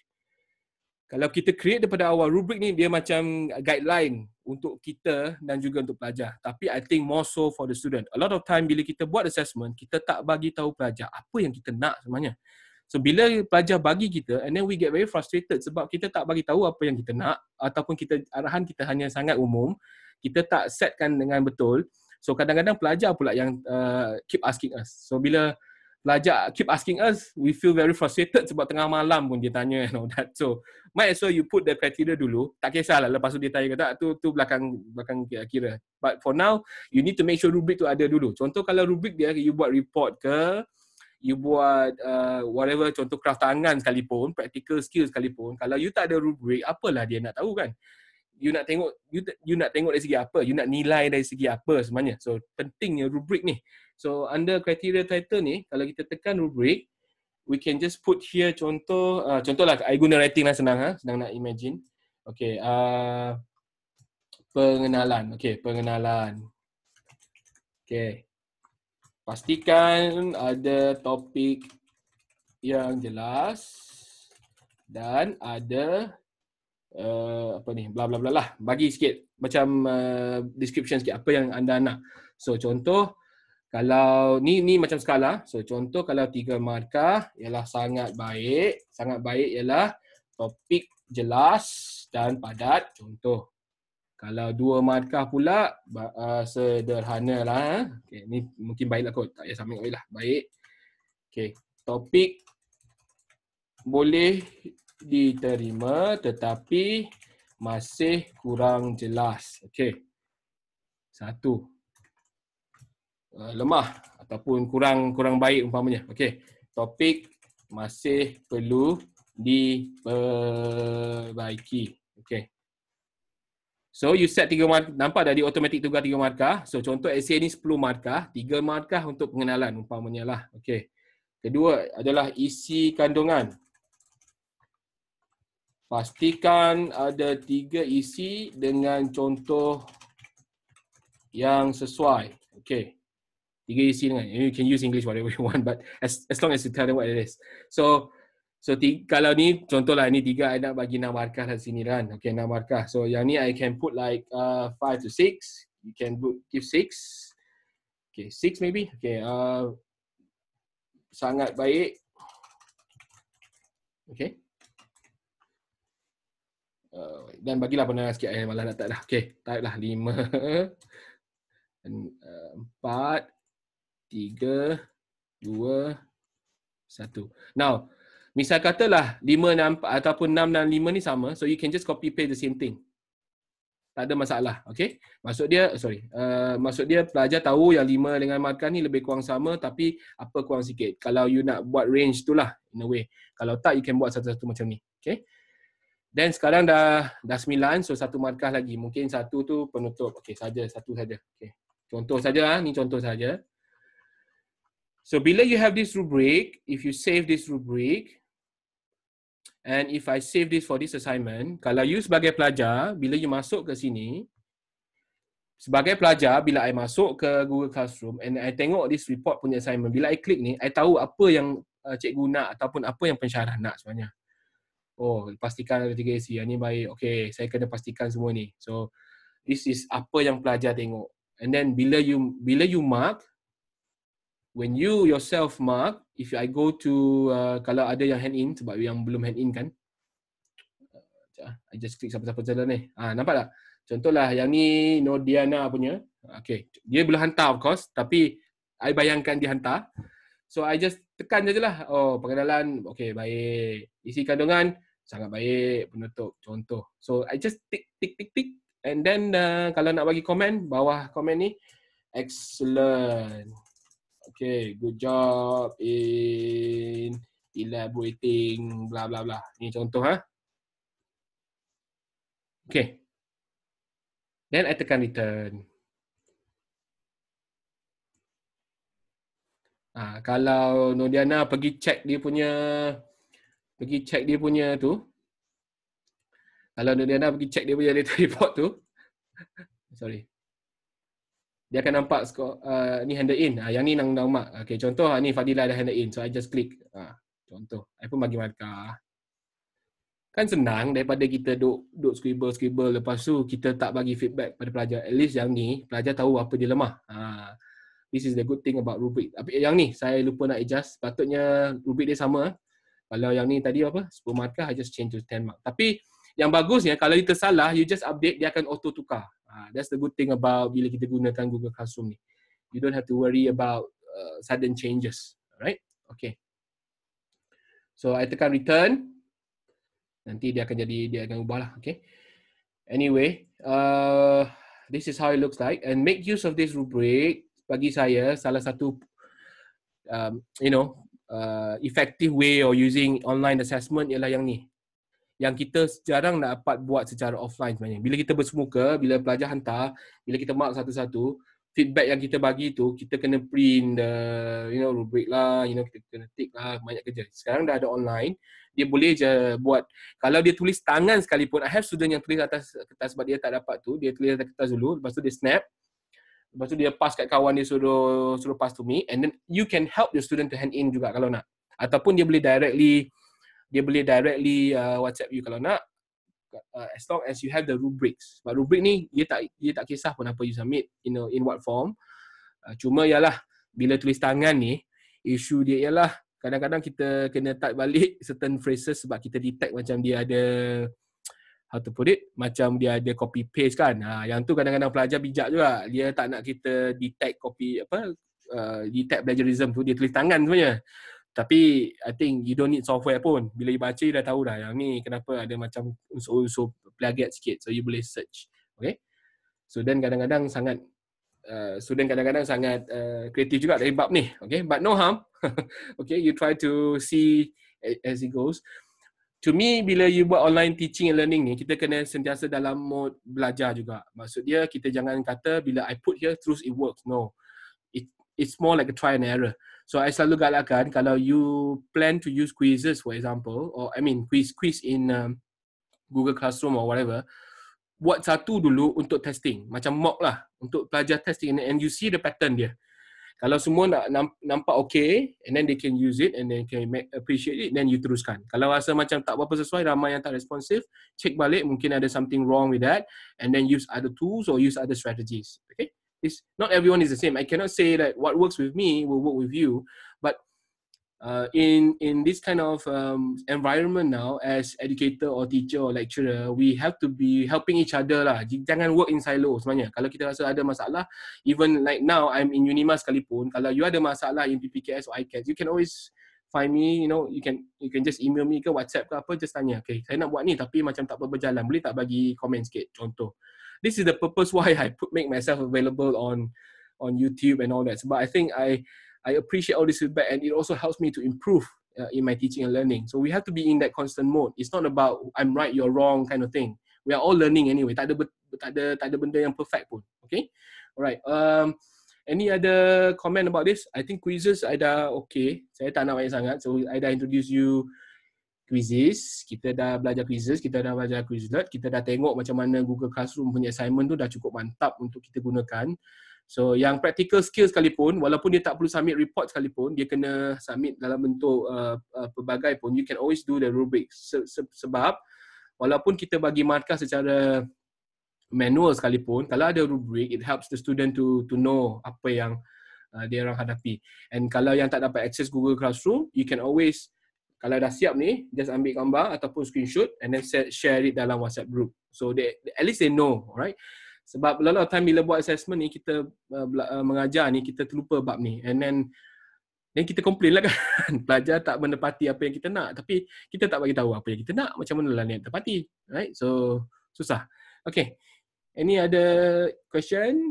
kalau kita create daripada awal rubrik ni dia macam guideline untuk kita dan juga untuk pelajar tapi I think more so for the student a lot of time bila kita buat assessment kita tak bagi tahu pelajar apa yang kita nak sebenarnya so bila pelajar bagi kita and then we get very frustrated sebab kita tak bagi tahu apa yang kita nak ataupun kita arahan kita hanya sangat umum kita tak setkan dengan betul so kadang-kadang pelajar pula yang uh, keep asking us so bila pelajar keep asking us we feel very frustrated sebab tengah malam pun dia tanya You know that so might as well you put the criteria dulu tak kisahlah lepas tu dia tanya kata tu tu belakang belakang kira but for now you need to make sure rubrik tu ada dulu contoh kalau rubrik dia you buat report ke you buat uh, whatever contoh kraft tangan sekalipun practical skill sekalipun kalau you tak ada rubric apalah dia nak tahu kan you nak tengok you, you nak tengok dari segi apa you nak nilai dari segi apa sebenarnya so pentingnya rubrik ni so under criteria title ni kalau kita tekan rubrik we can just put here contoh uh, contohlah i guna writing lah senang ha senang nak imagine okey uh, pengenalan okey pengenalan okey pastikan ada topik yang jelas dan ada uh, apa ni bla bla bla lah bagi sikit macam uh, description sikit apa yang anda nak so contoh kalau ni ni macam skala so contoh kalau tiga markah ialah sangat baik sangat baik ialah topik jelas dan padat contoh kalau dua markah pula uh, sederhana lah eh. okay, ni mungkin baiklah kot tak payah sambil lah baik okay. topik boleh diterima tetapi masih kurang jelas. Okey. Satu. Eh, lemah ataupun kurang kurang baik umpamanya. Okey. Topik masih perlu diperbaiki. Okey. So you set tiga markah. Nampak dah di automatic tugas tiga markah. So contoh essay ni sepuluh markah. tiga markah untuk pengenalan umpamanya lah. Okey. Kedua adalah isi kandungan. Pastikan ada tiga isi dengan contoh yang sesuai. Okay. Tiga isi dengan, you can use English whatever you want but as, as long as you tell them what it is. So, so tiga, kalau ni contohlah ni tiga, I nak bagi enam markah kat sini kan. Okay, enam markah. So yang ni I can put like uh, five to six. You can put, give six. Okay, six maybe. Okay, uh, sangat baik. Okay. Uh, dan bagilah penerangan sikit eh malah dah tak dah. Okey, type lah 5 uh, empat, tiga, dua, satu. Now, misal katalah lima enam ataupun enam dan lima ni sama. So you can just copy paste the same thing. Tak ada masalah. Okay? Maksud dia, oh, sorry. Uh, maksud dia pelajar tahu yang lima dengan markah ni lebih kurang sama tapi apa kurang sikit. Kalau you nak buat range tu lah in a way. Kalau tak, you can buat satu-satu macam ni. Okay? Then sekarang dah dah sembilan, so satu markah lagi. Mungkin satu tu penutup. okay saja satu saja. okay Contoh saja ah, ni contoh saja. So bila you have this rubric, if you save this rubric and if I save this for this assignment, kalau you sebagai pelajar, bila you masuk ke sini, sebagai pelajar bila I masuk ke Google Classroom and I tengok this report punya assignment, bila I klik ni, I tahu apa yang uh, cikgu nak ataupun apa yang pensyarah nak sebenarnya oh pastikan ada tiga isi yang ni baik okey saya kena pastikan semua ni so this is apa yang pelajar tengok and then bila you bila you mark when you yourself mark if i go to uh, kalau ada yang hand in sebab yang belum hand in kan ah. I just click siapa-siapa jalan ni. Ah ha, nampak tak? Contohlah yang ni no Diana punya. Okay. Dia belum hantar of course. Tapi I bayangkan dia hantar. So I just tekan je lah. Oh perkenalan. Okay baik. Isi kandungan sangat baik penutup contoh so i just tick tick tick tick and then uh, kalau nak bagi komen bawah komen ni excellent okay good job in elaborating bla bla bla ni contoh ha okay then i tekan return Ha, kalau Nodiana pergi check dia punya pergi check dia punya tu kalau Nuriana pergi check dia punya latest report tu sorry dia akan nampak skor, uh, ni handle in uh, yang ni nang nang mak okey contoh uh, ni Fadila dah handle in so i just click uh, contoh i pun bagi markah kan senang daripada kita duk duk scribble scribble lepas tu kita tak bagi feedback pada pelajar at least yang ni pelajar tahu apa dia lemah uh, this is the good thing about rubik tapi yang ni saya lupa nak adjust patutnya rubik dia sama kalau yang ni tadi apa? 10 markah, I just change to 10 mark. Tapi yang bagusnya kalau you tersalah, you just update, dia akan auto tukar. Ha, that's the good thing about bila kita gunakan Google Classroom ni. You don't have to worry about uh, sudden changes. Alright? Okay. So, I tekan return. Nanti dia akan jadi, dia akan ubah lah. Okay. Anyway, uh, this is how it looks like. And make use of this rubric. Bagi saya, salah satu, um, you know, uh, effective way or using online assessment ialah yang ni. Yang kita jarang nak dapat buat secara offline sebenarnya. Bila kita bersemuka, bila pelajar hantar, bila kita mark satu-satu, feedback yang kita bagi tu kita kena print the you know rubric lah you know kita kena tick lah banyak kerja sekarang dah ada online dia boleh je buat kalau dia tulis tangan sekalipun i have student yang tulis atas kertas sebab dia tak dapat tu dia tulis atas kertas dulu lepas tu dia snap Lepas tu dia pass kat kawan dia suruh suruh pass to me and then you can help your student to hand in juga kalau nak. Ataupun dia boleh directly dia boleh directly uh, WhatsApp you kalau nak. Uh, as long as you have the rubrics. But rubric ni dia tak dia tak kisah pun apa you submit you know in what form. Uh, cuma ialah bila tulis tangan ni isu dia ialah kadang-kadang kita kena type balik certain phrases sebab kita detect macam dia ada how to put it macam dia ada copy paste kan ha, yang tu kadang-kadang pelajar bijak juga dia tak nak kita detect copy apa uh, detect plagiarism tu dia tulis tangan sebenarnya tapi I think you don't need software pun bila you baca you dah tahu dah yang ni kenapa ada macam unsur-unsur plagiat sikit so you boleh search okay so then kadang-kadang sangat Uh, student kadang-kadang sangat kreatif uh, juga dari bab ni okay but no harm okay you try to see as it goes To me, bila you buat online teaching and learning ni, kita kena sentiasa dalam mode belajar juga. Maksud dia, kita jangan kata bila I put here, terus it works. No. It, it's more like a try and error. So, I selalu galakkan kalau you plan to use quizzes, for example, or I mean, quiz quiz in um, Google Classroom or whatever, buat satu dulu untuk testing. Macam mock lah. Untuk pelajar testing and, and you see the pattern dia. Kalau semua nak nampak okay and then they can use it and then can make, appreciate it then you teruskan. Kalau rasa macam tak apa-apa sesuai, ramai yang tak responsif, check balik mungkin ada something wrong with that and then use other tools or use other strategies. Okay? It's not everyone is the same. I cannot say that what works with me will work with you uh, in in this kind of um, environment now as educator or teacher or lecturer we have to be helping each other lah jangan work in silo sebenarnya kalau kita rasa ada masalah even like now i'm in Unimas sekalipun kalau you ada masalah in ppks or icats you can always find me you know you can you can just email me ke whatsapp ke apa just tanya okay saya nak buat ni tapi macam tak berjalan boleh tak bagi komen sikit contoh this is the purpose why i put make myself available on on youtube and all that But i think i I appreciate all this feedback and it also helps me to improve uh, in my teaching and learning. So we have to be in that constant mode. It's not about I'm right, you're wrong kind of thing. We are all learning anyway. Tak ada, tak ada, tak ada benda yang perfect pun. Okay? Alright. Um, any other comment about this? I think quizzes, I dah okay. Saya tak nak banyak sangat. So I dah introduce you quizzes. Kita dah belajar quizzes. Kita dah belajar quizlet. Kita dah tengok macam mana Google Classroom punya assignment tu dah cukup mantap untuk kita gunakan. So yang practical skill sekalipun walaupun dia tak perlu submit report sekalipun dia kena submit dalam bentuk uh, uh, pelbagai pun you can always do the rubric sebab walaupun kita bagi markah secara manual sekalipun kalau ada rubric it helps the student to to know apa yang uh, dia orang hadapi and kalau yang tak dapat access Google Classroom you can always kalau dah siap ni just ambil gambar ataupun screenshot and then share it dalam WhatsApp group so they at least they know right sebab a lot of time bila buat assessment ni kita uh, uh mengajar ni kita terlupa bab ni and then dan kita komplain lah kan pelajar tak menepati apa yang kita nak tapi kita tak bagi tahu apa yang kita nak macam mana lah ni tepati right so susah okay ini ada question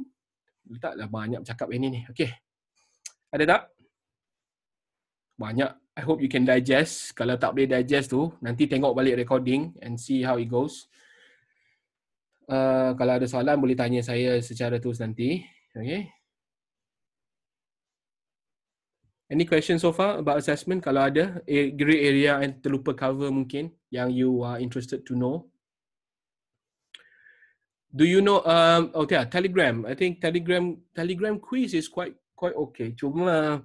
letaklah banyak cakap ini ni okay ada tak banyak i hope you can digest kalau tak boleh digest tu nanti tengok balik recording and see how it goes uh, Eh, kalau ada soalan boleh tanya saya secara terus nanti. Okay. Any question so far about assessment? Kalau ada grey area yang terlupa cover mungkin yang you are interested to know. Do you know? Um, oh yeah, Telegram. I think Telegram Telegram quiz is quite quite okay. Cuma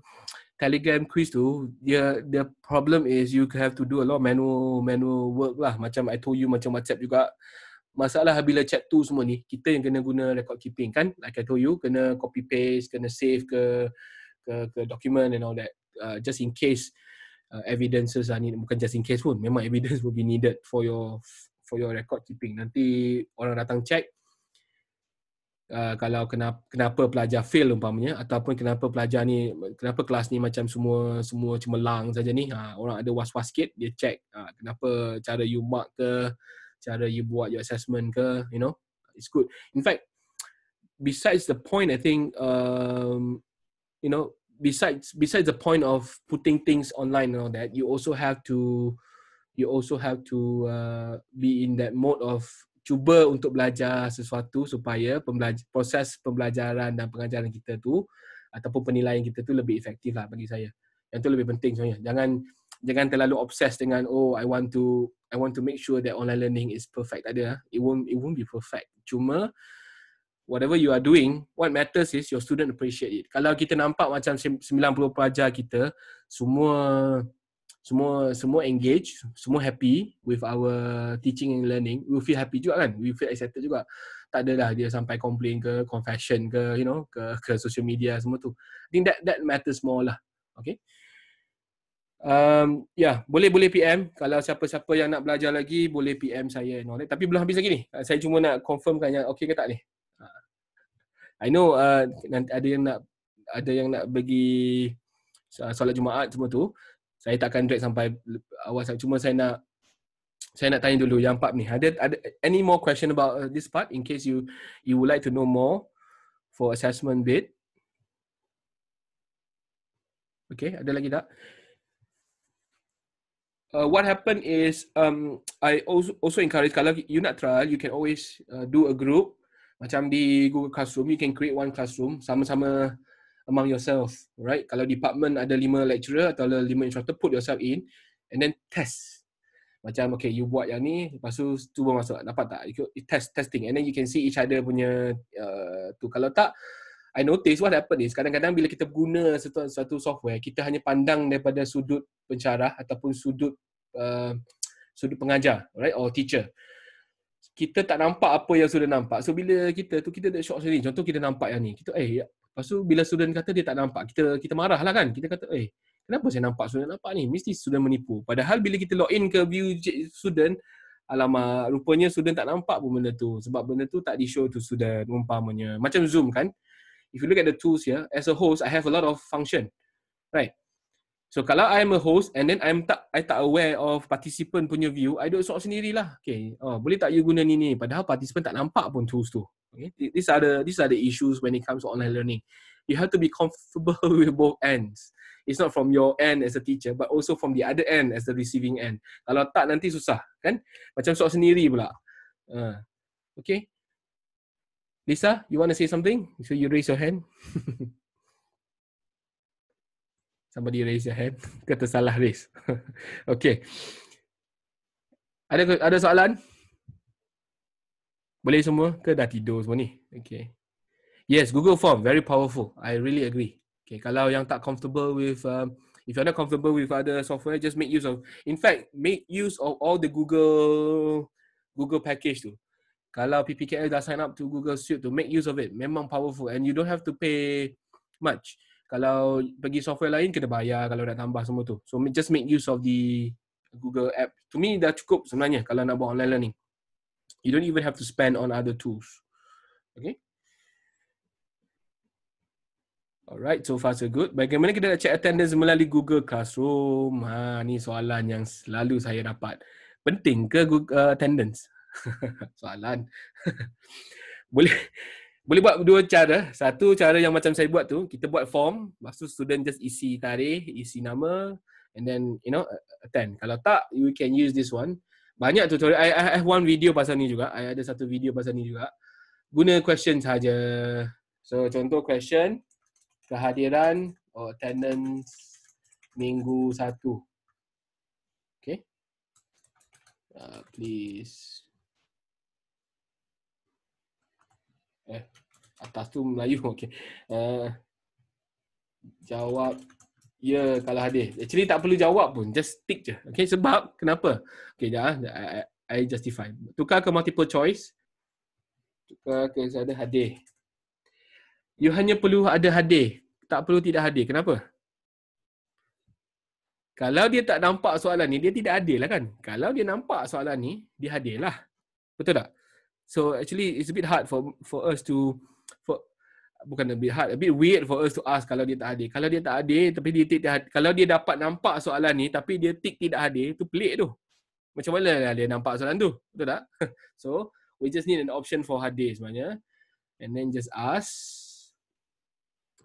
Telegram quiz tu, yeah, the problem is you have to do a lot of manual manual work lah. Macam I told you, macam WhatsApp juga masalah bila chat tu semua ni kita yang kena guna record keeping kan like I told you kena copy paste kena save ke ke, ke document and all that uh, just in case uh, evidences are lah needed bukan just in case pun memang evidence will be needed for your for your record keeping nanti orang datang check uh, kalau kenapa, kenapa pelajar fail umpamanya ataupun kenapa pelajar ni kenapa kelas ni macam semua semua cemerlang saja ni ha, orang ada was-was sikit dia check uh, kenapa cara you mark ke cara you buat your assessment ke, you know, it's good. In fact, besides the point, I think, um, you know, besides besides the point of putting things online and all that, you also have to, you also have to uh, be in that mode of cuba untuk belajar sesuatu supaya pembelaj- proses pembelajaran dan pengajaran kita tu ataupun penilaian kita tu lebih efektif lah bagi saya. Yang tu lebih penting sebenarnya. Jangan jangan terlalu obses dengan oh I want to I want to make sure that online learning is perfect. Tak ada. Ah. It won't it won't be perfect. Cuma whatever you are doing, what matters is your student appreciate it. Kalau kita nampak macam 90 pelajar kita semua semua semua engage, semua happy with our teaching and learning, we feel happy juga kan? We feel excited juga. Tak adalah dia sampai complain ke, confession ke, you know, ke ke social media semua tu. I think that that matters more lah. Okay. Um, ya, yeah, boleh-boleh PM. Kalau siapa-siapa yang nak belajar lagi, boleh PM saya. No, right? Tapi belum habis lagi ni. Uh, saya cuma nak confirmkan yang okey ke tak ni. Uh, I know uh, nanti ada yang nak ada yang nak bagi uh, solat Jumaat semua tu. Saya tak akan drag sampai awal. Cuma saya nak saya nak tanya dulu yang part ni. Ada, ada any more question about this part in case you you would like to know more for assessment bit Okay, ada lagi tak? uh, what happened is um, I also also encourage kalau you nak trial, you can always uh, do a group macam di Google Classroom, you can create one classroom sama-sama among yourself, right? Kalau department ada lima lecturer atau ada lima instructor, put yourself in and then test. Macam okay, you buat yang ni, lepas tu cuba masuk, dapat tak? You test, testing and then you can see each other punya uh, tu. Kalau tak, I notice what happen is kadang-kadang bila kita guna satu, satu software, kita hanya pandang daripada sudut pencarah ataupun sudut uh, sudut pengajar, right? Or teacher. Kita tak nampak apa yang sudah nampak. So bila kita tu kita dah shock sendiri. Contoh kita nampak yang ni. Kita eh ya. Lepas tu bila student kata dia tak nampak, kita kita marah lah kan. Kita kata eh kenapa saya nampak student nampak ni? Mesti student menipu. Padahal bila kita log in ke view student, alamak rupanya student tak nampak pun benda tu sebab benda tu tak di show tu student umpamanya. Macam Zoom kan? if you look at the tools here, as a host, I have a lot of function, right? So kalau I am a host and then I'm tak I tak aware of participant punya view, I duduk sort lah. Okay, oh, boleh tak you guna ni ni? Padahal participant tak nampak pun tools tu. Okay, these are the these are the issues when it comes to online learning. You have to be comfortable with both ends. It's not from your end as a teacher, but also from the other end as the receiving end. Kalau tak nanti susah, kan? Macam sort sendiri pula. Uh, okay, Lisa, you want to say something? So you raise your hand. Somebody raise your hand. Kata salah raise. okay. Ada ada soalan? Boleh semua ke dah tidur semua ni? Okay. Yes, Google Form. Very powerful. I really agree. Okay, kalau yang tak comfortable with, um, if you're not comfortable with other software, just make use of, in fact, make use of all the Google Google package tu kalau PPKL dah sign up to Google Suite to make use of it, memang powerful and you don't have to pay much. Kalau pergi software lain, kena bayar kalau nak tambah semua tu. So just make use of the Google app. To me, dah cukup sebenarnya kalau nak buat online learning. You don't even have to spend on other tools. Okay? Alright, so far so good. Bagaimana kita nak check attendance melalui Google Classroom? Ha, ni soalan yang selalu saya dapat. Penting ke Google uh, attendance? soalan. boleh boleh buat dua cara. Satu cara yang macam saya buat tu, kita buat form, lepas tu student just isi tarikh, isi nama and then you know attend. Kalau tak, you can use this one. Banyak tutorial. I, I have one video pasal ni juga. I ada satu video pasal ni juga. Guna question saja. So contoh question kehadiran or attendance minggu satu. Okay. Uh, please Eh, atas tu Melayu. Okay. Uh, eh, jawab ya yeah, kalau hadir. Actually tak perlu jawab pun. Just tick je. Okay, sebab kenapa? Okay, dah. I, I justify. Tukar ke multiple choice. Tukar ke ada hadir. You hanya perlu ada hadir. Tak perlu tidak hadir. Kenapa? Kalau dia tak nampak soalan ni, dia tidak adil lah kan? Kalau dia nampak soalan ni, dia hadir lah. Betul tak? So actually it's a bit hard for for us to for bukan a bit hard, a bit weird for us to ask kalau dia tak hadir. Kalau dia tak hadir tapi dia tick kalau dia dapat nampak soalan ni tapi dia tick tidak hadir, tu pelik tu. Macam mana lah dia nampak soalan tu? Betul tak? so, we just need an option for hadir sebenarnya. And then just ask.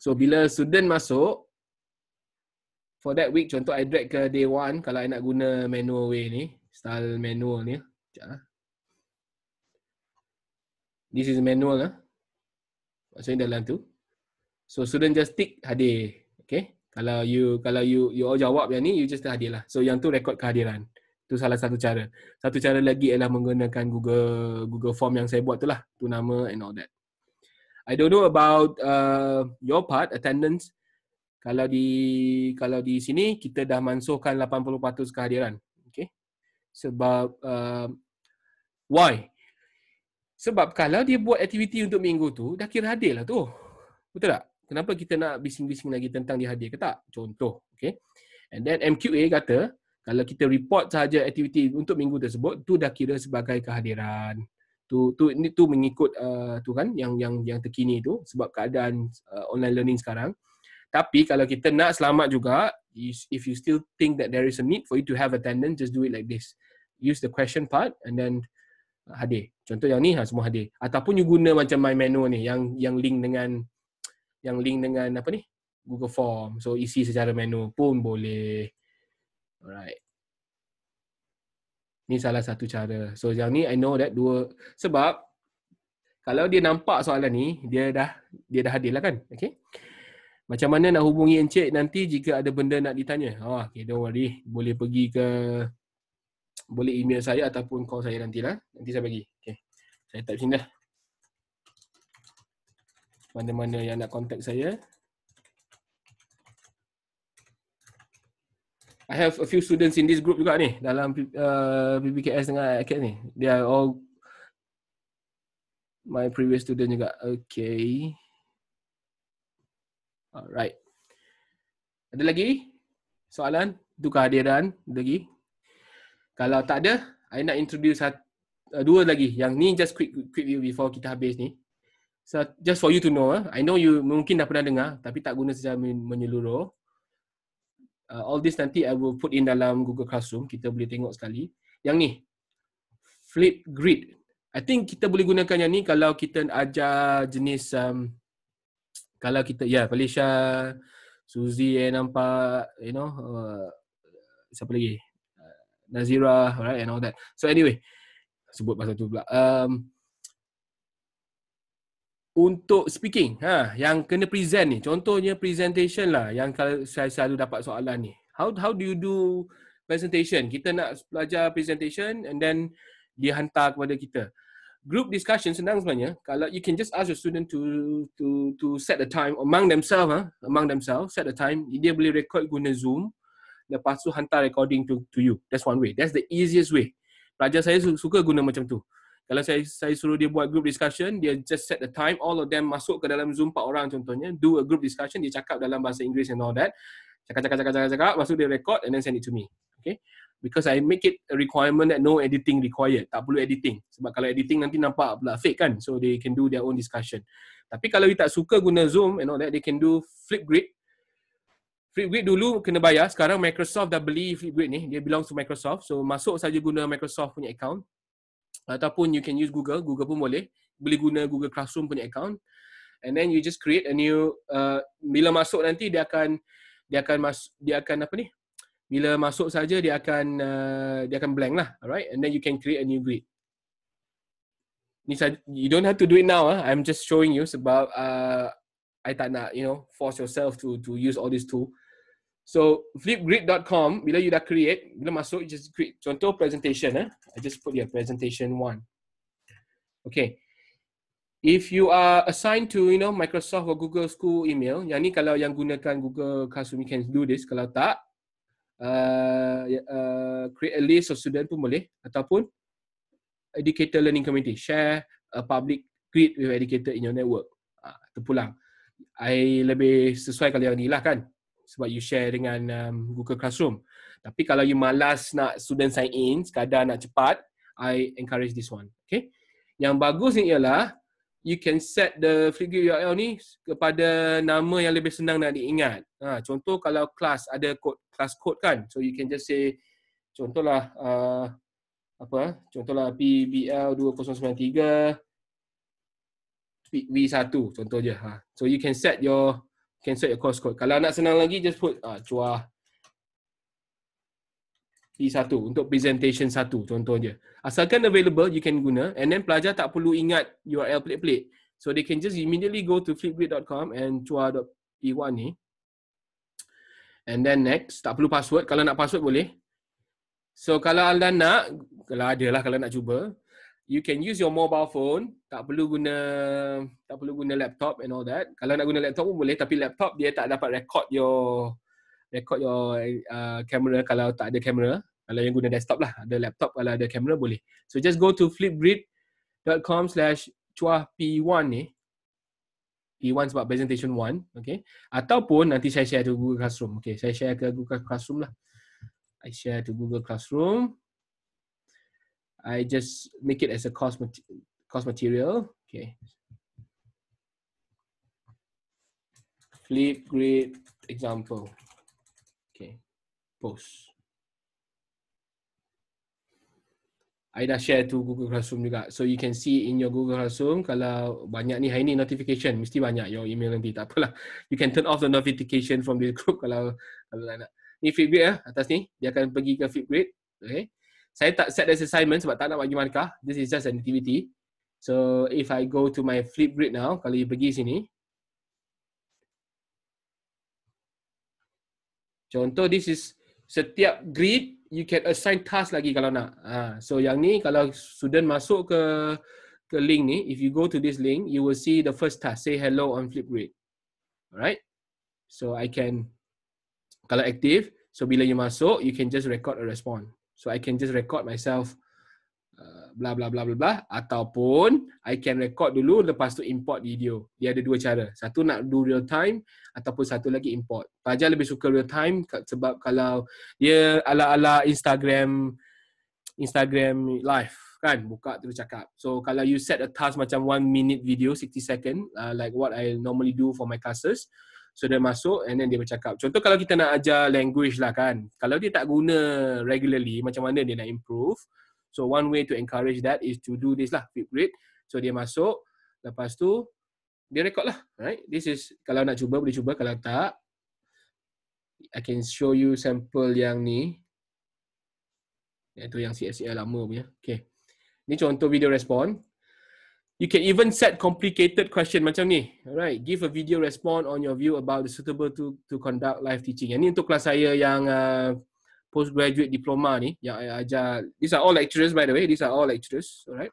So, bila student masuk, for that week, contoh I drag ke day 1 kalau I nak guna manual way ni, style manual ni. Sekejap lah. This is manual lah. Maksudnya dalam tu. So student just tick hadir. Okay. Kalau you kalau you you all jawab yang ni, you just hadir lah. So yang tu record kehadiran. Tu salah satu cara. Satu cara lagi ialah menggunakan Google Google Form yang saya buat tu lah. Tu nama and all that. I don't know about uh, your part, attendance. Kalau di kalau di sini, kita dah mansuhkan 80% kehadiran. Okay. Sebab, uh, why? Sebab kalau dia buat aktiviti untuk minggu tu, dah kira hadir lah tu. Betul tak? Kenapa kita nak bising-bising lagi tentang dia hadir ke tak? Contoh, okay. And then MQA kata, kalau kita report sahaja aktiviti untuk minggu tersebut, tu dah kira sebagai kehadiran. Tu tu ini tu mengikut uh, tu kan yang yang yang terkini tu sebab keadaan uh, online learning sekarang. Tapi kalau kita nak selamat juga, if you still think that there is a need for you to have attendance, just do it like this. Use the question part and then uh, hadir. Contoh yang ni ha, semua hadir. Ataupun you guna macam my menu ni yang yang link dengan yang link dengan apa ni? Google Form. So isi secara menu pun boleh. Alright. Ni salah satu cara. So yang ni I know that dua sebab kalau dia nampak soalan ni, dia dah dia dah hadirlah kan? Okay. Macam mana nak hubungi encik nanti jika ada benda nak ditanya? Oh, okay, don't worry. Boleh pergi ke boleh email saya ataupun call saya nanti lah. Nanti saya bagi. Okay. Saya type sini dah. Mana-mana yang nak contact saya. I have a few students in this group juga ni dalam uh, PBKS dengan IKAT ni. They are all my previous student juga. Okay. Alright. Ada lagi soalan? Tu kehadiran lagi? Kalau tak ada, I nak introduce satu, uh, dua lagi. Yang ni just quick quick view before kita habis ni. So just for you to know, eh, I know you mungkin dah pernah dengar tapi tak guna secara menyeluruh. Uh, all this nanti I will put in dalam Google Classroom. Kita boleh tengok sekali. Yang ni, flip grid. I think kita boleh gunakan yang ni kalau kita ajar jenis um, kalau kita, ya, yeah, Felicia, Suzy, eh, nampak, you know, uh, siapa lagi? Nazira, right, and all that. So anyway, sebut pasal tu pula. Um, untuk speaking, ha, yang kena present ni, contohnya presentation lah yang kalau saya selalu dapat soalan ni. How how do you do presentation? Kita nak belajar presentation and then dihantar kepada kita. Group discussion senang sebenarnya. Kalau you can just ask your student to to to set the time among themselves, ha, among themselves, set the time. Dia boleh record guna Zoom lepas tu hantar recording to to you that's one way that's the easiest way pelajar saya suka guna macam tu kalau saya saya suruh dia buat group discussion dia just set the time all of them masuk ke dalam zoom empat orang contohnya do a group discussion dia cakap dalam bahasa inggeris and all that cakap cakap cakap cakap cakap masuk dia record and then send it to me okay because i make it a requirement that no editing required tak perlu editing sebab kalau editing nanti nampak pula fake kan so they can do their own discussion tapi kalau dia tak suka guna zoom and all that they can do flipgrid Fleetwood dulu kena bayar. Sekarang Microsoft dah beli Fleetwood ni. Dia belongs to Microsoft. So masuk saja guna Microsoft punya account. Ataupun you can use Google. Google pun boleh. Boleh guna Google Classroom punya account. And then you just create a new uh, bila masuk nanti dia akan dia akan masuk dia akan apa ni? Bila masuk saja dia akan uh, dia akan blank lah. Alright? And then you can create a new grid. Ni you don't have to do it now ah. I'm just showing you sebab uh, I tak nak, you know, force yourself to to use all these tools. So flipgrid.com bila you dah create, bila masuk you just create contoh presentation eh. I just put your presentation one. Okay. If you are assigned to you know Microsoft or Google school email, yang ni kalau yang gunakan Google Classroom you can do this kalau tak uh, ya, uh, create a list of student pun boleh ataupun educator learning community share a public grid with educator in your network. uh, terpulang. I lebih sesuai kalau yang ni lah kan sebab you share dengan um, Google Classroom. Tapi kalau you malas nak student sign in, sekadar nak cepat, I encourage this one. Okay. Yang bagus ni ialah you can set the figure URL ni kepada nama yang lebih senang nak diingat. Ha, contoh kalau class ada code, class code kan. So you can just say contohlah uh, apa contohlah PBL 2093 V1 contoh je ha. So you can set your can set your course code. Kalau nak senang lagi, just put uh, cuah P1 untuk presentation 1 contoh je. Asalkan available, you can guna and then pelajar tak perlu ingat URL pelik-pelik. So they can just immediately go to flipgrid.com and cuah.p1 e ni. And then next, tak perlu password. Kalau nak password boleh. So kalau anda nak, kalau ada lah kalau nak cuba you can use your mobile phone tak perlu guna tak perlu guna laptop and all that kalau nak guna laptop pun boleh tapi laptop dia tak dapat record your record your uh, camera kalau tak ada kamera kalau yang guna desktop lah ada laptop kalau ada kamera boleh so just go to flipgrid.com slash cuah P1 ni P1 sebab presentation 1 okay ataupun nanti saya share to Google Classroom okay saya share ke Google Classroom lah I share to Google Classroom I just make it as a cost mat- course material. Okay. Flip grid example. Okay. Post. I dah share to Google Classroom juga. So you can see in your Google Classroom kalau banyak ni hari ni notification mesti banyak your email nanti tak apalah. You can turn off the notification from the group kalau kalau nak. Ni Flipgrid ya atas ni. Dia akan pergi ke Flipgrid. Okay saya tak set as assignment sebab tak nak bagi markah. This is just an activity. So if I go to my Flipgrid now, kalau you pergi sini. Contoh this is setiap grid you can assign task lagi kalau nak. Ha, so yang ni kalau student masuk ke ke link ni, if you go to this link, you will see the first task. Say hello on Flipgrid. Alright. So I can, kalau aktif, so bila you masuk, you can just record a response. So I can just record myself uh, bla blah blah blah blah. bla ataupun I can record dulu lepas tu import video. Dia ada dua cara. Satu nak do real time ataupun satu lagi import. Fajar lebih suka real time sebab kalau dia ala-ala Instagram Instagram live kan buka terus cakap. So kalau you set a task macam 1 minute video 60 second uh, like what I normally do for my classes, So dia masuk and then dia bercakap. Contoh kalau kita nak ajar language lah kan. Kalau dia tak guna regularly, macam mana dia nak improve. So one way to encourage that is to do this lah, Flipgrid. So dia masuk, lepas tu dia record lah. Right? This is, kalau nak cuba boleh cuba, kalau tak. I can show you sample yang ni. Iaitu yang CFCL e lama punya. Okay. Ni contoh video respon. You can even set complicated question macam ni. Alright, give a video response on your view about the suitable to to conduct live teaching. Ini untuk kelas saya yang uh, postgraduate diploma ni yang I ajar. These are all lecturers by the way. These are all lecturers. Alright.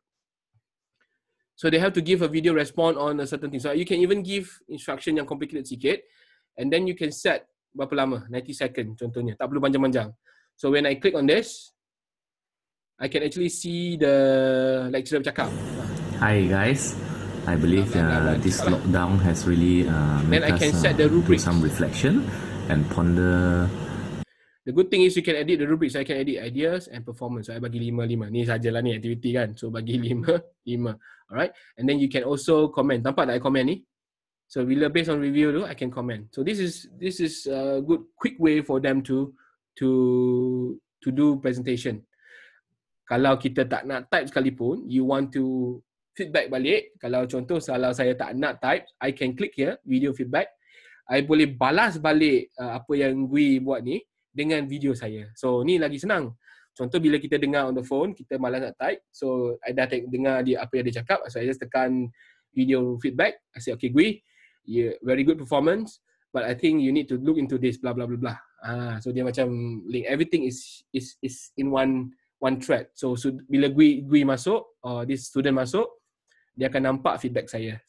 So they have to give a video response on a certain thing. So you can even give instruction yang complicated sikit and then you can set berapa lama? 90 second contohnya. Tak perlu panjang-panjang. So when I click on this, I can actually see the lecturer bercakap hi guys i believe uh, this lockdown has really uh, made i can us, uh, set the rubric uh, do some reflection and ponder the good thing is you can edit the rubrics i can edit ideas and performance so i bagi lima lima ni sajalah ni activity kan so bagi lima lima, alright? and then you can also comment Tampak tak i comment ni so bila based on review tu i can comment so this is this is a good quick way for them to to to do presentation kalau kita tak nak type sekalipun you want to feedback balik. Kalau contoh kalau saya tak nak type, I can click here video feedback. I boleh balas balik uh, apa yang Gui buat ni dengan video saya. So ni lagi senang. Contoh bila kita dengar on the phone, kita malas nak type. So I dah take, dengar dia apa yang dia cakap. So I just tekan video feedback. I say okay Gui, yeah, very good performance. But I think you need to look into this blah blah blah blah. Ah, so dia macam link everything is is is in one one thread. So, so bila gue gue masuk, uh, this student masuk, dia akan nampak feedback saya.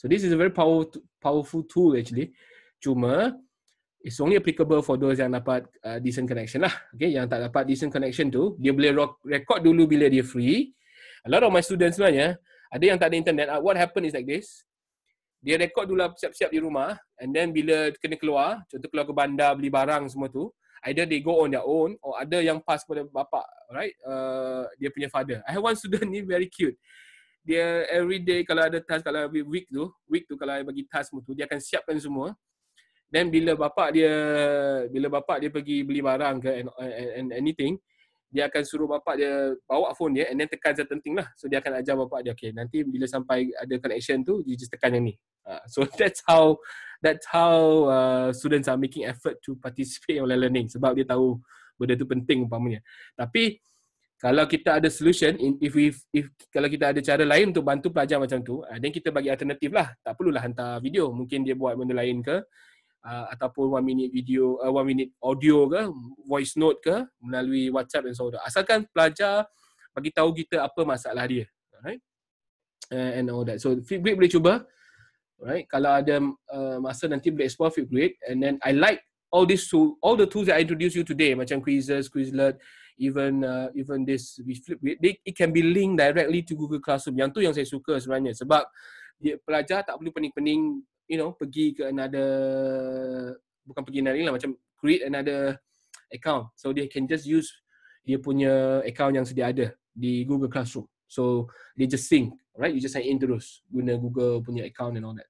So this is a very power, powerful tool actually. Cuma it's only applicable for those yang dapat uh, decent connection lah. Okay, yang tak dapat decent connection tu, dia boleh record dulu bila dia free. A lot of my students sebenarnya, ada yang tak ada internet. Uh, what happen is like this. Dia record dulu siap-siap di rumah and then bila kena keluar, contoh keluar ke bandar beli barang semua tu, either they go on their own or ada yang pass kepada bapak, right? Uh, dia punya father. I have one student ni very cute dia every day kalau ada task kalau week tu week tu kalau bagi task tu dia akan siapkan semua then bila bapa dia bila bapa dia pergi beli barang ke and, and, and anything dia akan suruh bapa dia bawa phone dia and then tekan certain thing lah so dia akan ajar bapa dia okay nanti bila sampai ada connection tu you just tekan yang ni uh, so that's how that's how uh, students are making effort to participate in online learning sebab dia tahu benda tu penting umpamanya tapi kalau kita ada solution if we if, kalau kita ada cara lain untuk bantu pelajar macam tu ah, then kita bagi alternatif lah tak perlulah hantar video mungkin dia buat benda lain ke uh, ataupun one minute video uh, one minute audio ke voice note ke melalui WhatsApp dan sebagainya. asalkan pelajar bagi tahu kita apa masalah dia right eh, and all that so feedback boleh cuba right kalau ada uh, masa nanti boleh explore feedback and then i like all this tool, all the tools that i introduce you today macam quizzes quizlet even uh, even this we flip it, it can be linked directly to Google Classroom. Yang tu yang saya suka sebenarnya sebab dia, pelajar tak perlu pening-pening you know pergi ke another bukan pergi nari lah macam create another account. So dia can just use dia punya account yang sedia ada di Google Classroom. So they just sync, right? You just sign in terus guna Google punya account and all that.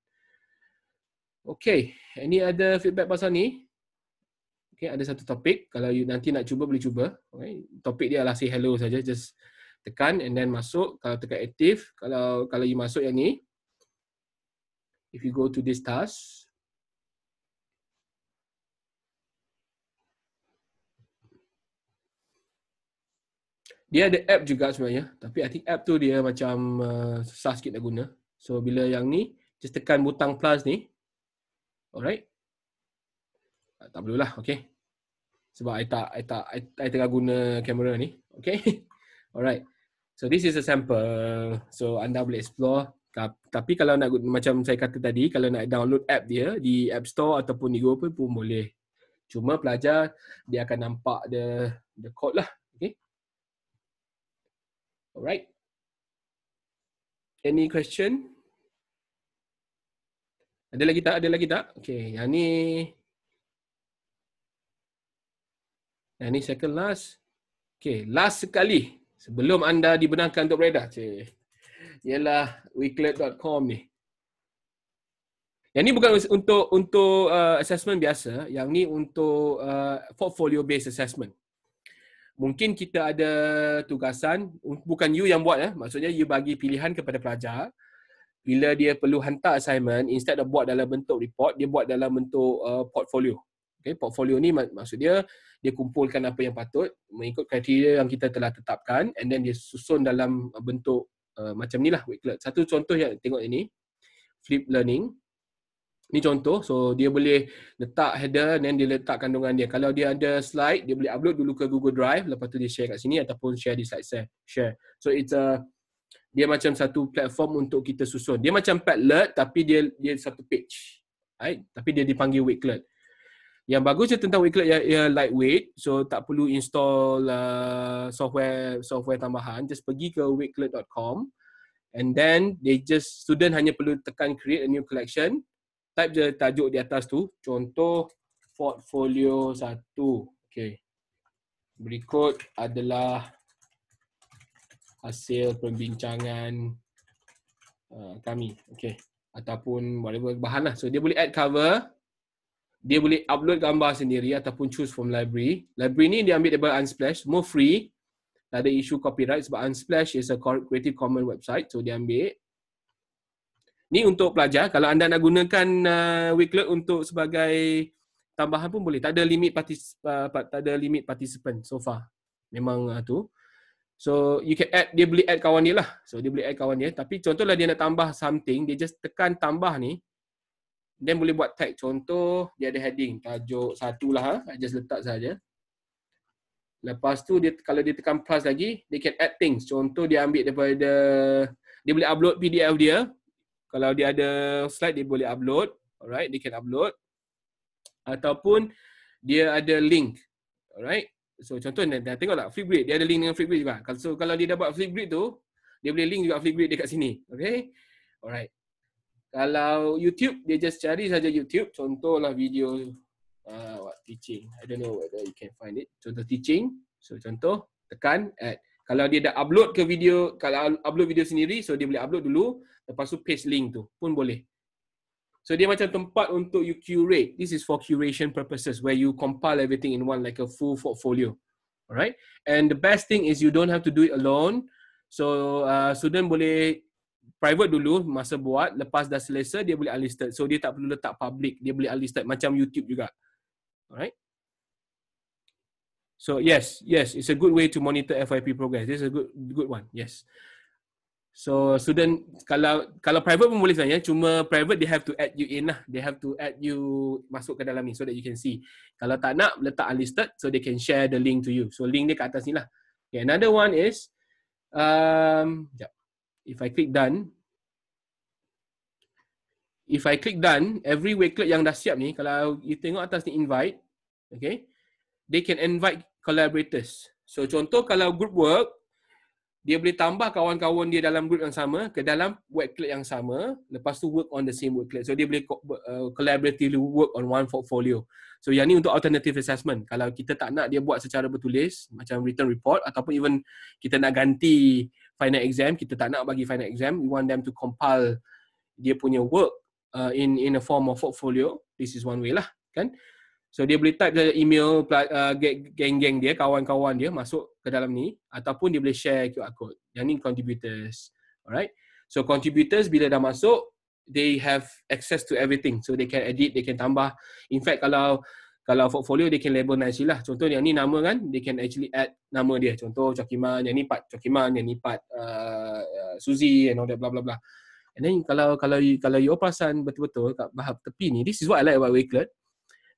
Okay, any other feedback pasal ni? Okay, ada satu topik. Kalau you nanti nak cuba, boleh cuba. Okay. Topik dia adalah say hello saja. Just tekan and then masuk. Kalau tekan aktif. kalau kalau you masuk yang ni. If you go to this task. Dia ada app juga sebenarnya. Tapi I think app tu dia macam uh, susah sikit nak guna. So bila yang ni, just tekan butang plus ni. Alright. Uh, tak perlulah, okay. Sebab I tak, I tak, I, I tengah guna kamera ni. Okay. Alright. So this is a sample. So anda boleh explore. Tapi kalau nak macam saya kata tadi, kalau nak download app dia di App Store ataupun di Google pun boleh. Cuma pelajar dia akan nampak the the code lah. Okay. Alright. Any question? Ada lagi tak? Ada lagi tak? Okay. Yang ni And eh, ni second last. Okay, last sekali sebelum anda dibenarkan untuk beredar. Cik. Ialah weeklet.com ni. Yang ni bukan untuk untuk uh, assessment biasa, yang ni untuk uh, portfolio based assessment. Mungkin kita ada tugasan, um, bukan you yang buat ya, eh? maksudnya you bagi pilihan kepada pelajar bila dia perlu hantar assignment instead of buat dalam bentuk report dia buat dalam bentuk uh, portfolio Okay, portfolio ni mak- maksud dia dia kumpulkan apa yang patut mengikut kriteria yang kita telah tetapkan and then dia susun dalam uh, bentuk uh, macam ni lah. Satu contoh yang tengok ini, flip learning. Ni contoh, so dia boleh letak header and then dia letak kandungan dia. Kalau dia ada slide, dia boleh upload dulu ke Google Drive lepas tu dia share kat sini ataupun share di slide share. share. So it's a dia macam satu platform untuk kita susun. Dia macam Padlet tapi dia dia satu page. Right? Tapi dia dipanggil Wakelet. Yang bagusnya tentang wakelet ia, ia lightweight so tak perlu install uh, software software tambahan just pergi ke wakelet.com and then they just student hanya perlu tekan create a new collection type je tajuk di atas tu contoh portfolio 1 Okay, berikut adalah hasil perbincangan uh, kami Okay, ataupun whatever bahan lah. So dia boleh add cover dia boleh upload gambar sendiri ataupun choose from library. Library ni dia ambil daripada Unsplash, semua free. Tak ada isu copyright sebab Unsplash is a Creative Commons website, so dia ambil. Ni untuk pelajar, kalau anda nak gunakan uh, Wiklet untuk sebagai tambahan pun boleh. Tak ada limit particip, uh, tak ada limit participant so far. Memang uh, tu. So you can add, dia boleh add kawan dia lah. So dia boleh add kawan dia. Tapi contohlah dia nak tambah something, dia just tekan tambah ni. Then boleh buat tag. Contoh dia ada heading. Tajuk satu lah. Ha? I just letak saja. Lepas tu dia kalau dia tekan plus lagi, dia can add things. Contoh dia ambil daripada dia boleh upload PDF dia. Kalau dia ada slide dia boleh upload. Alright, dia can upload. Ataupun dia ada link. Alright. So contoh dia, dia tengoklah Flipgrid. Dia ada link dengan Flipgrid juga. so, kalau dia dah buat Flipgrid tu, dia boleh link juga Flipgrid dekat sini. Okay. Alright. Kalau YouTube, dia just cari saja YouTube. Contohlah video uh, what, teaching. I don't know whether you can find it. Contoh teaching. So contoh, tekan add. Kalau dia dah upload ke video, kalau upload video sendiri, so dia boleh upload dulu. Lepas tu paste link tu pun boleh. So dia macam tempat untuk you curate. This is for curation purposes where you compile everything in one like a full portfolio. Alright. And the best thing is you don't have to do it alone. So uh, student boleh private dulu masa buat lepas dah selesa dia boleh unlisted so dia tak perlu letak public dia boleh unlisted macam YouTube juga alright so yes yes it's a good way to monitor FYP progress this is a good good one yes so student kalau kalau private pun boleh sebenarnya cuma private they have to add you in lah they have to add you masuk ke dalam ni so that you can see kalau tak nak letak unlisted so they can share the link to you so link dia kat atas ni lah okay, another one is um, jap. If I click done, if I click done, every wakelet yang dah siap ni, kalau you tengok atas ni invite, okay, they can invite collaborators. So contoh kalau group work, dia boleh tambah kawan-kawan dia dalam group yang sama ke dalam wakelet yang sama, lepas tu work on the same wakelet. So dia boleh co- uh, collaboratively work on one portfolio. So yang ni untuk alternative assessment. Kalau kita tak nak dia buat secara bertulis, macam written report ataupun even kita nak ganti final exam, kita tak nak bagi final exam, we want them to compile dia punya work uh, in in a form of portfolio. This is one way lah, kan? So dia boleh type dia email uh, geng-geng dia, kawan-kawan dia masuk ke dalam ni ataupun dia boleh share QR code. Yang ni contributors. Alright. So contributors bila dah masuk, they have access to everything. So they can edit, they can tambah. In fact kalau kalau portfolio they can label nicely lah. Contoh yang ni nama kan, they can actually add nama dia. Contoh Chokiman, yang ni part Chokiman, yang ni part uh, uh, Suzy and all that blah blah blah. And then kalau kalau you, kalau you perasan betul-betul kat bahagian tepi ni, this is what I like about Wakelet.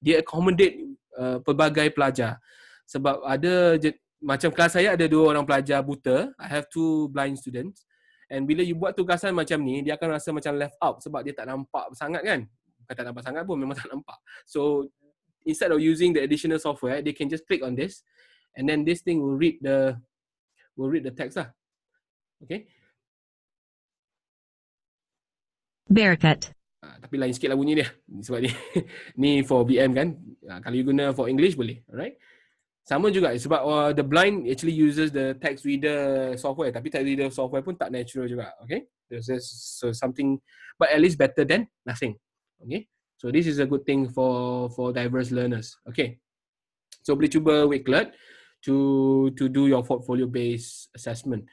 Dia accommodate uh, pelbagai pelajar. Sebab ada je, macam kelas saya ada dua orang pelajar buta. I have two blind students. And bila you buat tugasan macam ni, dia akan rasa macam left out sebab dia tak nampak sangat kan. Bukan tak nampak sangat pun, memang tak nampak. So, instead of using the additional software, they can just click on this. And then this thing will read the will read the text lah. Okay. Bearcat. Uh, tapi lain sikit lah bunyi dia. Sebab ni, ni for BM kan. Uh, kalau you guna for English boleh. Alright. Sama juga sebab uh, the blind actually uses the text reader software. Tapi text reader software pun tak natural juga. Okay. This is so something but at least better than nothing. Okay. So this is a good thing for for diverse learners. Okay. So boleh cuba Wakelet to to do your portfolio based assessment.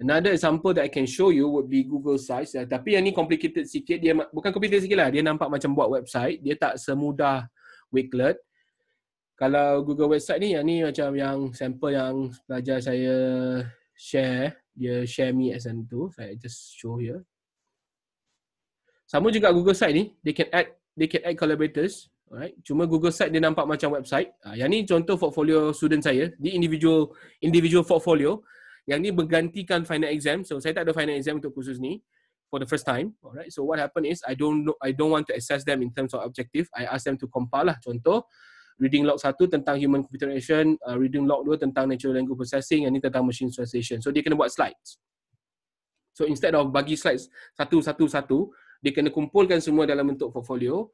Another example that I can show you would be Google Sites. Uh, tapi yang ni complicated sikit. Dia bukan complicated sikit lah. Dia nampak macam buat website. Dia tak semudah Wakelet. Kalau Google website ni, yang ni macam yang sample yang pelajar saya share. Dia share me as and to. So, just show here. Sama juga Google site ni. They can add they can add collaborators. Alright. Cuma Google site dia nampak macam website. Uh, yang ni contoh portfolio student saya. Di individual individual portfolio. Yang ni menggantikan final exam. So saya tak ada final exam untuk khusus ni for the first time. Alright. So what happen is I don't know, I don't want to assess them in terms of objective. I ask them to compile lah. Contoh reading log 1 tentang human computer interaction, uh, reading log 2 tentang natural language processing, yang ni tentang machine translation. So dia kena buat slides. So instead of bagi slides satu satu satu, dia kena kumpulkan semua dalam bentuk portfolio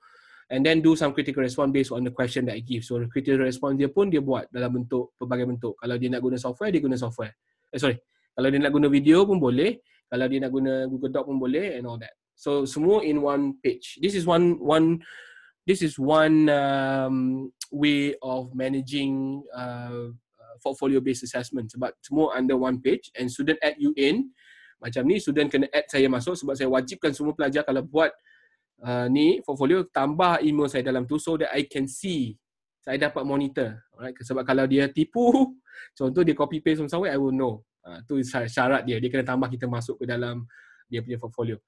and then do some critical response based on the question that I give. So critical response dia pun dia buat dalam bentuk pelbagai bentuk. Kalau dia nak guna software, dia guna software eh, sorry kalau dia nak guna video pun boleh kalau dia nak guna Google Doc pun boleh and all that so semua in one page this is one one this is one um, way of managing uh, portfolio based assessment sebab semua under one page and student add you in macam ni student kena add saya masuk sebab saya wajibkan semua pelajar kalau buat uh, ni portfolio tambah email saya dalam tu so that I can see saya dapat monitor. Alright, sebab kalau dia tipu, contoh dia copy paste from somewhere, I will know. Itu ha, uh, syarat dia. Dia kena tambah kita masuk ke dalam dia punya portfolio.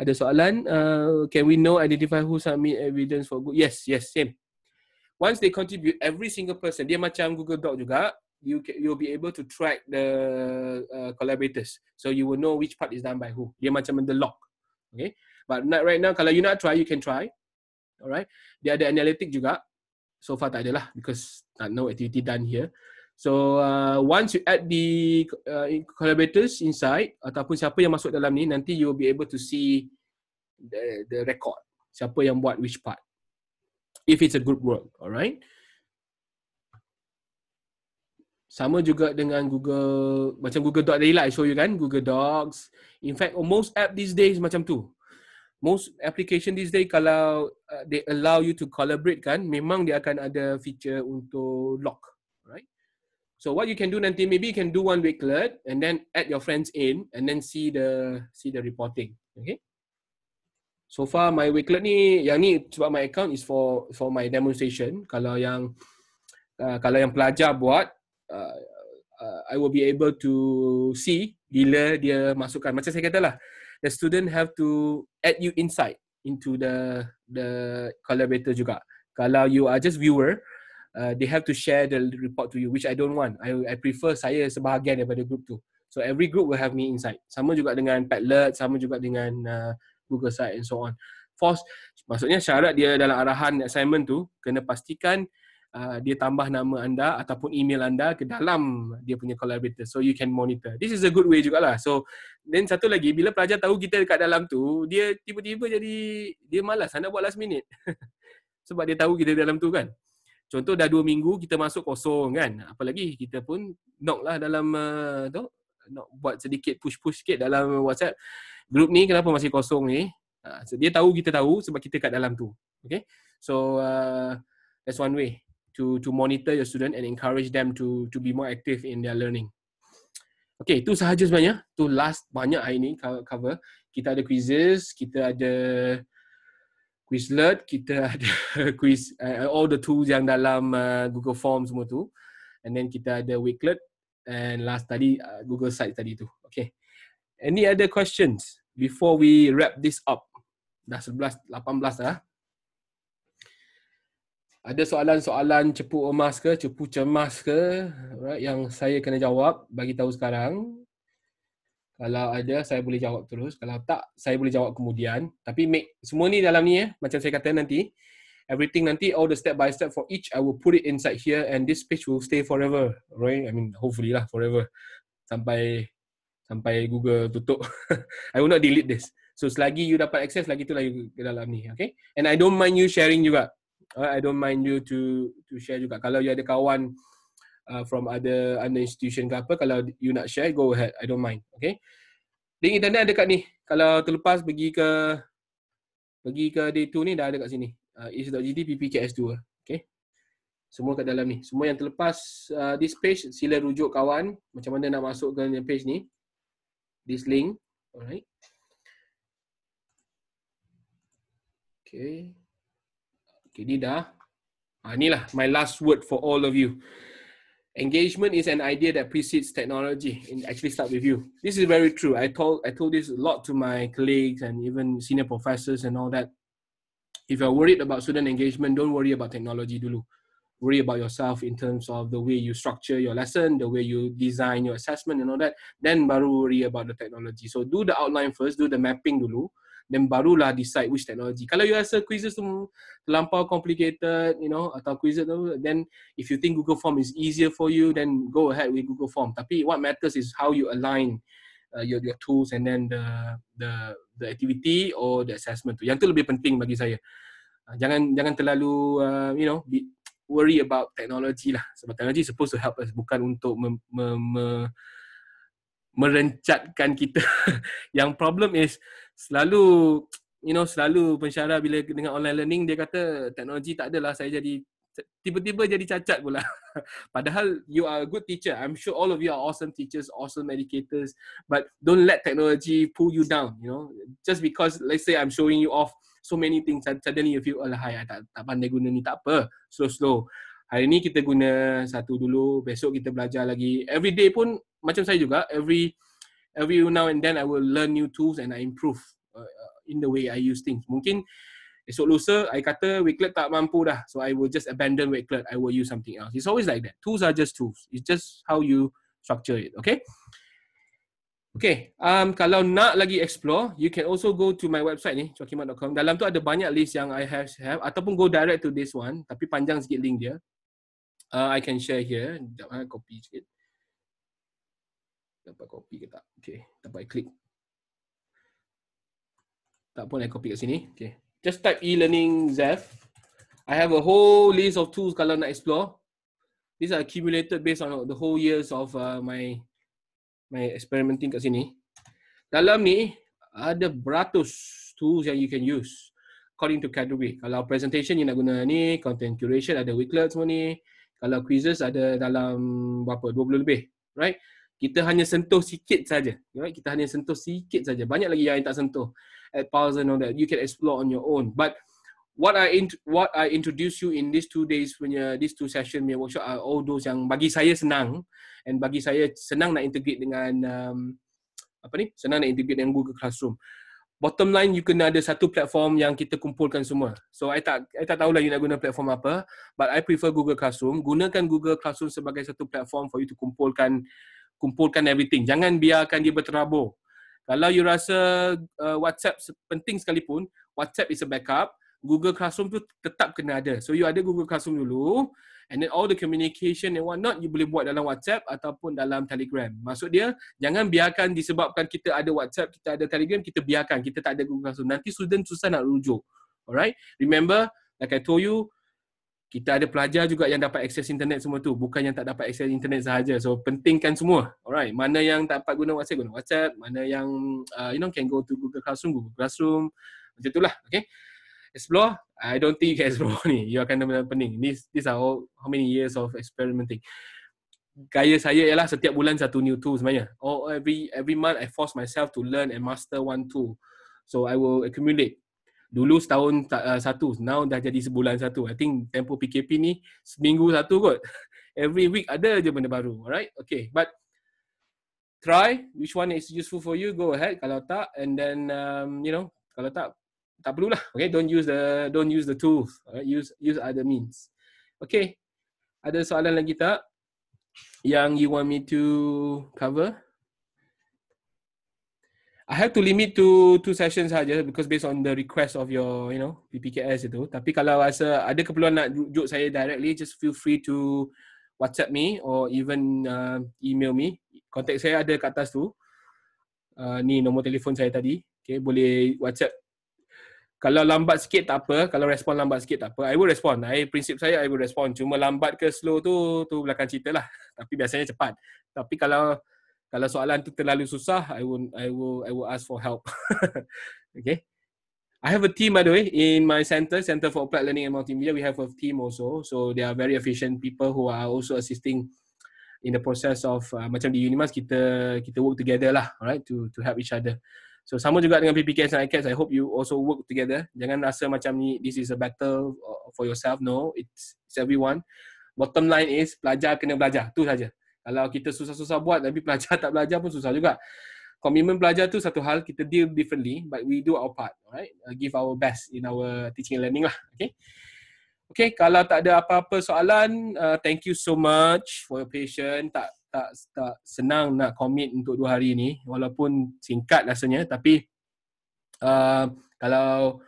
Ada soalan, uh, can we know identify who submit evidence for good? Yes, yes, same. Once they contribute, every single person, dia macam Google Doc juga, you you'll be able to track the uh, collaborators. So you will know which part is done by who. Dia macam the lock Okay. But not right now, kalau you not try, you can try. Alright. Dia ada analytic juga so far tak ada lah, because uh, no activity done here. So uh, once you add the uh, collaborators inside ataupun siapa yang masuk dalam ni nanti you will be able to see the, the record. Siapa yang buat which part. If it's a group work, alright. Sama juga dengan Google, macam Google Doc tadi lah I show you kan, Google Docs. In fact, almost app these days macam tu most application these day kalau uh, they allow you to collaborate kan memang dia akan ada feature untuk lock right so what you can do nanti maybe you can do one wakelet and then add your friends in and then see the see the reporting okay so far my wakelet ni yang ni sebab my account is for for my demonstration kalau yang uh, kalau yang pelajar buat uh, uh, i will be able to see bila dia masukkan macam saya katalah lah the student have to add you inside into the the collaborator juga. Kalau you are just viewer, uh, they have to share the report to you, which I don't want. I I prefer saya sebahagian daripada group tu. So every group will have me inside. Sama juga dengan Padlet, sama juga dengan uh, Google Site and so on. Force, maksudnya syarat dia dalam arahan assignment tu kena pastikan uh, dia tambah nama anda ataupun email anda ke dalam dia punya collaborator so you can monitor this is a good way jugalah so then satu lagi bila pelajar tahu kita dekat dalam tu dia tiba-tiba jadi dia malas nak buat last minute sebab dia tahu kita dalam tu kan contoh dah dua minggu kita masuk kosong kan apalagi kita pun knock lah dalam uh, tu nak buat sedikit push-push sikit dalam WhatsApp group ni kenapa masih kosong ni ah, so dia tahu kita tahu sebab kita kat dalam tu okay so uh, that's one way to to monitor your student and encourage them to to be more active in their learning. Okay, itu sahaja sebenarnya. Itu last banyak hari ni cover. Kita ada quizzes, kita ada Quizlet, kita ada quiz, uh, all the tools yang dalam uh, Google Form semua tu. And then kita ada Wakelet and last tadi uh, Google Site tadi tu. Okay. Any other questions before we wrap this up? Dah 11, 18 dah. Huh? ada soalan-soalan cepu emas ke, cepu cemas ke right, yang saya kena jawab bagi tahu sekarang. Kalau ada, saya boleh jawab terus. Kalau tak, saya boleh jawab kemudian. Tapi make, semua ni dalam ni, eh, macam saya kata nanti. Everything nanti, all the step by step for each, I will put it inside here and this page will stay forever. Right? I mean, hopefully lah, forever. Sampai sampai Google tutup. I will not delete this. So, selagi you dapat access, lagi tu lah you ke dalam ni. Okay? And I don't mind you sharing juga uh, I don't mind you to to share juga. Kalau you ada kawan uh, from other other institution ke apa, kalau you nak share, go ahead. I don't mind. Okay. Link internet ada kat ni. Kalau terlepas pergi ke pergi ke day 2 ni dah ada kat sini. Uh, is.gd ppks2. Okay. Semua kat dalam ni. Semua yang terlepas uh, this page, sila rujuk kawan macam mana nak masuk ke page ni. This link. Alright. Okay. Okay, ni dah. ni lah. my last word for all of you. Engagement is an idea that precedes technology. and actually start with you. This is very true. I told I told this a lot to my colleagues and even senior professors and all that. If you're worried about student engagement, don't worry about technology dulu. Worry about yourself in terms of the way you structure your lesson, the way you design your assessment and all that. Then baru worry about the technology. So do the outline first, do the mapping dulu. then barulah decide which technology. Kalau you rasa quizzes tu terlampau complicated, you know, atau quizzes tu, then if you think Google Form is easier for you, then go ahead with Google Form. Tapi what matters is how you align uh, your your tools and then the the the activity or the assessment tu. Yang tu lebih penting bagi saya. Uh, jangan jangan terlalu uh, you know be, worry about technology lah. Sebab technology supposed to help us bukan untuk mem, mem, mem, merencatkan kita. yang problem is selalu you know selalu pensyarah bila dengan online learning dia kata teknologi tak adalah saya jadi tiba-tiba jadi cacat pula padahal you are a good teacher i'm sure all of you are awesome teachers awesome educators but don't let technology pull you down you know just because let's say i'm showing you off so many things suddenly you feel alah tak tak pandai guna ni tak apa slow slow hari ni kita guna satu dulu besok kita belajar lagi every day pun macam saya juga every every now and then I will learn new tools and I improve uh, uh, in the way I use things. Mungkin esok lusa I kata Wakelet tak mampu dah, so I will just abandon Wakelet. I will use something else. It's always like that. Tools are just tools. It's just how you structure it. Okay. Okay, um, kalau nak lagi explore, you can also go to my website ni, cokimak.com. Dalam tu ada banyak list yang I have, have ataupun go direct to this one, tapi panjang sikit link dia. Uh, I can share here. Sekejap, eh, copy sikit. Nampak copy ke tak? Okay, nampak I click. Tak pun I copy kat sini. Okay, just type e-learning Zef. I have a whole list of tools kalau nak explore. These are accumulated based on the whole years of uh, my my experimenting kat sini. Dalam ni ada beratus tools yang you can use according to category. Kalau presentation you nak guna ni, content curation ada weeklet semua ni. Kalau quizzes ada dalam berapa? 20 lebih. Right? kita hanya sentuh sikit saja right? kita hanya sentuh sikit saja banyak lagi yang tak sentuh at pause and all that you can explore on your own but what i int- what i introduce you in these two days punya these two session punya workshop are all those yang bagi saya senang and bagi saya senang nak integrate dengan um, apa ni senang nak integrate dengan Google Classroom bottom line you kena ada satu platform yang kita kumpulkan semua so i tak i tak tahulah you nak guna platform apa but i prefer Google Classroom gunakan Google Classroom sebagai satu platform for you to kumpulkan kumpulkan everything. Jangan biarkan dia berterabur. Kalau you rasa uh, WhatsApp penting sekalipun, WhatsApp is a backup. Google Classroom tu tetap kena ada. So you ada Google Classroom dulu and then all the communication and what not you boleh buat dalam WhatsApp ataupun dalam Telegram. Maksud dia jangan biarkan disebabkan kita ada WhatsApp, kita ada Telegram, kita biarkan. Kita tak ada Google Classroom. Nanti student susah nak rujuk. Alright? Remember, like I told you, kita ada pelajar juga yang dapat akses internet semua tu bukan yang tak dapat akses internet sahaja so pentingkan semua alright mana yang tak dapat guna WhatsApp guna WhatsApp mana yang uh, you know can go to Google Classroom Google Classroom macam tu lah. okay explore I don't think you can explore ni you akan benar-benar pening this, this are all, how many years of experimenting gaya saya ialah setiap bulan satu new tool sebenarnya or oh, every every month I force myself to learn and master one tool so I will accumulate Dulu setahun uh, satu, now dah jadi sebulan satu. I think tempo PKP ni seminggu satu kot. Every week ada je benda baru. Alright, okay. But try which one is useful for you, go ahead. Kalau tak, and then um, you know, kalau tak, tak perlu lah. Okay, don't use the don't use the tools. Alright? Use use other means. Okay, ada soalan lagi tak? Yang you want me to cover? I have to limit to two sessions saja because based on the request of your you know PPKS itu. Tapi kalau rasa ada keperluan nak rujuk saya directly, just feel free to WhatsApp me or even uh, email me. Contact saya ada kat atas tu. Uh, ni nombor telefon saya tadi. Okay, boleh WhatsApp. Kalau lambat sikit tak apa, kalau respon lambat sikit tak apa. I will respond. I prinsip saya I will respond. Cuma lambat ke slow tu tu belakang cerita lah. Tapi biasanya cepat. Tapi kalau kalau soalan tu terlalu susah i will i will i will ask for help okay I have a team by the way in my center, Center for Applied Learning and Multimedia. We have a team also, so they are very efficient people who are also assisting in the process of uh, macam di Unimas kita kita work together lah, alright to to help each other. So sama juga dengan PPKS and ICATS. I hope you also work together. Jangan rasa macam ni this is a battle uh, for yourself. No, it's, it's everyone. Bottom line is pelajar kena belajar tu saja. Kalau kita susah-susah buat tapi pelajar tak belajar pun susah juga. Komitmen pelajar tu satu hal, kita deal differently but we do our part, right? Uh, give our best in our teaching and learning lah, okay? Okay, kalau tak ada apa-apa soalan, uh, thank you so much for your patience. Tak tak tak senang nak commit untuk dua hari ni walaupun singkat rasanya tapi uh, kalau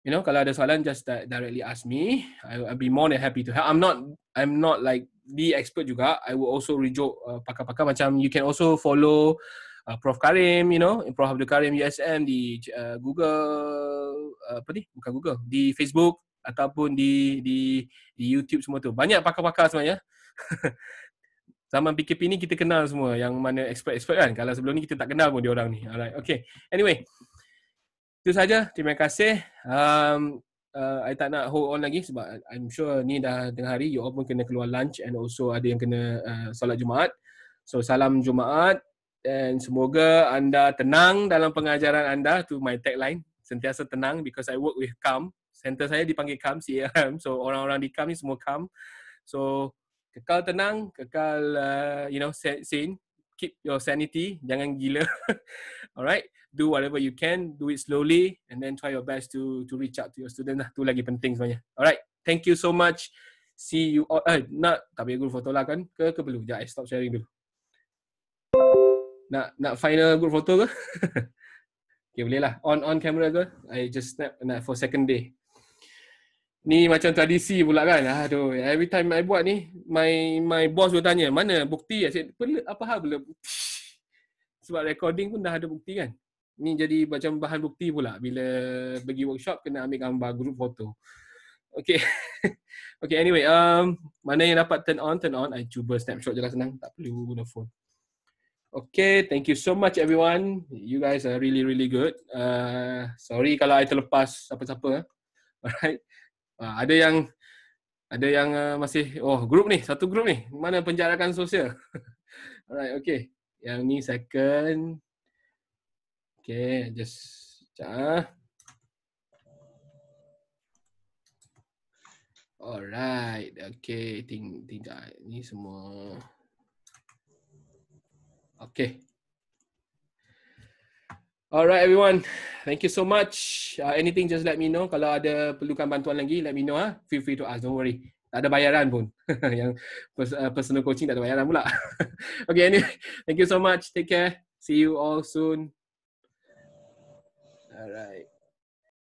you know kalau ada soalan just directly ask me I'll be more than happy to help. I'm not I'm not like be expert juga I will also rejoke uh, pakar-pakar macam you can also follow uh, Prof Karim you know Prof Abdul Karim USM di uh, Google uh, apa ni bukan Google di Facebook ataupun di di di YouTube semua tu banyak pakar-pakar sebenarnya zaman PKP ni kita kenal semua yang mana expert-expert kan kalau sebelum ni kita tak kenal pun dia orang ni alright okay anyway itu saja terima kasih um, uh, I tak nak hold on lagi sebab I'm sure ni dah tengah hari you all pun kena keluar lunch and also ada yang kena uh, solat Jumaat. So salam Jumaat and semoga anda tenang dalam pengajaran anda to my tagline sentiasa tenang because I work with cam. Center saya dipanggil cam CAM. So orang-orang di cam ni semua cam. So kekal tenang, kekal uh, you know sane, keep your sanity, jangan gila. Alright do whatever you can, do it slowly, and then try your best to to reach out to your student. Lah. Tu lagi penting sebenarnya. Alright, thank you so much. See you all. Eh, nak tak payah group photo lah kan? Ke, ke perlu? Sekejap, stop sharing dulu. Nak nak final group foto ke? okay, boleh lah. On on camera ke? I just snap nak for second day. Ni macam tradisi pula kan. Aduh, every time I buat ni, my my boss will tanya, mana bukti? I said, apa hal bila bukti? Sebab recording pun dah ada bukti kan ni jadi macam bahan bukti pula bila bagi workshop kena ambil gambar group foto. Okay. okay anyway, um, mana yang dapat turn on, turn on. I cuba snapshot jelas lah senang. Tak perlu guna phone. Okay, thank you so much everyone. You guys are really really good. Uh, sorry kalau I terlepas apa-apa. Eh. Alright. Uh, ada yang ada yang uh, masih oh group ni, satu group ni. Mana penjarakan sosial? Alright, okay. Yang ni second. Okay, just sekejap. Ah. Alright, okay. Ting, ting, ni semua. Okay. Alright everyone. Thank you so much. Uh, anything just let me know. Kalau ada perlukan bantuan lagi, let me know. Ha? Feel free to ask. Don't worry. Tak ada bayaran pun. Yang uh, personal coaching tak ada bayaran pula. okay anyway. Thank you so much. Take care. See you all soon. All right.